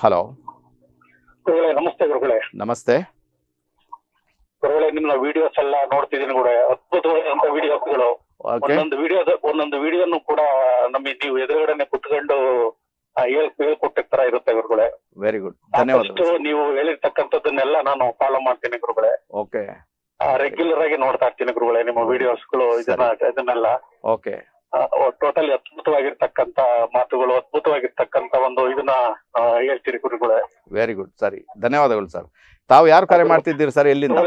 ಹಲೋ ನಮಸ್ತೆ ಗುರುಗಳೇ ನಮಸ್ತೆ ಗುರುಗಳೇ ನಿಮ್ಮ ವಿಡಿಯೋಸ್ ಎಲ್ಲ ನೋಡ್ತಿದ್ದೀನಿ ಕೂಡ ಅದ್ಭುತವಾದಂತ ವಿಡಿಯೋಗಳು ಒಂದೊಂದು ವಿಡಿಯೋ ಒಂದೊಂದು ವಿಡಿಯೋನು ಕೂಡ ನಮಗೆ ನೀವು ಎದುರುಗಡೆನೆ ಕುತ್ಕೊಂಡು ತರ ಇರುತ್ತೆ ಗುರುಗಳೇ ವೆರಿ ಗುಡ್ ಧನ್ಯವಾದ ನೀವು ಹೇಳಿರ್ತಕ್ಕಂಥದ್ದನ್ನೆಲ್ಲ ನಾನು ಫಾಲೋ ಮಾಡ್ತೀನಿ ಗುರುಗಳೇ ಓಕೆ ರೆಗ್ಯುಲರ್ ಆಗಿ ನೋಡ್ತಾ ಇರ್ತೀನಿ ಗುರುಗಳೇ ನಿಮ್ಮ ವಿಡಿಯೋಸ್ಗಳು ಇದನ್ನ ಇದನ್ನೆಲ್ಲ ಓಕೆ ಟೋಟಲಿ ಅದ್ಭುತವಾಗಿರ್ತಕ್ಕಂತ ಮಾತುಗಳು ಅದ್ಭುತವಾಗಿರ್ತಕ್ಕಂತ ಒಂದು ಇದನ್ನ ಹೇಳ್ತೀರಿ ಗುರುಗಳೇ ವೆರಿ ಗುಡ್ ಸರಿ ಧನ್ಯವಾದಗಳು ಸರ್ ತಾವು ಯಾರು ಕರೆ ಮಾಡ್ತಿದ್ದೀರಿ ಸರ್ ಎಲ್ಲಿಂದ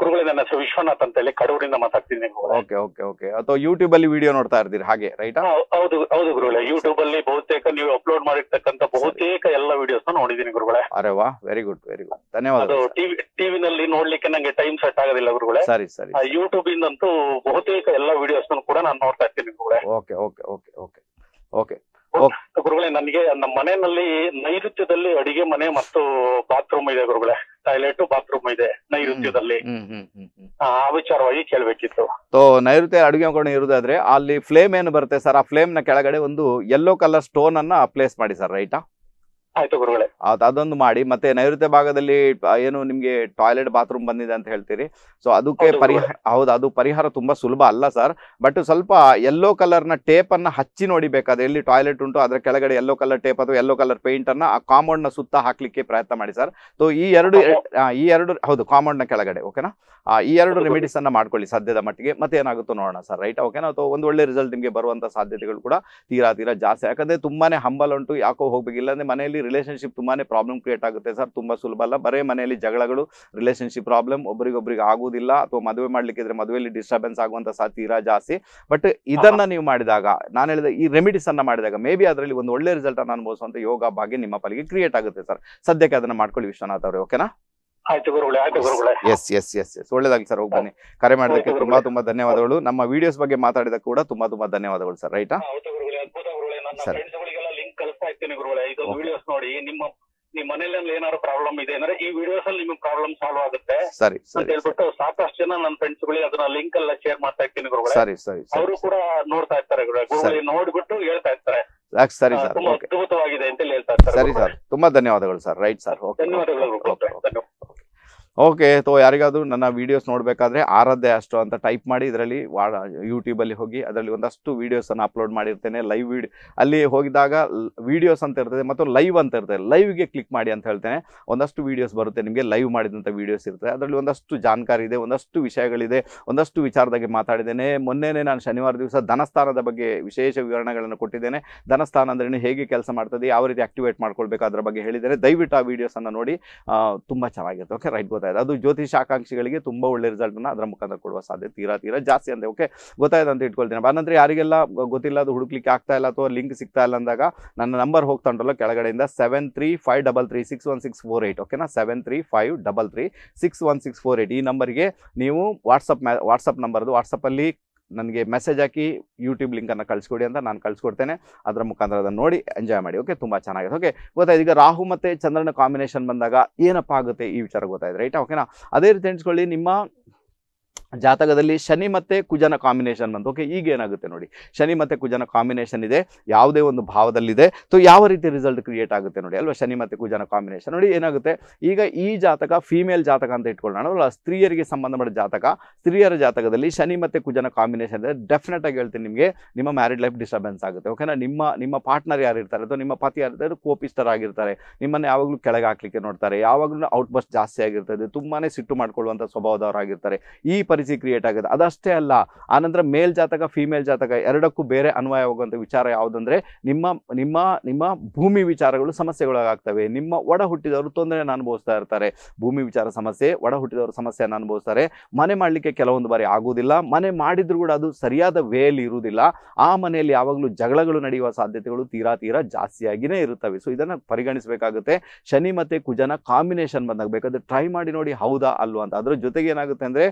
ಗುರುಗಳೇ ನನ್ನ ವಿಶ್ವನಾಥ್ ಅಂತ ಹೇಳಿ ಕಡೂರಿಂದ ಮಾತಾಡ್ತೀನಿ ಓಕೆ ಓಕೆ ಓಕೆ ಅಥವಾ ಯೂಟ್ಯೂಬ್ ಅಲ್ಲಿ ವಿಡಿಯೋ ನೋಡ್ತಾ ಇರ್ತೀರಿ ಹಾಗೆ ರೈಟ್ ಹೌದು ಹೌದು ಗುರುಗಳೇ ಯೂಟ್ಯೂಬ್ ಅಲ್ಲಿ ಬಹುತೇಕ ನೀವು ಅಪ್ಲೋಡ್ ಮಾಡಿರ್ತಕ್ಕಂಥ ಬಹುತೇಕ ಎಲ್ಲ ವಿಡಿಯೋಸ್ ನೋಡಿದ್ದೀನಿ ಗುರುಗಳೇ ಅರೆ ವಾ ವೆರಿ ಗುಡ್ ವೆರಿ ಗುಡ್ ಧನ್ಯವಾದ ಟಿವಿ ನಲ್ಲಿ ನೋಡ್ಲಿಕ್ಕೆ ನಂಗೆ ಟೈಮ್ ಸೆಟ್ ಆಗೋದಿಲ್ಲ ಗುರುಗಳೇ ಸರಿ ಸರಿ ಯೂಟ್ಯೂಬ್ ಇಂದಂತೂ ಬಹುತೇಕ ಎಲ್ಲ ವಿಡಿಯೋಸ್ ಕೂಡ ನಾನು ನೋಡ್ತಾ ಇರ್ತೀನಿ ಗುರುಗಳೇ okay okay okay okay okay ಗುರುಗಳೇ ನನಗೆ ನಮ್ಮ ಮನೆಯಲ್ಲಿ ನೈಋತ್ಯದಲ್ಲಿ ಅಡಿಗೆ ಮನೆ ಮತ್ತು ಬಾತ್ರೂಮ್ ಇದೆ ಗುರುಗಳೇ ಟಾಯ್ಲೆಟ್ ಬಾತ್ರೂಮ್ ಇದೆ ನೈಋತ್ಯದಲ್ಲಿ ಆ ವಿಚಾರವಾಗಿ ಕೇಳಬೇಕಿತ್ತು ನೈಋತ್ಯ ಅಡುಗೆ ಕೋಣೆ ಇರುವುದಾದ್ರೆ ಅಲ್ಲಿ ಫ್ಲೇಮ್ ಏನು ಬರುತ್ತೆ ಸರ್ ಆ ಫ್ಲೇಮ್ ನ ಕೆಳಗಡೆ ಒಂದು ಯೆಲ್ಲೋ ಕಲರ್ ಸ್ಟೋನ್ ಅನ್ನ ಪ್ಲೇಸ್ ಮಾಡಿ ಸರ್ ರೈಟಾ ಅದೊಂದು ಮಾಡಿ ಮತ್ತೆ ನೈಋತ್ಯ ಭಾಗದಲ್ಲಿ ಏನು ನಿಮ್ಗೆ ಟಾಯ್ಲೆಟ್ ಬಾತ್ರೂಮ್ ಬಂದಿದೆ ಅಂತ ಹೇಳ್ತೀರಿ ಸೊ ಅದಕ್ಕೆ ಪರಿಹಾರ ಹೌದು ಅದು ಪರಿಹಾರ ತುಂಬಾ ಸುಲಭ ಅಲ್ಲ ಸರ್ ಬಟ್ ಸ್ವಲ್ಪ ಯೆಲ್ಲೋ ಕಲರ್ ನ ಟೇಪ್ ಅನ್ನ ಹಚ್ಚಿ ನೋಡಿಬೇಕಾದ್ರೆ ಎಲ್ಲಿ ಟಾಯ್ಲೆಟ್ ಉಂಟು ಅದ್ರ ಕೆಳಗಡೆ ಯೆಲ್ಲೋ ಕಲರ್ ಟೇಪ್ ಅಥವಾ ಯೆಲ್ಲೋ ಕಲರ್ ಪೇಂಟ್ ಅನ್ನ ಆ ಕಾಂಪೌಂಡ್ ನ ಸುತ್ತ ಹಾಕ್ಲಿಕ್ಕೆ ಪ್ರಯತ್ನ ಮಾಡಿ ಸರ್ ಸೊ ಈ ಎರಡು ಈ ಎರಡು ಹೌದು ಕಾಂಪೌಂಡ್ ನ ಕೆಳಗಡೆ ಓಕೆನಾ ಈ ಎರಡು ರೆಮಿಡೀಸ್ ಅನ್ನ ಮಾಡ್ಕೊಳ್ಳಿ ಸದ್ಯದ ಮಟ್ಟಿಗೆ ಮತ್ತೆ ಏನಾಗುತ್ತೋ ನೋಡೋಣ ಸರ್ ರೈಟ್ ಓಕೆನಾ ಅಥವಾ ಒಂದು ಒಳ್ಳೆ ರಿಸಲ್ಟ್ ನಿಮ್ಗೆ ಬರುವಂತ ಸಾಧ್ಯತೆಗಳು ಕೂಡ ತೀರಾ ತೀರಾ ಜಾಸ್ತಿ ಯಾಕಂದ್ರೆ ತುಂಬಾನೇ ಹಂಬಲ್ ಉಂಟು ಯಾಕೋ ಹೋಗ್ಬೇಕಿಲ್ಲ ಅಂದ್ರೆ ಮನೆಯಲ್ಲಿ ರಿಲೇಷನ್ಶಿಪ್ ತುಂಬಾ ಪ್ರಾಬ್ಲಮ್ ಕ್ರಿಯೇಟ್ ಆಗುತ್ತೆ ಸರ್ ತುಂಬಾ ಸುಲಭ ಅಲ್ಲ ಬರೇ ಮನೆಯಲ್ಲಿ ಜಗಳಗಳು ರಿಲೇಷನ್ಶಿಪ್ ಪ್ರಾಬ್ಲಮ್ ಒಬ್ಬರಿಗೊಬ್ಬರಿಗೆ ಆಗೋದಿಲ್ಲ ಅಥವಾ ಮದುವೆ ಮಾಡ್ಲಿಕ್ಕಿದ್ರೆ ಮದುವೆಯಲ್ಲಿ ಡಿಸ್ಟರ್ಬೆನ್ಸ್ ಆಗುವಂಥ ಸಹ ತೀರಾ ಜಾಸ್ತಿ ಬಟ್ ಇದನ್ನ ನೀವು ಮಾಡಿದಾಗ ನಾನು ಹೇಳಿದ ಈ ರೆಮಿಡೀಸ್ ಅನ್ನ ಮಾಡಿದಾಗ ಮೇ ಬಿ ಅದರಲ್ಲಿ ಒಂದು ಒಳ್ಳೆ ರಿಸಲ್ಟ್ ಅನ್ನು ಅನುಭವಿಸುವಂತ ಯೋಗ ಬಗ್ಗೆ ನಿಮ್ಮ ಪಾಲಿಗೆ ಕ್ರಿಯೇಟ್ ಆಗುತ್ತೆ ಸರ್ ಸದ್ಯಕ್ಕೆ ಅದನ್ನ ಮಾಡ್ಕೊಳ್ಳಿ ವಿಶ್ವನಾಥ್ ಅವರೇ ಓಕೆನಾ ಎಸ್ ಎಸ್ ಎಸ್ ಎಸ್ ಒಳ್ಳೇದಾಗಲಿ ಸರ್ ಹೋಗಿ ಬನ್ನಿ ಕರೆ ಮಾಡೋದಕ್ಕೆ ತುಂಬಾ ತುಂಬಾ ಧನ್ಯವಾದಗಳು ನಮ್ಮ ವಿಡಿಯೋಸ್ ಬಗ್ಗೆ ಮಾತಾಡಿದ ಕೂಡ ತುಂಬಾ ತುಂಬಾ ಧನ್ಯವಾದಗಳು ಸರ್ ರೈಟಾ ಸರಿ ಲಿಂಕ್ ಕಲಿಸ್ತಾ ಇರ್ತೀನಿ ಗುರುಗಳೇ ಇದು ವಿಡಿಯೋಸ್ ನೋಡಿ ನಿಮ್ಮ ನಿಮ್ ಮನೇಲಿ ಏನಾದ್ರು ಪ್ರಾಬ್ಲಮ್ ಇದೆ ಅಂದ್ರೆ ಈ ವಿಡಿಯೋಸ್ ಅಲ್ಲಿ ನಿಮ್ಗೆ ಪ್ರಾಬ್ಲಮ್ ಸಾಲ್ವ್ ಆಗುತ್ತೆ ಸರಿ ಅಂತ ಹೇಳ್ಬಿಟ್ಟು ಸಾಕಷ್ಟು ಜನ ನನ್ನ ಫ್ರೆಂಡ್ಸ್ ಗಳಿಗೆ ಅದನ್ನ ಲಿಂಕ್ ಎಲ್ಲ ಶೇರ್ ಮಾಡ್ತಾ ಇರ್ತೀನಿ ಗುರುಗಳೇ ಸರಿ ಸರಿ ಅವರು ಕೂಡ ನೋಡ್ತಾ ಇರ್ತಾರೆ ಗುರುಗಳೇ ನೋಡ್ಬಿಟ್ಟು ಹೇಳ್ತಾ ಇರ್ತಾರೆ ಸರಿ ಸರ್ ಅದ್ಭುತವಾಗಿದೆ ಅಂತ ಹೇಳ್ತಾ ಇರ್ತಾರೆ ಸರಿ ಸರ್ ತುಂಬಾ ಧನ್ಯವಾದಗಳು ಸರ್ ರೈಟ್ ಸರ್ ಧನ್ಯವಾದಗಳು ಓಕೆ ತೋ ಯಾರಿಗಾದರೂ ನನ್ನ ವೀಡಿಯೋಸ್ ನೋಡಬೇಕಾದ್ರೆ ಆರದ್ದೇ ಅಷ್ಟು ಅಂತ ಟೈಪ್ ಮಾಡಿ ಇದರಲ್ಲಿ ವಾ ಯೂಟ್ಯೂಬಲ್ಲಿ ಹೋಗಿ ಅದರಲ್ಲಿ ಒಂದಷ್ಟು ವೀಡಿಯೋಸನ್ನು ಅಪ್ಲೋಡ್ ಮಾಡಿರ್ತೇನೆ ಲೈವ್ ವಿಡಿಯೋ ಅಲ್ಲಿ ಹೋಗಿದಾಗ ವೀಡಿಯೋಸ್ ಅಂತ ಇರ್ತದೆ ಮತ್ತು ಲೈವ್ ಅಂತ ಇರ್ತದೆ ಲೈವ್ಗೆ ಕ್ಲಿಕ್ ಮಾಡಿ ಅಂತ ಹೇಳ್ತೇನೆ ಒಂದಷ್ಟು ವೀಡಿಯೋಸ್ ಬರುತ್ತೆ ನಿಮಗೆ ಲೈವ್ ಮಾಡಿದಂಥ ವೀಡಿಯೋಸ್ ಇರ್ತದೆ ಅದರಲ್ಲಿ ಒಂದಷ್ಟು ಜಾನ್ಕಾರಿ ಇದೆ ಒಂದಷ್ಟು ವಿಷಯಗಳಿದೆ ಒಂದಷ್ಟು ವಿಚಾರದಾಗೆ ಮಾತಾಡಿದ್ದೇನೆ ಮೊನ್ನೆನೇ ನಾನು ಶನಿವಾರ ದಿವಸ ಧನಸ್ಥಾನದ ಬಗ್ಗೆ ವಿಶೇಷ ವಿವರಣೆಗಳನ್ನು ಕೊಟ್ಟಿದ್ದೇನೆ ಧನಸ್ಥಾನ ಅಂದ್ರೆ ಹೇಗೆ ಕೆಲಸ ಮಾಡ್ತದೆ ಯಾವ ರೀತಿ ಆಕ್ಟಿವೇಟ್ ಮಾಡ್ಕೊಳ್ಬೇಕು ಅದರ ಬಗ್ಗೆ ಹೇಳಿದ್ದೇನೆ ದಯವಿಟ್ಟು ಆ ವೀಡಿಯೋಸನ್ನು ನೋಡಿ ತುಂಬ ಚೆನ್ನಾಗಿರುತ್ತೆ ಓಕೆ ರೈಟ್ ಗೊತ್ತಾಯ್ತು ಇದೆ ಅದು ಜ್ಯೋತಿಷ ಆಕಾಂಕ್ಷಿಗಳಿಗೆ ತುಂಬ ಒಳ್ಳೆ ರಿಸಲ್ಟ್ನ ಅದರ ಮುಖಾಂತರ ಕೊಡುವ ಸಾಧ್ಯತೆ ತೀರಾ ತೀರಾ ಜಾಸ್ತಿ ಅಂದರೆ ಓಕೆ ಗೊತ್ತಾಯ್ತು ಅಂತ ಇಟ್ಕೊಳ್ತೀನಿ ಆನಂತರ ಯಾರಿಗೆಲ್ಲ ಗೊತ್ತಿಲ್ಲ ಅದು ಹುಡುಕ್ಲಿಕ್ಕೆ ಆಗ್ತಾ ಇಲ್ಲ ಅಥವಾ ಲಿಂಕ್ ಸಿಗ್ತಾ ಇಲ್ಲ ಅಂದಾಗ ನನ್ನ ನಂಬರ್ ಹೋಗ್ತಾ ಉಂಟಲ್ಲ ಕೆಳಗಡೆಯಿಂದ seven three five double three six one six four eight ಓಕೆನಾ seven three five double three six one six four eight ಈ ನಂಬರ್ಗೆ ನೀವು ವಾಟ್ಸಪ್ ಮ್ಯಾ ವಾಟ್ಸಪ್ ನಂಬರ್ದು ವಾಟ್ಸಪ್ಪಲ್ಲಿ ನನಗೆ ಮೆಸೇಜ್ ಹಾಕಿ ಯೂಟ್ಯೂಬ್ ಲಿಂಕನ್ನು ಕಳಿಸ್ಕೊಡಿ ಅಂತ ನಾನು ಕಳಿಸ್ಕೊಡ್ತೇನೆ ಅದರ ಮುಖಾಂತರ ಅದನ್ನು ನೋಡಿ ಎಂಜಾಯ್ ಮಾಡಿ ಓಕೆ ತುಂಬ ಚೆನ್ನಾಗಿದೆ ಓಕೆ ಗೊತ್ತಾಯ್ತು ಈಗ ರಾಹು ಮತ್ತು ಚಂದ್ರನ ಕಾಂಬಿನೇಷನ್ ಬಂದಾಗ ಏನಪ್ಪ ಆಗುತ್ತೆ ಈ ವಿಚಾರ ಗೊತ್ತಾಯ್ತು ರೈಟ್ ಓಕೆನಾ ಅದೇ ರೀತಿ ಎಣಿಸ್ಕೊಳ್ಳಿ ನಿಮ್ಮ ಜಾತಕದಲ್ಲಿ ಶನಿ ಮತ್ತು ಕುಜನ ಕಾಂಬಿನೇಷನ್ ಬಂತು ಓಕೆ ಈಗ ಏನಾಗುತ್ತೆ ನೋಡಿ ಶನಿ ಮತ್ತು ಕುಜನ ಕಾಂಬಿನೇಷನ್ ಇದೆ ಯಾವುದೇ ಒಂದು ಭಾವದಲ್ಲಿದೆ ಸೊ ಯಾವ ರೀತಿ ರಿಸಲ್ಟ್ ಕ್ರಿಯೇಟ್ ಆಗುತ್ತೆ ನೋಡಿ ಅಲ್ವಾ ಶನಿ ಮತ್ತು ಕುಜನ ಕಾಂಬಿನೇಷನ್ ನೋಡಿ ಏನಾಗುತ್ತೆ ಈಗ ಈ ಜಾತಕ ಫೀಮೇಲ್ ಜಾತಕ ಅಂತ ಇಟ್ಕೊಳ್ಳೋಣ ಅಲ್ವಾ ಸ್ತ್ರೀಯರಿಗೆ ಸಂಬಂಧಪಟ್ಟ ಜಾತಕ ಸ್ತ್ರೀಯರ ಜಾತಕದಲ್ಲಿ ಶನಿ ಮತ್ತು ಕುಜನ ಕಾಂಬಿನೇಷನ್ ಇದೆ ಡೆಫಿನೆಟ್ ಆಗಿ ಹೇಳ್ತೀನಿ ನಿಮಗೆ ನಿಮ್ಮ ಮ್ಯಾರಿಡ್ ಲೈಫ್ ಡಿಸ್ಟರ್ಬೆನ್ಸ್ ಆಗುತ್ತೆ ಓಕೆನಾ ನಿಮ್ಮ ನಿಮ್ಮ ಪಾರ್ಟ್ನರ್ ಯಾರು ಇರ್ತಾರೆ ಅಥವಾ ನಿಮ್ಮ ಪತಿ ಯಾರು ಕೋಪಿಸ್ಟರ್ ಆಗಿರ್ತಾರೆ ನಿಮ್ಮನ್ನು ಯಾವಾಗಲೂ ಕೆಳಗೆ ಹಾಕ್ಲಿಕ್ಕೆ ನೋಡ್ತಾರೆ ಯಾವಾಗಲೂ ಔಟ್ ಬಸ್ಟ್ ಜಾಸ್ತಿ ಆಗಿರ್ತದೆ ತುಂಬಾ ಸಿಟ್ಟು ಮಾಡ್ಕೊಳ್ಳುವಂಥ ಸ್ವಭಾವದವರಾಗಿರ್ತಾರೆ ಈ ಪರಿಸಿ ಕ್ರಿಯೇಟ್ ಆಗುತ್ತೆ ಅದಷ್ಟೇ ಅಲ್ಲ ಆನಂತರ ಮೇಲ್ ಜಾತಕ ಫೀಮೇಲ್ ಜಾತಕ ಎರಡಕ್ಕೂ ಬೇರೆ ಅನ್ವಯವಾಗುವಂಥ ವಿಚಾರ ಯಾವುದಂದ್ರೆ ನಿಮ್ಮ ನಿಮ್ಮ ನಿಮ್ಮ ಭೂಮಿ ವಿಚಾರಗಳು ಸಮಸ್ಯೆಗಳಾಗ್ತವೆ ನಿಮ್ಮ ಒಡ ಹುಟ್ಟಿದವರು ತೊಂದರೆಯನ್ನು ಅನುಭವಿಸ್ತಾ ಇರ್ತಾರೆ ಭೂಮಿ ವಿಚಾರ ಸಮಸ್ಯೆ ಒಡ ಹುಟ್ಟಿದವರು ಸಮಸ್ಯೆಯನ್ನು ಅನುಭವಿಸ್ತಾರೆ ಮನೆ ಮಾಡಲಿಕ್ಕೆ ಕೆಲವೊಂದು ಬಾರಿ ಆಗುವುದಿಲ್ಲ ಮನೆ ಮಾಡಿದ್ರು ಕೂಡ ಅದು ಸರಿಯಾದ ವೇಯಲ್ಲಿ ಇರುವುದಿಲ್ಲ ಆ ಮನೆಯಲ್ಲಿ ಯಾವಾಗಲೂ ಜಗಳಗಳು ನಡೆಯುವ ಸಾಧ್ಯತೆಗಳು ತೀರಾ ತೀರಾ ಜಾಸ್ತಿಯಾಗಿನೇ ಇರುತ್ತವೆ ಸೊ ಇದನ್ನು ಪರಿಗಣಿಸಬೇಕಾಗುತ್ತೆ ಶನಿ ಮತ್ತೆ ಕುಜನ ಕಾಂಬಿನೇಷನ್ ಬಂದಾಗ ಬೇಕಾದ್ರೆ ಟ್ರೈ ಮಾಡಿ ನೋಡಿ ಹೌದಾ ಅಲ್ವಾ ಅಂತ ಅದರ ಜೊತೆಗೆ ಏನಾಗುತ್ತೆ ಅಂದರೆ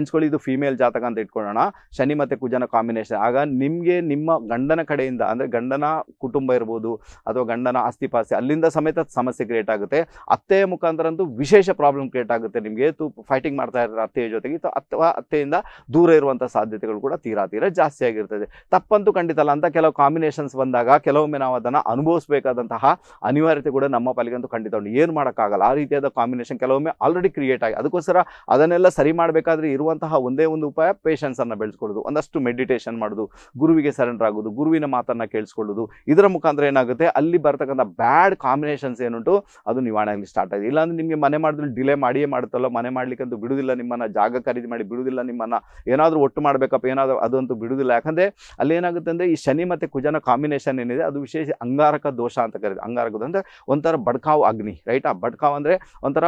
ಫ್ರೆಂಡ್ಸ್ಗಳು ಇದು ಫೀಮೇಲ್ ಜಾತಕ ಅಂತ ಇಟ್ಕೊಳ್ಳೋಣ ಶನಿ ಮತ್ತು ಕುಜನ ಕಾಂಬಿನೇಷನ್ ಆಗ ನಿಮಗೆ ನಿಮ್ಮ ಗಂಡನ ಕಡೆಯಿಂದ ಅಂದರೆ ಗಂಡನ ಕುಟುಂಬ ಇರ್ಬೋದು ಅಥವಾ ಗಂಡನ ಆಸ್ತಿ ಪಾಸ್ತಿ ಅಲ್ಲಿಂದ ಸಮೇತ ಸಮಸ್ಯೆ ಕ್ರಿಯೇಟ್ ಆಗುತ್ತೆ ಅತ್ತೆಯ ಮುಖಾಂತರ ಅಂತೂ ವಿಶೇಷ ಪ್ರಾಬ್ಲಮ್ ಕ್ರಿಯೇಟ್ ಆಗುತ್ತೆ ನಿಮಗೆ ತು ಫೈಟಿಂಗ್ ಮಾಡ್ತಾ ಇರೋ ಅತ್ತೆಯ ಜೊತೆಗೆ ಅಥವಾ ಅತ್ತೆಯಿಂದ ದೂರ ಇರುವಂಥ ಸಾಧ್ಯತೆಗಳು ಕೂಡ ತೀರಾ ತೀರಾ ಜಾಸ್ತಿ ಆಗಿರ್ತದೆ ತಪ್ಪಂತೂ ಖಂಡಿತ ಅಲ್ಲ ಅಂತ ಕೆಲವು ಕಾಂಬಿನೇಷನ್ಸ್ ಬಂದಾಗ ಕೆಲವೊಮ್ಮೆ ನಾವು ಅದನ್ನು ಅನುಭವಿಸಬೇಕಾದಂತಹ ಅನಿವಾರ್ಯತೆ ಕೂಡ ನಮ್ಮ ಅಂತೂ ಖಂಡಿತ ಉಂಟು ಏನು ಮಾಡೋಕ್ಕಾಗಲ್ಲ ಆ ರೀತಿಯಾದ ಕಾಂಬಿನೇಷನ್ ಕೆಲವೊಮ್ಮೆ ಆಲ್ರೆಡಿ ಕ್ರಿಯೇಟ್ ಆಗಿ ಅದಕ್ಕೋಸ್ಕರ ಅದನ್ನೆಲ್ಲ ಸರಿ ಮಾಡಬೇಕಾದ್ರೆ ಇರುವ ಇರುವಂತಹ ಒಂದೇ ಒಂದು ಉಪಾಯ ಪೇಷನ್ಸ್ ಅನ್ನು ಬೆಳೆಸ್ಕೊಳ್ಳೋದು ಒಂದಷ್ಟು ಮೆಡಿಟೇಷನ್ ಮಾಡೋದು ಗುರುವಿಗೆ ಸರೆಂಡರ್ ಆಗೋದು ಗುರುವಿನ ಮಾತನ್ನ ಕೇಳಿಸ್ಕೊಳ್ಳೋದು ಇದರ ಮುಖಾಂತರ ಏನಾಗುತ್ತೆ ಅಲ್ಲಿ ಬರ್ತಕ್ಕಂಥ ಬ್ಯಾಡ್ ಕಾಂಬಿನೇಷನ್ಸ್ ಏನುಂಟು ಅದು ನಿವಾರಣೆ ಆಗಲಿ ಸ್ಟಾರ್ಟ್ ಆಗಿದೆ ಇಲ್ಲಾಂದ್ರೆ ನಿಮಗೆ ಮನೆ ಮಾಡಿದ್ರೆ ಡಿಲೇ ಮಾಡಿಯೇ ಮಾಡುತ್ತಲ್ಲ ಮನೆ ಮಾಡಲಿಕ್ಕಂತೂ ಬಿಡುವುದಿಲ್ಲ ನಿಮ್ಮನ್ನ ಜಾಗ ಖರೀದಿ ಮಾಡಿ ಬಿಡುವುದಿಲ್ಲ ನಿಮ್ಮನ್ನ ಏನಾದರೂ ಒಟ್ಟು ಮಾಡಬೇಕಪ್ಪ ಏನಾದರೂ ಅದಂತೂ ಬಿಡುವುದಿಲ್ಲ ಯಾಕಂದ್ರೆ ಅಲ್ಲಿ ಏನಾಗುತ್ತೆ ಅಂದ್ರೆ ಈ ಶನಿ ಮತ್ತೆ ಕುಜನ ಕಾಂಬಿನೇಷನ್ ಏನಿದೆ ಅದು ವಿಶೇಷ ಅಂಗಾರಕ ದೋಷ ಅಂತ ಕರೀತಾರೆ ಅಂಗಾರಕದ ಅಂದರೆ ಒಂಥರ ಬಡ್ಕಾವ್ ಅಗ್ನಿ ರೈಟ್ ಆ ಬಡ್ಕಾವ್ ಅಂದ್ರೆ ಒಂಥರ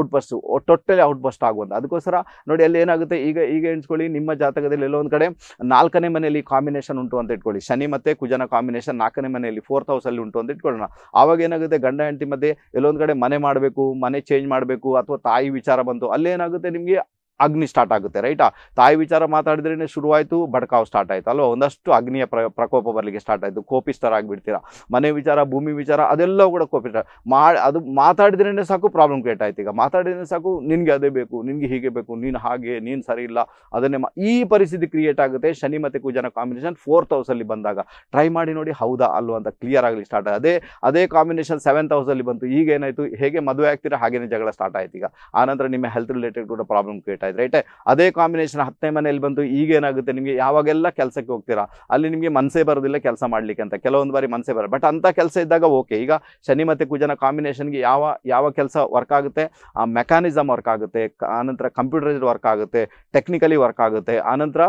out bust totally out bust ಆಗುವಂತ ಅದಕ್ಕೋಸ್ಕರ ನೋಡಿ ಅಲ್ಲಿ ಏನಾಗುತ್ತೆ ಆಗುತ್ತೆ ಈಗ ಈಗ ಎಣಿಸ್ಕೊಳ್ಳಿ ನಿಮ್ಮ ಜಾತಕದಲ್ಲಿ ಎಲ್ಲೋ ಒಂದು ಕಡೆ ನಾಲ್ಕನೇ ಮನೆಯಲ್ಲಿ ಕಾಂಬಿನೇಷನ್ ಉಂಟು ಅಂತ ಇಟ್ಕೊಳ್ಳಿ ಶನಿ ಮತ್ತೆ ಕುಜನ ಕಾಂಬಿನೇಷನ್ ನಾಲ್ಕನೇ ಮನೆಯಲ್ಲಿ ಫೋರ್ತ್ ಹೌಸಲ್ಲಿ ಉಂಟು ಅಂತ ಇಟ್ಕೊಳ್ಳೋಣ ಆವಾಗ ಏನಾಗುತ್ತೆ ಗಂಡ ಹೆಂಡತಿ ಮಧ್ಯೆ ಎಲ್ಲೊಂದು ಕಡೆ ಮನೆ ಮಾಡಬೇಕು ಮನೆ ಚೇಂಜ್ ಮಾಡಬೇಕು ಅಥವಾ ತಾಯಿ ವಿಚಾರ ಬಂತು ಅಲ್ಲೇನಾಗುತ್ತೆ ನಿಮಗೆ ಅಗ್ನಿ ಸ್ಟಾರ್ಟ್ ಆಗುತ್ತೆ ರೈಟಾ ತಾಯಿ ವಿಚಾರ ಮಾತಾಡಿದ್ರೇ ಶುರುವಾಯಿತು ಬಡ್ಕಾವ್ ಸ್ಟಾರ್ಟ್ ಆಯಿತು ಅಲ್ವಾ ಒಂದಷ್ಟು ಅಗ್ನಿಯ ಪ್ರಕೋಪ ಬರಲಿಕ್ಕೆ ಸ್ಟಾರ್ಟ್ ಆಯಿತು ಕೋಪಿಸ್ತರ ಆಗಿಬಿಡ್ತೀರಾ ಮನೆ ವಿಚಾರ ಭೂಮಿ ವಿಚಾರ ಅದೆಲ್ಲವೂ ಕೂಡ ಕೋಪಿಸ್ತಾರೆ ಮಾ ಅದು ಮಾತಾಡಿದ್ರೇ ಸಾಕು ಪ್ರಾಬ್ಲಮ್ ಕ್ರಿಯೇಟ್ ಆಯ್ತು ಈಗ ಮಾತಾಡಿದ್ರೆ ಸಾಕು ನಿನಗೆ ಅದೇ ಬೇಕು ನಿನಗೆ ಹೀಗೆ ಬೇಕು ನೀನು ಹಾಗೆ ನೀನು ಸರಿ ಇಲ್ಲ ಅದನ್ನೇ ಈ ಪರಿಸ್ಥಿತಿ ಕ್ರಿಯೇಟ್ ಆಗುತ್ತೆ ಶನಿ ಮತ್ತು ಕುಜನ ಕಾಂಬಿನೇಷನ್ ಫೋರ್ತ್ ಹೌಸಲ್ಲಿ ಬಂದಾಗ ಟ್ರೈ ಮಾಡಿ ನೋಡಿ ಹೌದಾ ಅಲ್ವಾ ಅಂತ ಕ್ಲಿಯರ್ ಆಗಲಿ ಸ್ಟಾರ್ಟ್ ಅದೇ ಅದೇ ಕಾಂಬಿನೇಷನ್ ಸೆವೆಂತ್ ಹೌಸಲ್ಲಿ ಬಂತು ಈಗ ಏನಾಯಿತು ಹೇಗೆ ಮದುವೆ ಆಗ್ತೀರಾ ಹಾಗೇನೇ ಜಗಳ ಸ್ಟಾರ್ಟ್ ಆಯ್ತು ಈಗ ಆನಂತರ ನಿಮ್ಮ ಹೆಲ್ತ್ ರಿಲೇಟೆಡ್ ಕೂಡ ಪ್ರಾಬ್ಲಮ್ ಕ್ರಿಯೇಟ್ ಇದ್ರೆ ರೈಟ್ ಅದೇ ಕಾಂಬಿನೇಷನ್ ಹತ್ತನೇ ಮನೆಯಲ್ಲಿ ಬಂದು ಏನಾಗುತ್ತೆ ನಿಮಗೆ ಯಾವಾಗೆಲ್ಲ ಕೆಲಸಕ್ಕೆ ಹೋಗ್ತೀರಾ ಅಲ್ಲಿ ನಿಮಗೆ ಮನಸೇ ಬರೋದಿಲ್ಲ ಕೆಲಸ ಮಾಡಲಿಕ್ಕೆ ಅಂತ ಕೆಲವೊಂದು ಬಾರಿ ಮನಸ್ಸೇ ಬರೋದು ಬಟ್ ಅಂತ ಕೆಲಸ ಇದ್ದಾಗ ಓಕೆ ಈಗ ಶನಿ ಮತ್ತು ಕುಜನ ಕಾಂಬಿನೇಷನ್ಗೆ ಯಾವ ಯಾವ ಕೆಲಸ ವರ್ಕ್ ಆಗುತ್ತೆ ಆ ಮೆಕ್ಯಾನಿಸಮ್ ವರ್ಕ್ ಆಗುತ್ತೆ ಆನಂತರ ಕಂಪ್ಯೂಟರೈಸ್ಡ್ ವರ್ಕ್ ಆಗುತ್ತೆ ಟೆಕ್ನಿಕಲಿ ವರ್ಕ್ ಆಗುತ್ತೆ ಆನಂತರ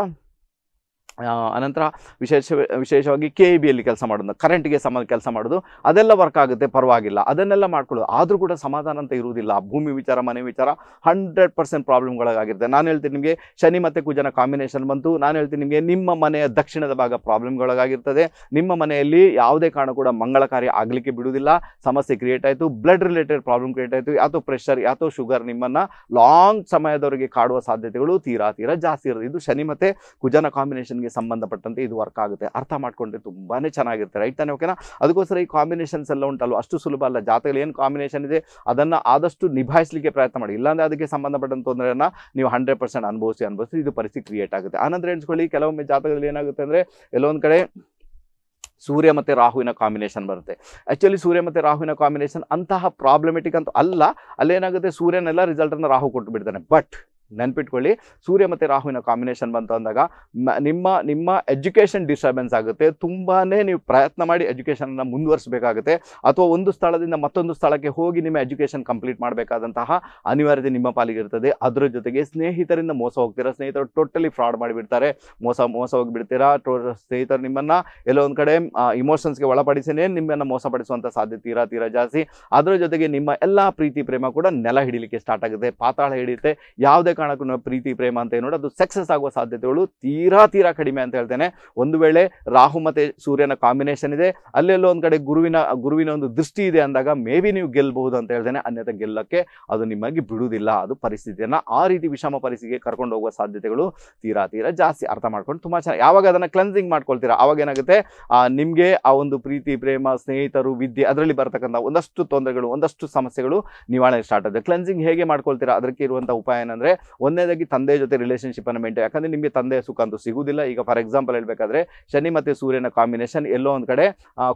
ಅನಂತರ ವಿಶೇಷ ವಿಶೇಷವಾಗಿ ಕೆ ಇ ಬಿಯಲ್ಲಿ ಕೆಲಸ ಮಾಡೋದು ಕರೆಂಟ್ಗೆ ಸಮ ಕೆಲಸ ಮಾಡೋದು ಅದೆಲ್ಲ ವರ್ಕ್ ಆಗುತ್ತೆ ಪರವಾಗಿಲ್ಲ ಅದನ್ನೆಲ್ಲ ಮಾಡ್ಕೊಳ್ಳೋದು ಆದರೂ ಕೂಡ ಸಮಾಧಾನ ಅಂತ ಇರುವುದಿಲ್ಲ ಭೂಮಿ ವಿಚಾರ ಮನೆ ವಿಚಾರ ಹಂಡ್ರೆಡ್ ಪರ್ಸೆಂಟ್ ಪ್ರಾಬ್ಲಮ್ಗಳಾಗಿರುತ್ತೆ ನಾನು ಹೇಳ್ತೀನಿ ನಿಮಗೆ ಶನಿ ಮತ್ತು ಕುಜನ ಕಾಂಬಿನೇಷನ್ ಬಂತು ನಾನು ಹೇಳ್ತೀನಿ ನಿಮಗೆ ನಿಮ್ಮ ಮನೆಯ ದಕ್ಷಿಣದ ಭಾಗ ಪ್ರಾಬ್ಲಮ್ಗಳಾಗಿರ್ತದೆ ನಿಮ್ಮ ಮನೆಯಲ್ಲಿ ಯಾವುದೇ ಕಾರಣ ಕೂಡ ಮಂಗಳ ಕಾರ್ಯ ಆಗಲಿಕ್ಕೆ ಬಿಡುವುದಿಲ್ಲ ಸಮಸ್ಯೆ ಕ್ರಿಯೇಟ್ ಆಯಿತು ಬ್ಲಡ್ ರಿಲೇಟೆಡ್ ಪ್ರಾಬ್ಲಮ್ ಕ್ರಿಯೇಟ್ ಆಯಿತು ಯಾತೋ ಪ್ರೆಷರ್ ಯಾತೋ ಶುಗರ್ ನಿಮ್ಮನ್ನು ಲಾಂಗ್ ಸಮಯದವರೆಗೆ ಕಾಡುವ ಸಾಧ್ಯತೆಗಳು ತೀರಾ ತೀರಾ ಜಾಸ್ತಿ ಇರೋದು ಇದು ಶನಿ ಮತ್ತು ಕುಜನ ಕಾಂಬಿನೇಷನ್ಗೆ ಸಂಬಂಧಪಟ್ಟಂತೆ ಇದು ವರ್ಕ್ ಆಗುತ್ತೆ ಅರ್ಥ ಮಾಡ್ಕೊಂಡ್ರೆ ತುಂಬಾ ಚೆನ್ನಾಗಿರುತ್ತೆ ರೈಟ್ ತಾನೆ ಓಕೆನಾ ಅದಕ್ಕೋಸ್ಕರ ಈ ಕಾಂಬಿನೇಷನ್ಸ್ ಎಲ್ಲ ಉಂಟಲ್ಲ ಅಷ್ಟು ಸುಲಭ ಅಲ್ಲ ಜಾತ್ರೆಗಳು ಏನು ಕಾಂಬಿನೇಷನ್ ಇದೆ ಅದನ್ನು ಆದಷ್ಟು ನಿಭಾಯಿಸಲಿಕ್ಕೆ ಪ್ರಯತ್ನ ಮಾಡಿ ಇಲ್ಲಾಂದರೆ ಅದಕ್ಕೆ ಸಂಬಂಧಪಟ್ಟಂತ ತೊಂದರೆಯನ್ನು ನೀವು ಹಂಡ್ರೆಡ್ ಪರ್ಸೆಂಟ್ ಅನುಭವಿಸಿ ಅನುಭವಿಸಿ ಇದು ಪರಿಸ್ಥಿತಿ ಕ್ರಿಯೇಟ್ ಆಗುತ್ತೆ ಆನಂತರ ಎಣಿಸ್ಕೊಳ್ಳಿ ಕೆಲವೊಮ್ಮೆ ಜಾತಕದಲ್ಲಿ ಏನಾಗುತ್ತೆ ಅಂದರೆ ಎಲ್ಲೊಂದು ಕಡೆ ಸೂರ್ಯ ಮತ್ತು ರಾಹುವಿನ ಕಾಂಬಿನೇಷನ್ ಬರುತ್ತೆ ಆ್ಯಕ್ಚುಲಿ ಸೂರ್ಯ ಮತ್ತು ರಾಹುವಿನ ಕಾಂಬಿನೇಷನ್ ಅಂತಹ ಪ್ರಾಬ್ಲಮೆಟಿಕ್ ಅಂತ ಅಲ್ಲ ಅಲ್ಲೇನಾಗುತ್ತೆ ಸೂರ್ಯನೆಲ್ಲ ರಿಸಲ್ಟನ್ನು ರಾಹು ಕೊಟ್ಟು ಬಿಡ್ತಾನೆ ಬಟ್ ನೆನ್ಪಿಟ್ಕೊಳ್ಳಿ ಸೂರ್ಯ ಮತ್ತು ರಾಹುವಿನ ಕಾಂಬಿನೇಷನ್ ಬಂತು ಅಂದಾಗ ನಿಮ್ಮ ನಿಮ್ಮ ಎಜುಕೇಷನ್ ಡಿಸ್ಟರ್ಬೆನ್ಸ್ ಆಗುತ್ತೆ ತುಂಬಾ ನೀವು ಪ್ರಯತ್ನ ಮಾಡಿ ಎಜುಕೇಷನನ್ನು ಮುಂದುವರಿಸಬೇಕಾಗುತ್ತೆ ಅಥವಾ ಒಂದು ಸ್ಥಳದಿಂದ ಮತ್ತೊಂದು ಸ್ಥಳಕ್ಕೆ ಹೋಗಿ ನಿಮ್ಮ ಎಜುಕೇಷನ್ ಕಂಪ್ಲೀಟ್ ಮಾಡಬೇಕಾದಂತಹ ಅನಿವಾರ್ಯತೆ ನಿಮ್ಮ ಪಾಲಿಗೆ ಇರ್ತದೆ ಅದರ ಜೊತೆಗೆ ಸ್ನೇಹಿತರಿಂದ ಮೋಸ ಹೋಗ್ತೀರಾ ಸ್ನೇಹಿತರು ಟೋಟಲಿ ಫ್ರಾಡ್ ಮಾಡಿಬಿಡ್ತಾರೆ ಮೋಸ ಮೋಸ ಹೋಗಿಬಿಡ್ತೀರಾ ಟೋ ಸ್ನೇಹಿತರು ನಿಮ್ಮನ್ನು ಎಲ್ಲೋ ಒಂದು ಕಡೆ ಇಮೋಷನ್ಸ್ಗೆ ಒಳಪಡಿಸಿನೇ ನಿಮ್ಮನ್ನು ಮೋಸಪಡಿಸುವಂಥ ಸಾಧ್ಯತೆ ತೀರಾ ತೀರಾ ಜಾಸ್ತಿ ಅದರ ಜೊತೆಗೆ ನಿಮ್ಮ ಎಲ್ಲ ಪ್ರೀತಿ ಪ್ರೇಮ ಕೂಡ ನೆಲ ಹಿಡಿಲಿಕ್ಕೆ ಸ್ಟಾರ್ಟ್ ಆಗುತ್ತೆ ಪಾತಾಳ ಹಿಡಿಯುತ್ತೆ ಯಾವುದೇ ಕಾರಣಕ್ಕೂ ಪ್ರೀತಿ ಪ್ರೇಮ ಅಂತ ಏನು ಅದು ಸಕ್ಸಸ್ ಆಗುವ ಸಾಧ್ಯತೆಗಳು ತೀರಾ ತೀರಾ ಕಡಿಮೆ ಅಂತ ಹೇಳ್ತೇನೆ ಒಂದು ವೇಳೆ ರಾಹು ಮತ್ತು ಸೂರ್ಯನ ಕಾಂಬಿನೇಷನ್ ಇದೆ ಅಲ್ಲೆಲ್ಲೋ ಒಂದು ಕಡೆ ಗುರುವಿನ ಗುರುವಿನ ಒಂದು ದೃಷ್ಟಿ ಇದೆ ಅಂದಾಗ ಮೇ ಬಿ ನೀವು ಗೆಲ್ಲಬಹುದು ಅಂತ ಹೇಳ್ತೇನೆ ಅನ್ಯತೆ ಗೆಲ್ಲಕ್ಕೆ ಅದು ನಿಮಗೆ ಬಿಡುವುದಿಲ್ಲ ಅದು ಪರಿಸ್ಥಿತಿಯನ್ನು ಆ ರೀತಿ ವಿಷಮ ಪರಿಸ್ಥಿತಿಗೆ ಕರ್ಕೊಂಡು ಹೋಗುವ ಸಾಧ್ಯತೆಗಳು ತೀರಾ ತೀರಾ ಜಾಸ್ತಿ ಅರ್ಥ ಮಾಡ್ಕೊಂಡು ತುಂಬ ಚೆನ್ನಾಗಿ ಯಾವಾಗ ಅದನ್ನು ಕ್ಲೆನ್ಸಿಂಗ್ ಮಾಡ್ಕೊಳ್ತೀರಾ ಆವಾಗ ಏನಾಗುತ್ತೆ ನಿಮಗೆ ಆ ಒಂದು ಪ್ರೀತಿ ಪ್ರೇಮ ಸ್ನೇಹಿತರು ವಿದ್ಯೆ ಅದರಲ್ಲಿ ಬರ್ತಕ್ಕಂಥ ಒಂದಷ್ಟು ತೊಂದರೆಗಳು ಒಂದಷ್ಟು ಸಮಸ್ಯೆಗಳು ನಿವಾರಣೆ ಸ್ಟಾರ್ಟ್ ಆಗುತ್ತೆ ಕ್ಲೆನ್ಸಿಂಗ್ ಹೇಗೆ ಮಾಡ್ಕೊಳ್ತೀರಾ ಅದಕ್ಕೆ ಇರುವಂಥ ಉಪಾಯ ಏನಂದರೆ ಒಂದನೇದಾಗಿ ತಂದೆ ಜೊತೆ ರಿಲೇಷನ್ಶಿಪ್ ಅನ್ನು ಮೇಂಟೈನ್ ಯಾಕಂದ್ರೆ ನಿಮಗೆ ತಂದೆ ಸುಖ ಅಂತೂ ಸಿಗುವುದಿಲ್ಲ ಈಗ ಫಾರ್ ಎಕ್ಸಾಂಪಲ್ ಹೇಳಬೇಕಾದ್ರೆ ಶನಿ ಮತ್ತು ಸೂರ್ಯನ ಕಾಂಬಿನೇಷನ್ ಎಲ್ಲೋ ಒಂದು ಕಡೆ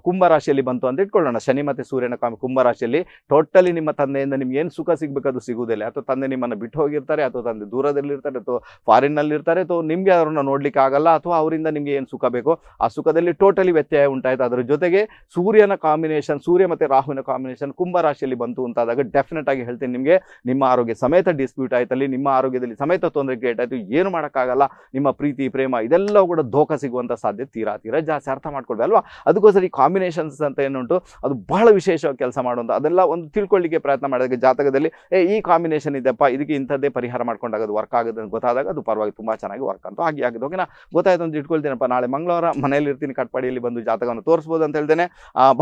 ಕುಂಭರಾಶಿಯಲ್ಲಿ ರಾಶಿಯಲ್ಲಿ ಬಂತು ಅಂತ ಇಟ್ಕೊಳ್ಳೋಣ ಶನಿ ಮತ್ತು ಸೂರ್ಯನ ಕಾಮಿ ಕುಂಭ ರಾಶಿಯಲ್ಲಿ ಟೋಟಲಿ ನಿಮ್ಮ ತಂದೆಯಿಂದ ನಿಮ್ಗೆ ಏನು ಸುಖ ಸಿಗಬೇಕದು ಸಿಗುವುದಿಲ್ಲ ಅಥವಾ ತಂದೆ ನಿಮ್ಮನ್ನು ಬಿಟ್ಟು ಹೋಗಿರ್ತಾರೆ ಅಥವಾ ತಂದೆ ದೂರದಲ್ಲಿರ್ತಾರೆ ಅಥವಾ ಫಾರಿನ್ನಲ್ಲಿರ್ತಾರೆ ಅಥವಾ ನಿಮಗೆ ಅವ್ರನ್ನ ನೋಡ್ಲಿಕ್ಕೆ ಆಗಲ್ಲ ಅಥವಾ ಅವರಿಂದ ನಿಮಗೆ ಏನು ಸುಖ ಬೇಕೋ ಆ ಸುಖದಲ್ಲಿ ಟೋಟಲಿ ವ್ಯತ್ಯಯ ಉಂಟಾಯಿತು ಅದರ ಜೊತೆಗೆ ಸೂರ್ಯನ ಕಾಂಬಿನೇಷನ್ ಸೂರ್ಯ ಮತ್ತು ರಾಹುವಿನ ಕಾಂಬಿನೇಷನ್ ಕುಂಭ ರಾಶಿಯಲ್ಲಿ ಬಂತು ಅಂತಾದಾಗ ಡೆಫಿನೆಟ್ ಆಗಿ ಹೇಳ್ತೀನಿ ನಿಮಗೆ ನಿಮ್ಮ ಆರೋಗ್ಯ ಸಮೇತ ಡಿಸ್ಪ್ಯೂಟ್ ಆಯ್ತಲ್ಲಿ ನಿಮ್ಮ ಆರೋಗ್ಯದಲ್ಲಿ ಸಮೇತ ತೊಂದರೆ ಕ್ರಿಯೇಟ್ ಏನು ಮಾಡೋಕ್ಕಾಗಲ್ಲ ನಿಮ್ಮ ಪ್ರೀತಿ ಪ್ರೇಮ ಇದೆಲ್ಲ ಕೂಡ ದೋಖ ಸಿಗುವಂಥ ಸಾಧ್ಯತೆ ತೀರಾ ತೀರಾ ಜಾಸ್ತಿ ಅರ್ಥ ಮಾಡ್ಕೊಳ್ವೆ ಅಲ್ವಾ ಅದಕ್ಕೋಸ್ಕರ ಈ ಕಾಂಬಿನೇಷನ್ಸ್ ಅಂತ ಏನುಂಟು ಅದು ಬಹಳ ವಿಶೇಷವಾಗಿ ಕೆಲಸ ಮಾಡುವಂಥ ಅದೆಲ್ಲ ಒಂದು ತಿಳ್ಕೊಳ್ಳಿಕ್ಕೆ ಪ್ರಯತ್ನ ಮಾಡೋದಕ್ಕೆ ಜಾತಕದಲ್ಲಿ ಏ ಈ ಕಾಂಬಿನೇಷನ್ ಇದೆಪ್ಪ ಇದಕ್ಕೆ ಇಂಥದ್ದೇ ಪರಿಹಾರ ಮಾಡ್ಕೊಂಡಾಗ ಅದು ವರ್ಕ್ ಆಗುತ್ತೆ ಗೊತ್ತಾದಾಗ ಅದು ಪರವಾಗಿ ತುಂಬ ಚೆನ್ನಾಗಿ ವರ್ಕ್ ಅಂತ ಹಾಗೆ ಆಗಿದೆ ಓಕೆನಾ ಗೊತ್ತಾಯ್ತು ಅಂತ ಇಟ್ಕೊಳ್ತೀನಪ್ಪ ನಾಳೆ ಮಂಗಳವಾರ ಮನೆಯಲ್ಲಿ ಇರ್ತೀನಿ ಕಟ್ಪಾಡಿಯಲ್ಲಿ ಬಂದು ಜಾತಕವನ್ನು ತೋರಿಸ್ಬೋದು ಅಂತ ಹೇಳ್ತೇನೆ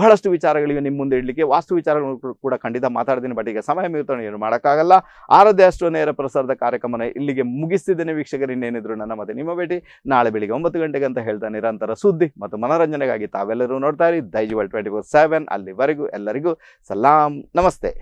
ಬಹಳಷ್ಟು ವಿಚಾರಗಳಿಗೆ ನಿಮ್ಮ ಮುಂದೆ ಇಡಲಿಕ್ಕೆ ವಾಸ್ತು ವಿಚಾರಗಳು ಕೂಡ ಖಂಡಿತ ಮಾತಾಡ್ತೀನಿ ಬಟ್ ಈಗ ಸಮಯ ಮೀರ್ತಾನೆ ಏನು ಮಾಡೋಕ್ಕಾಗಲ್ಲ ಆರಾಧ್ಯ ಅಷ್ಟು ನೇರ ಪ್ರಸಾರದ ಕಾರ್ಯಕ್ರಮನ ಇಲ್ಲಿಗೆ ಮುಗಿಸ್ತಿದ್ದೇನೆ ವೀಕ್ಷಕರು ಇನ್ನೇನಿದ್ರು ನನ್ನ ಮತ್ತೆ ನಿಮ್ಮ ಭೇಟಿ ನಾಳೆ ಬೆಳಿಗ್ಗೆ ಒಂಬತ್ತು ಗಂಟೆಗೆ ಅಂತ ಹೇಳ್ತಾ ನಿರಂತರ ಸುದ್ದಿ ಮತ್ತು ಮನೋರಂಜನೆಗಾಗಿ ತಾವೆಲ್ಲರೂ ನೋಡ್ತಾ ಇರಿ ದೈಜಿವಲ್ ಟ್ವೆಂಟಿ ಫೋರ್ ಸೆವೆನ್ ಅಲ್ಲಿವರೆಗೂ ಎಲ್ಲರಿಗೂ ಸಲಾಂ ನಮಸ್ತೆ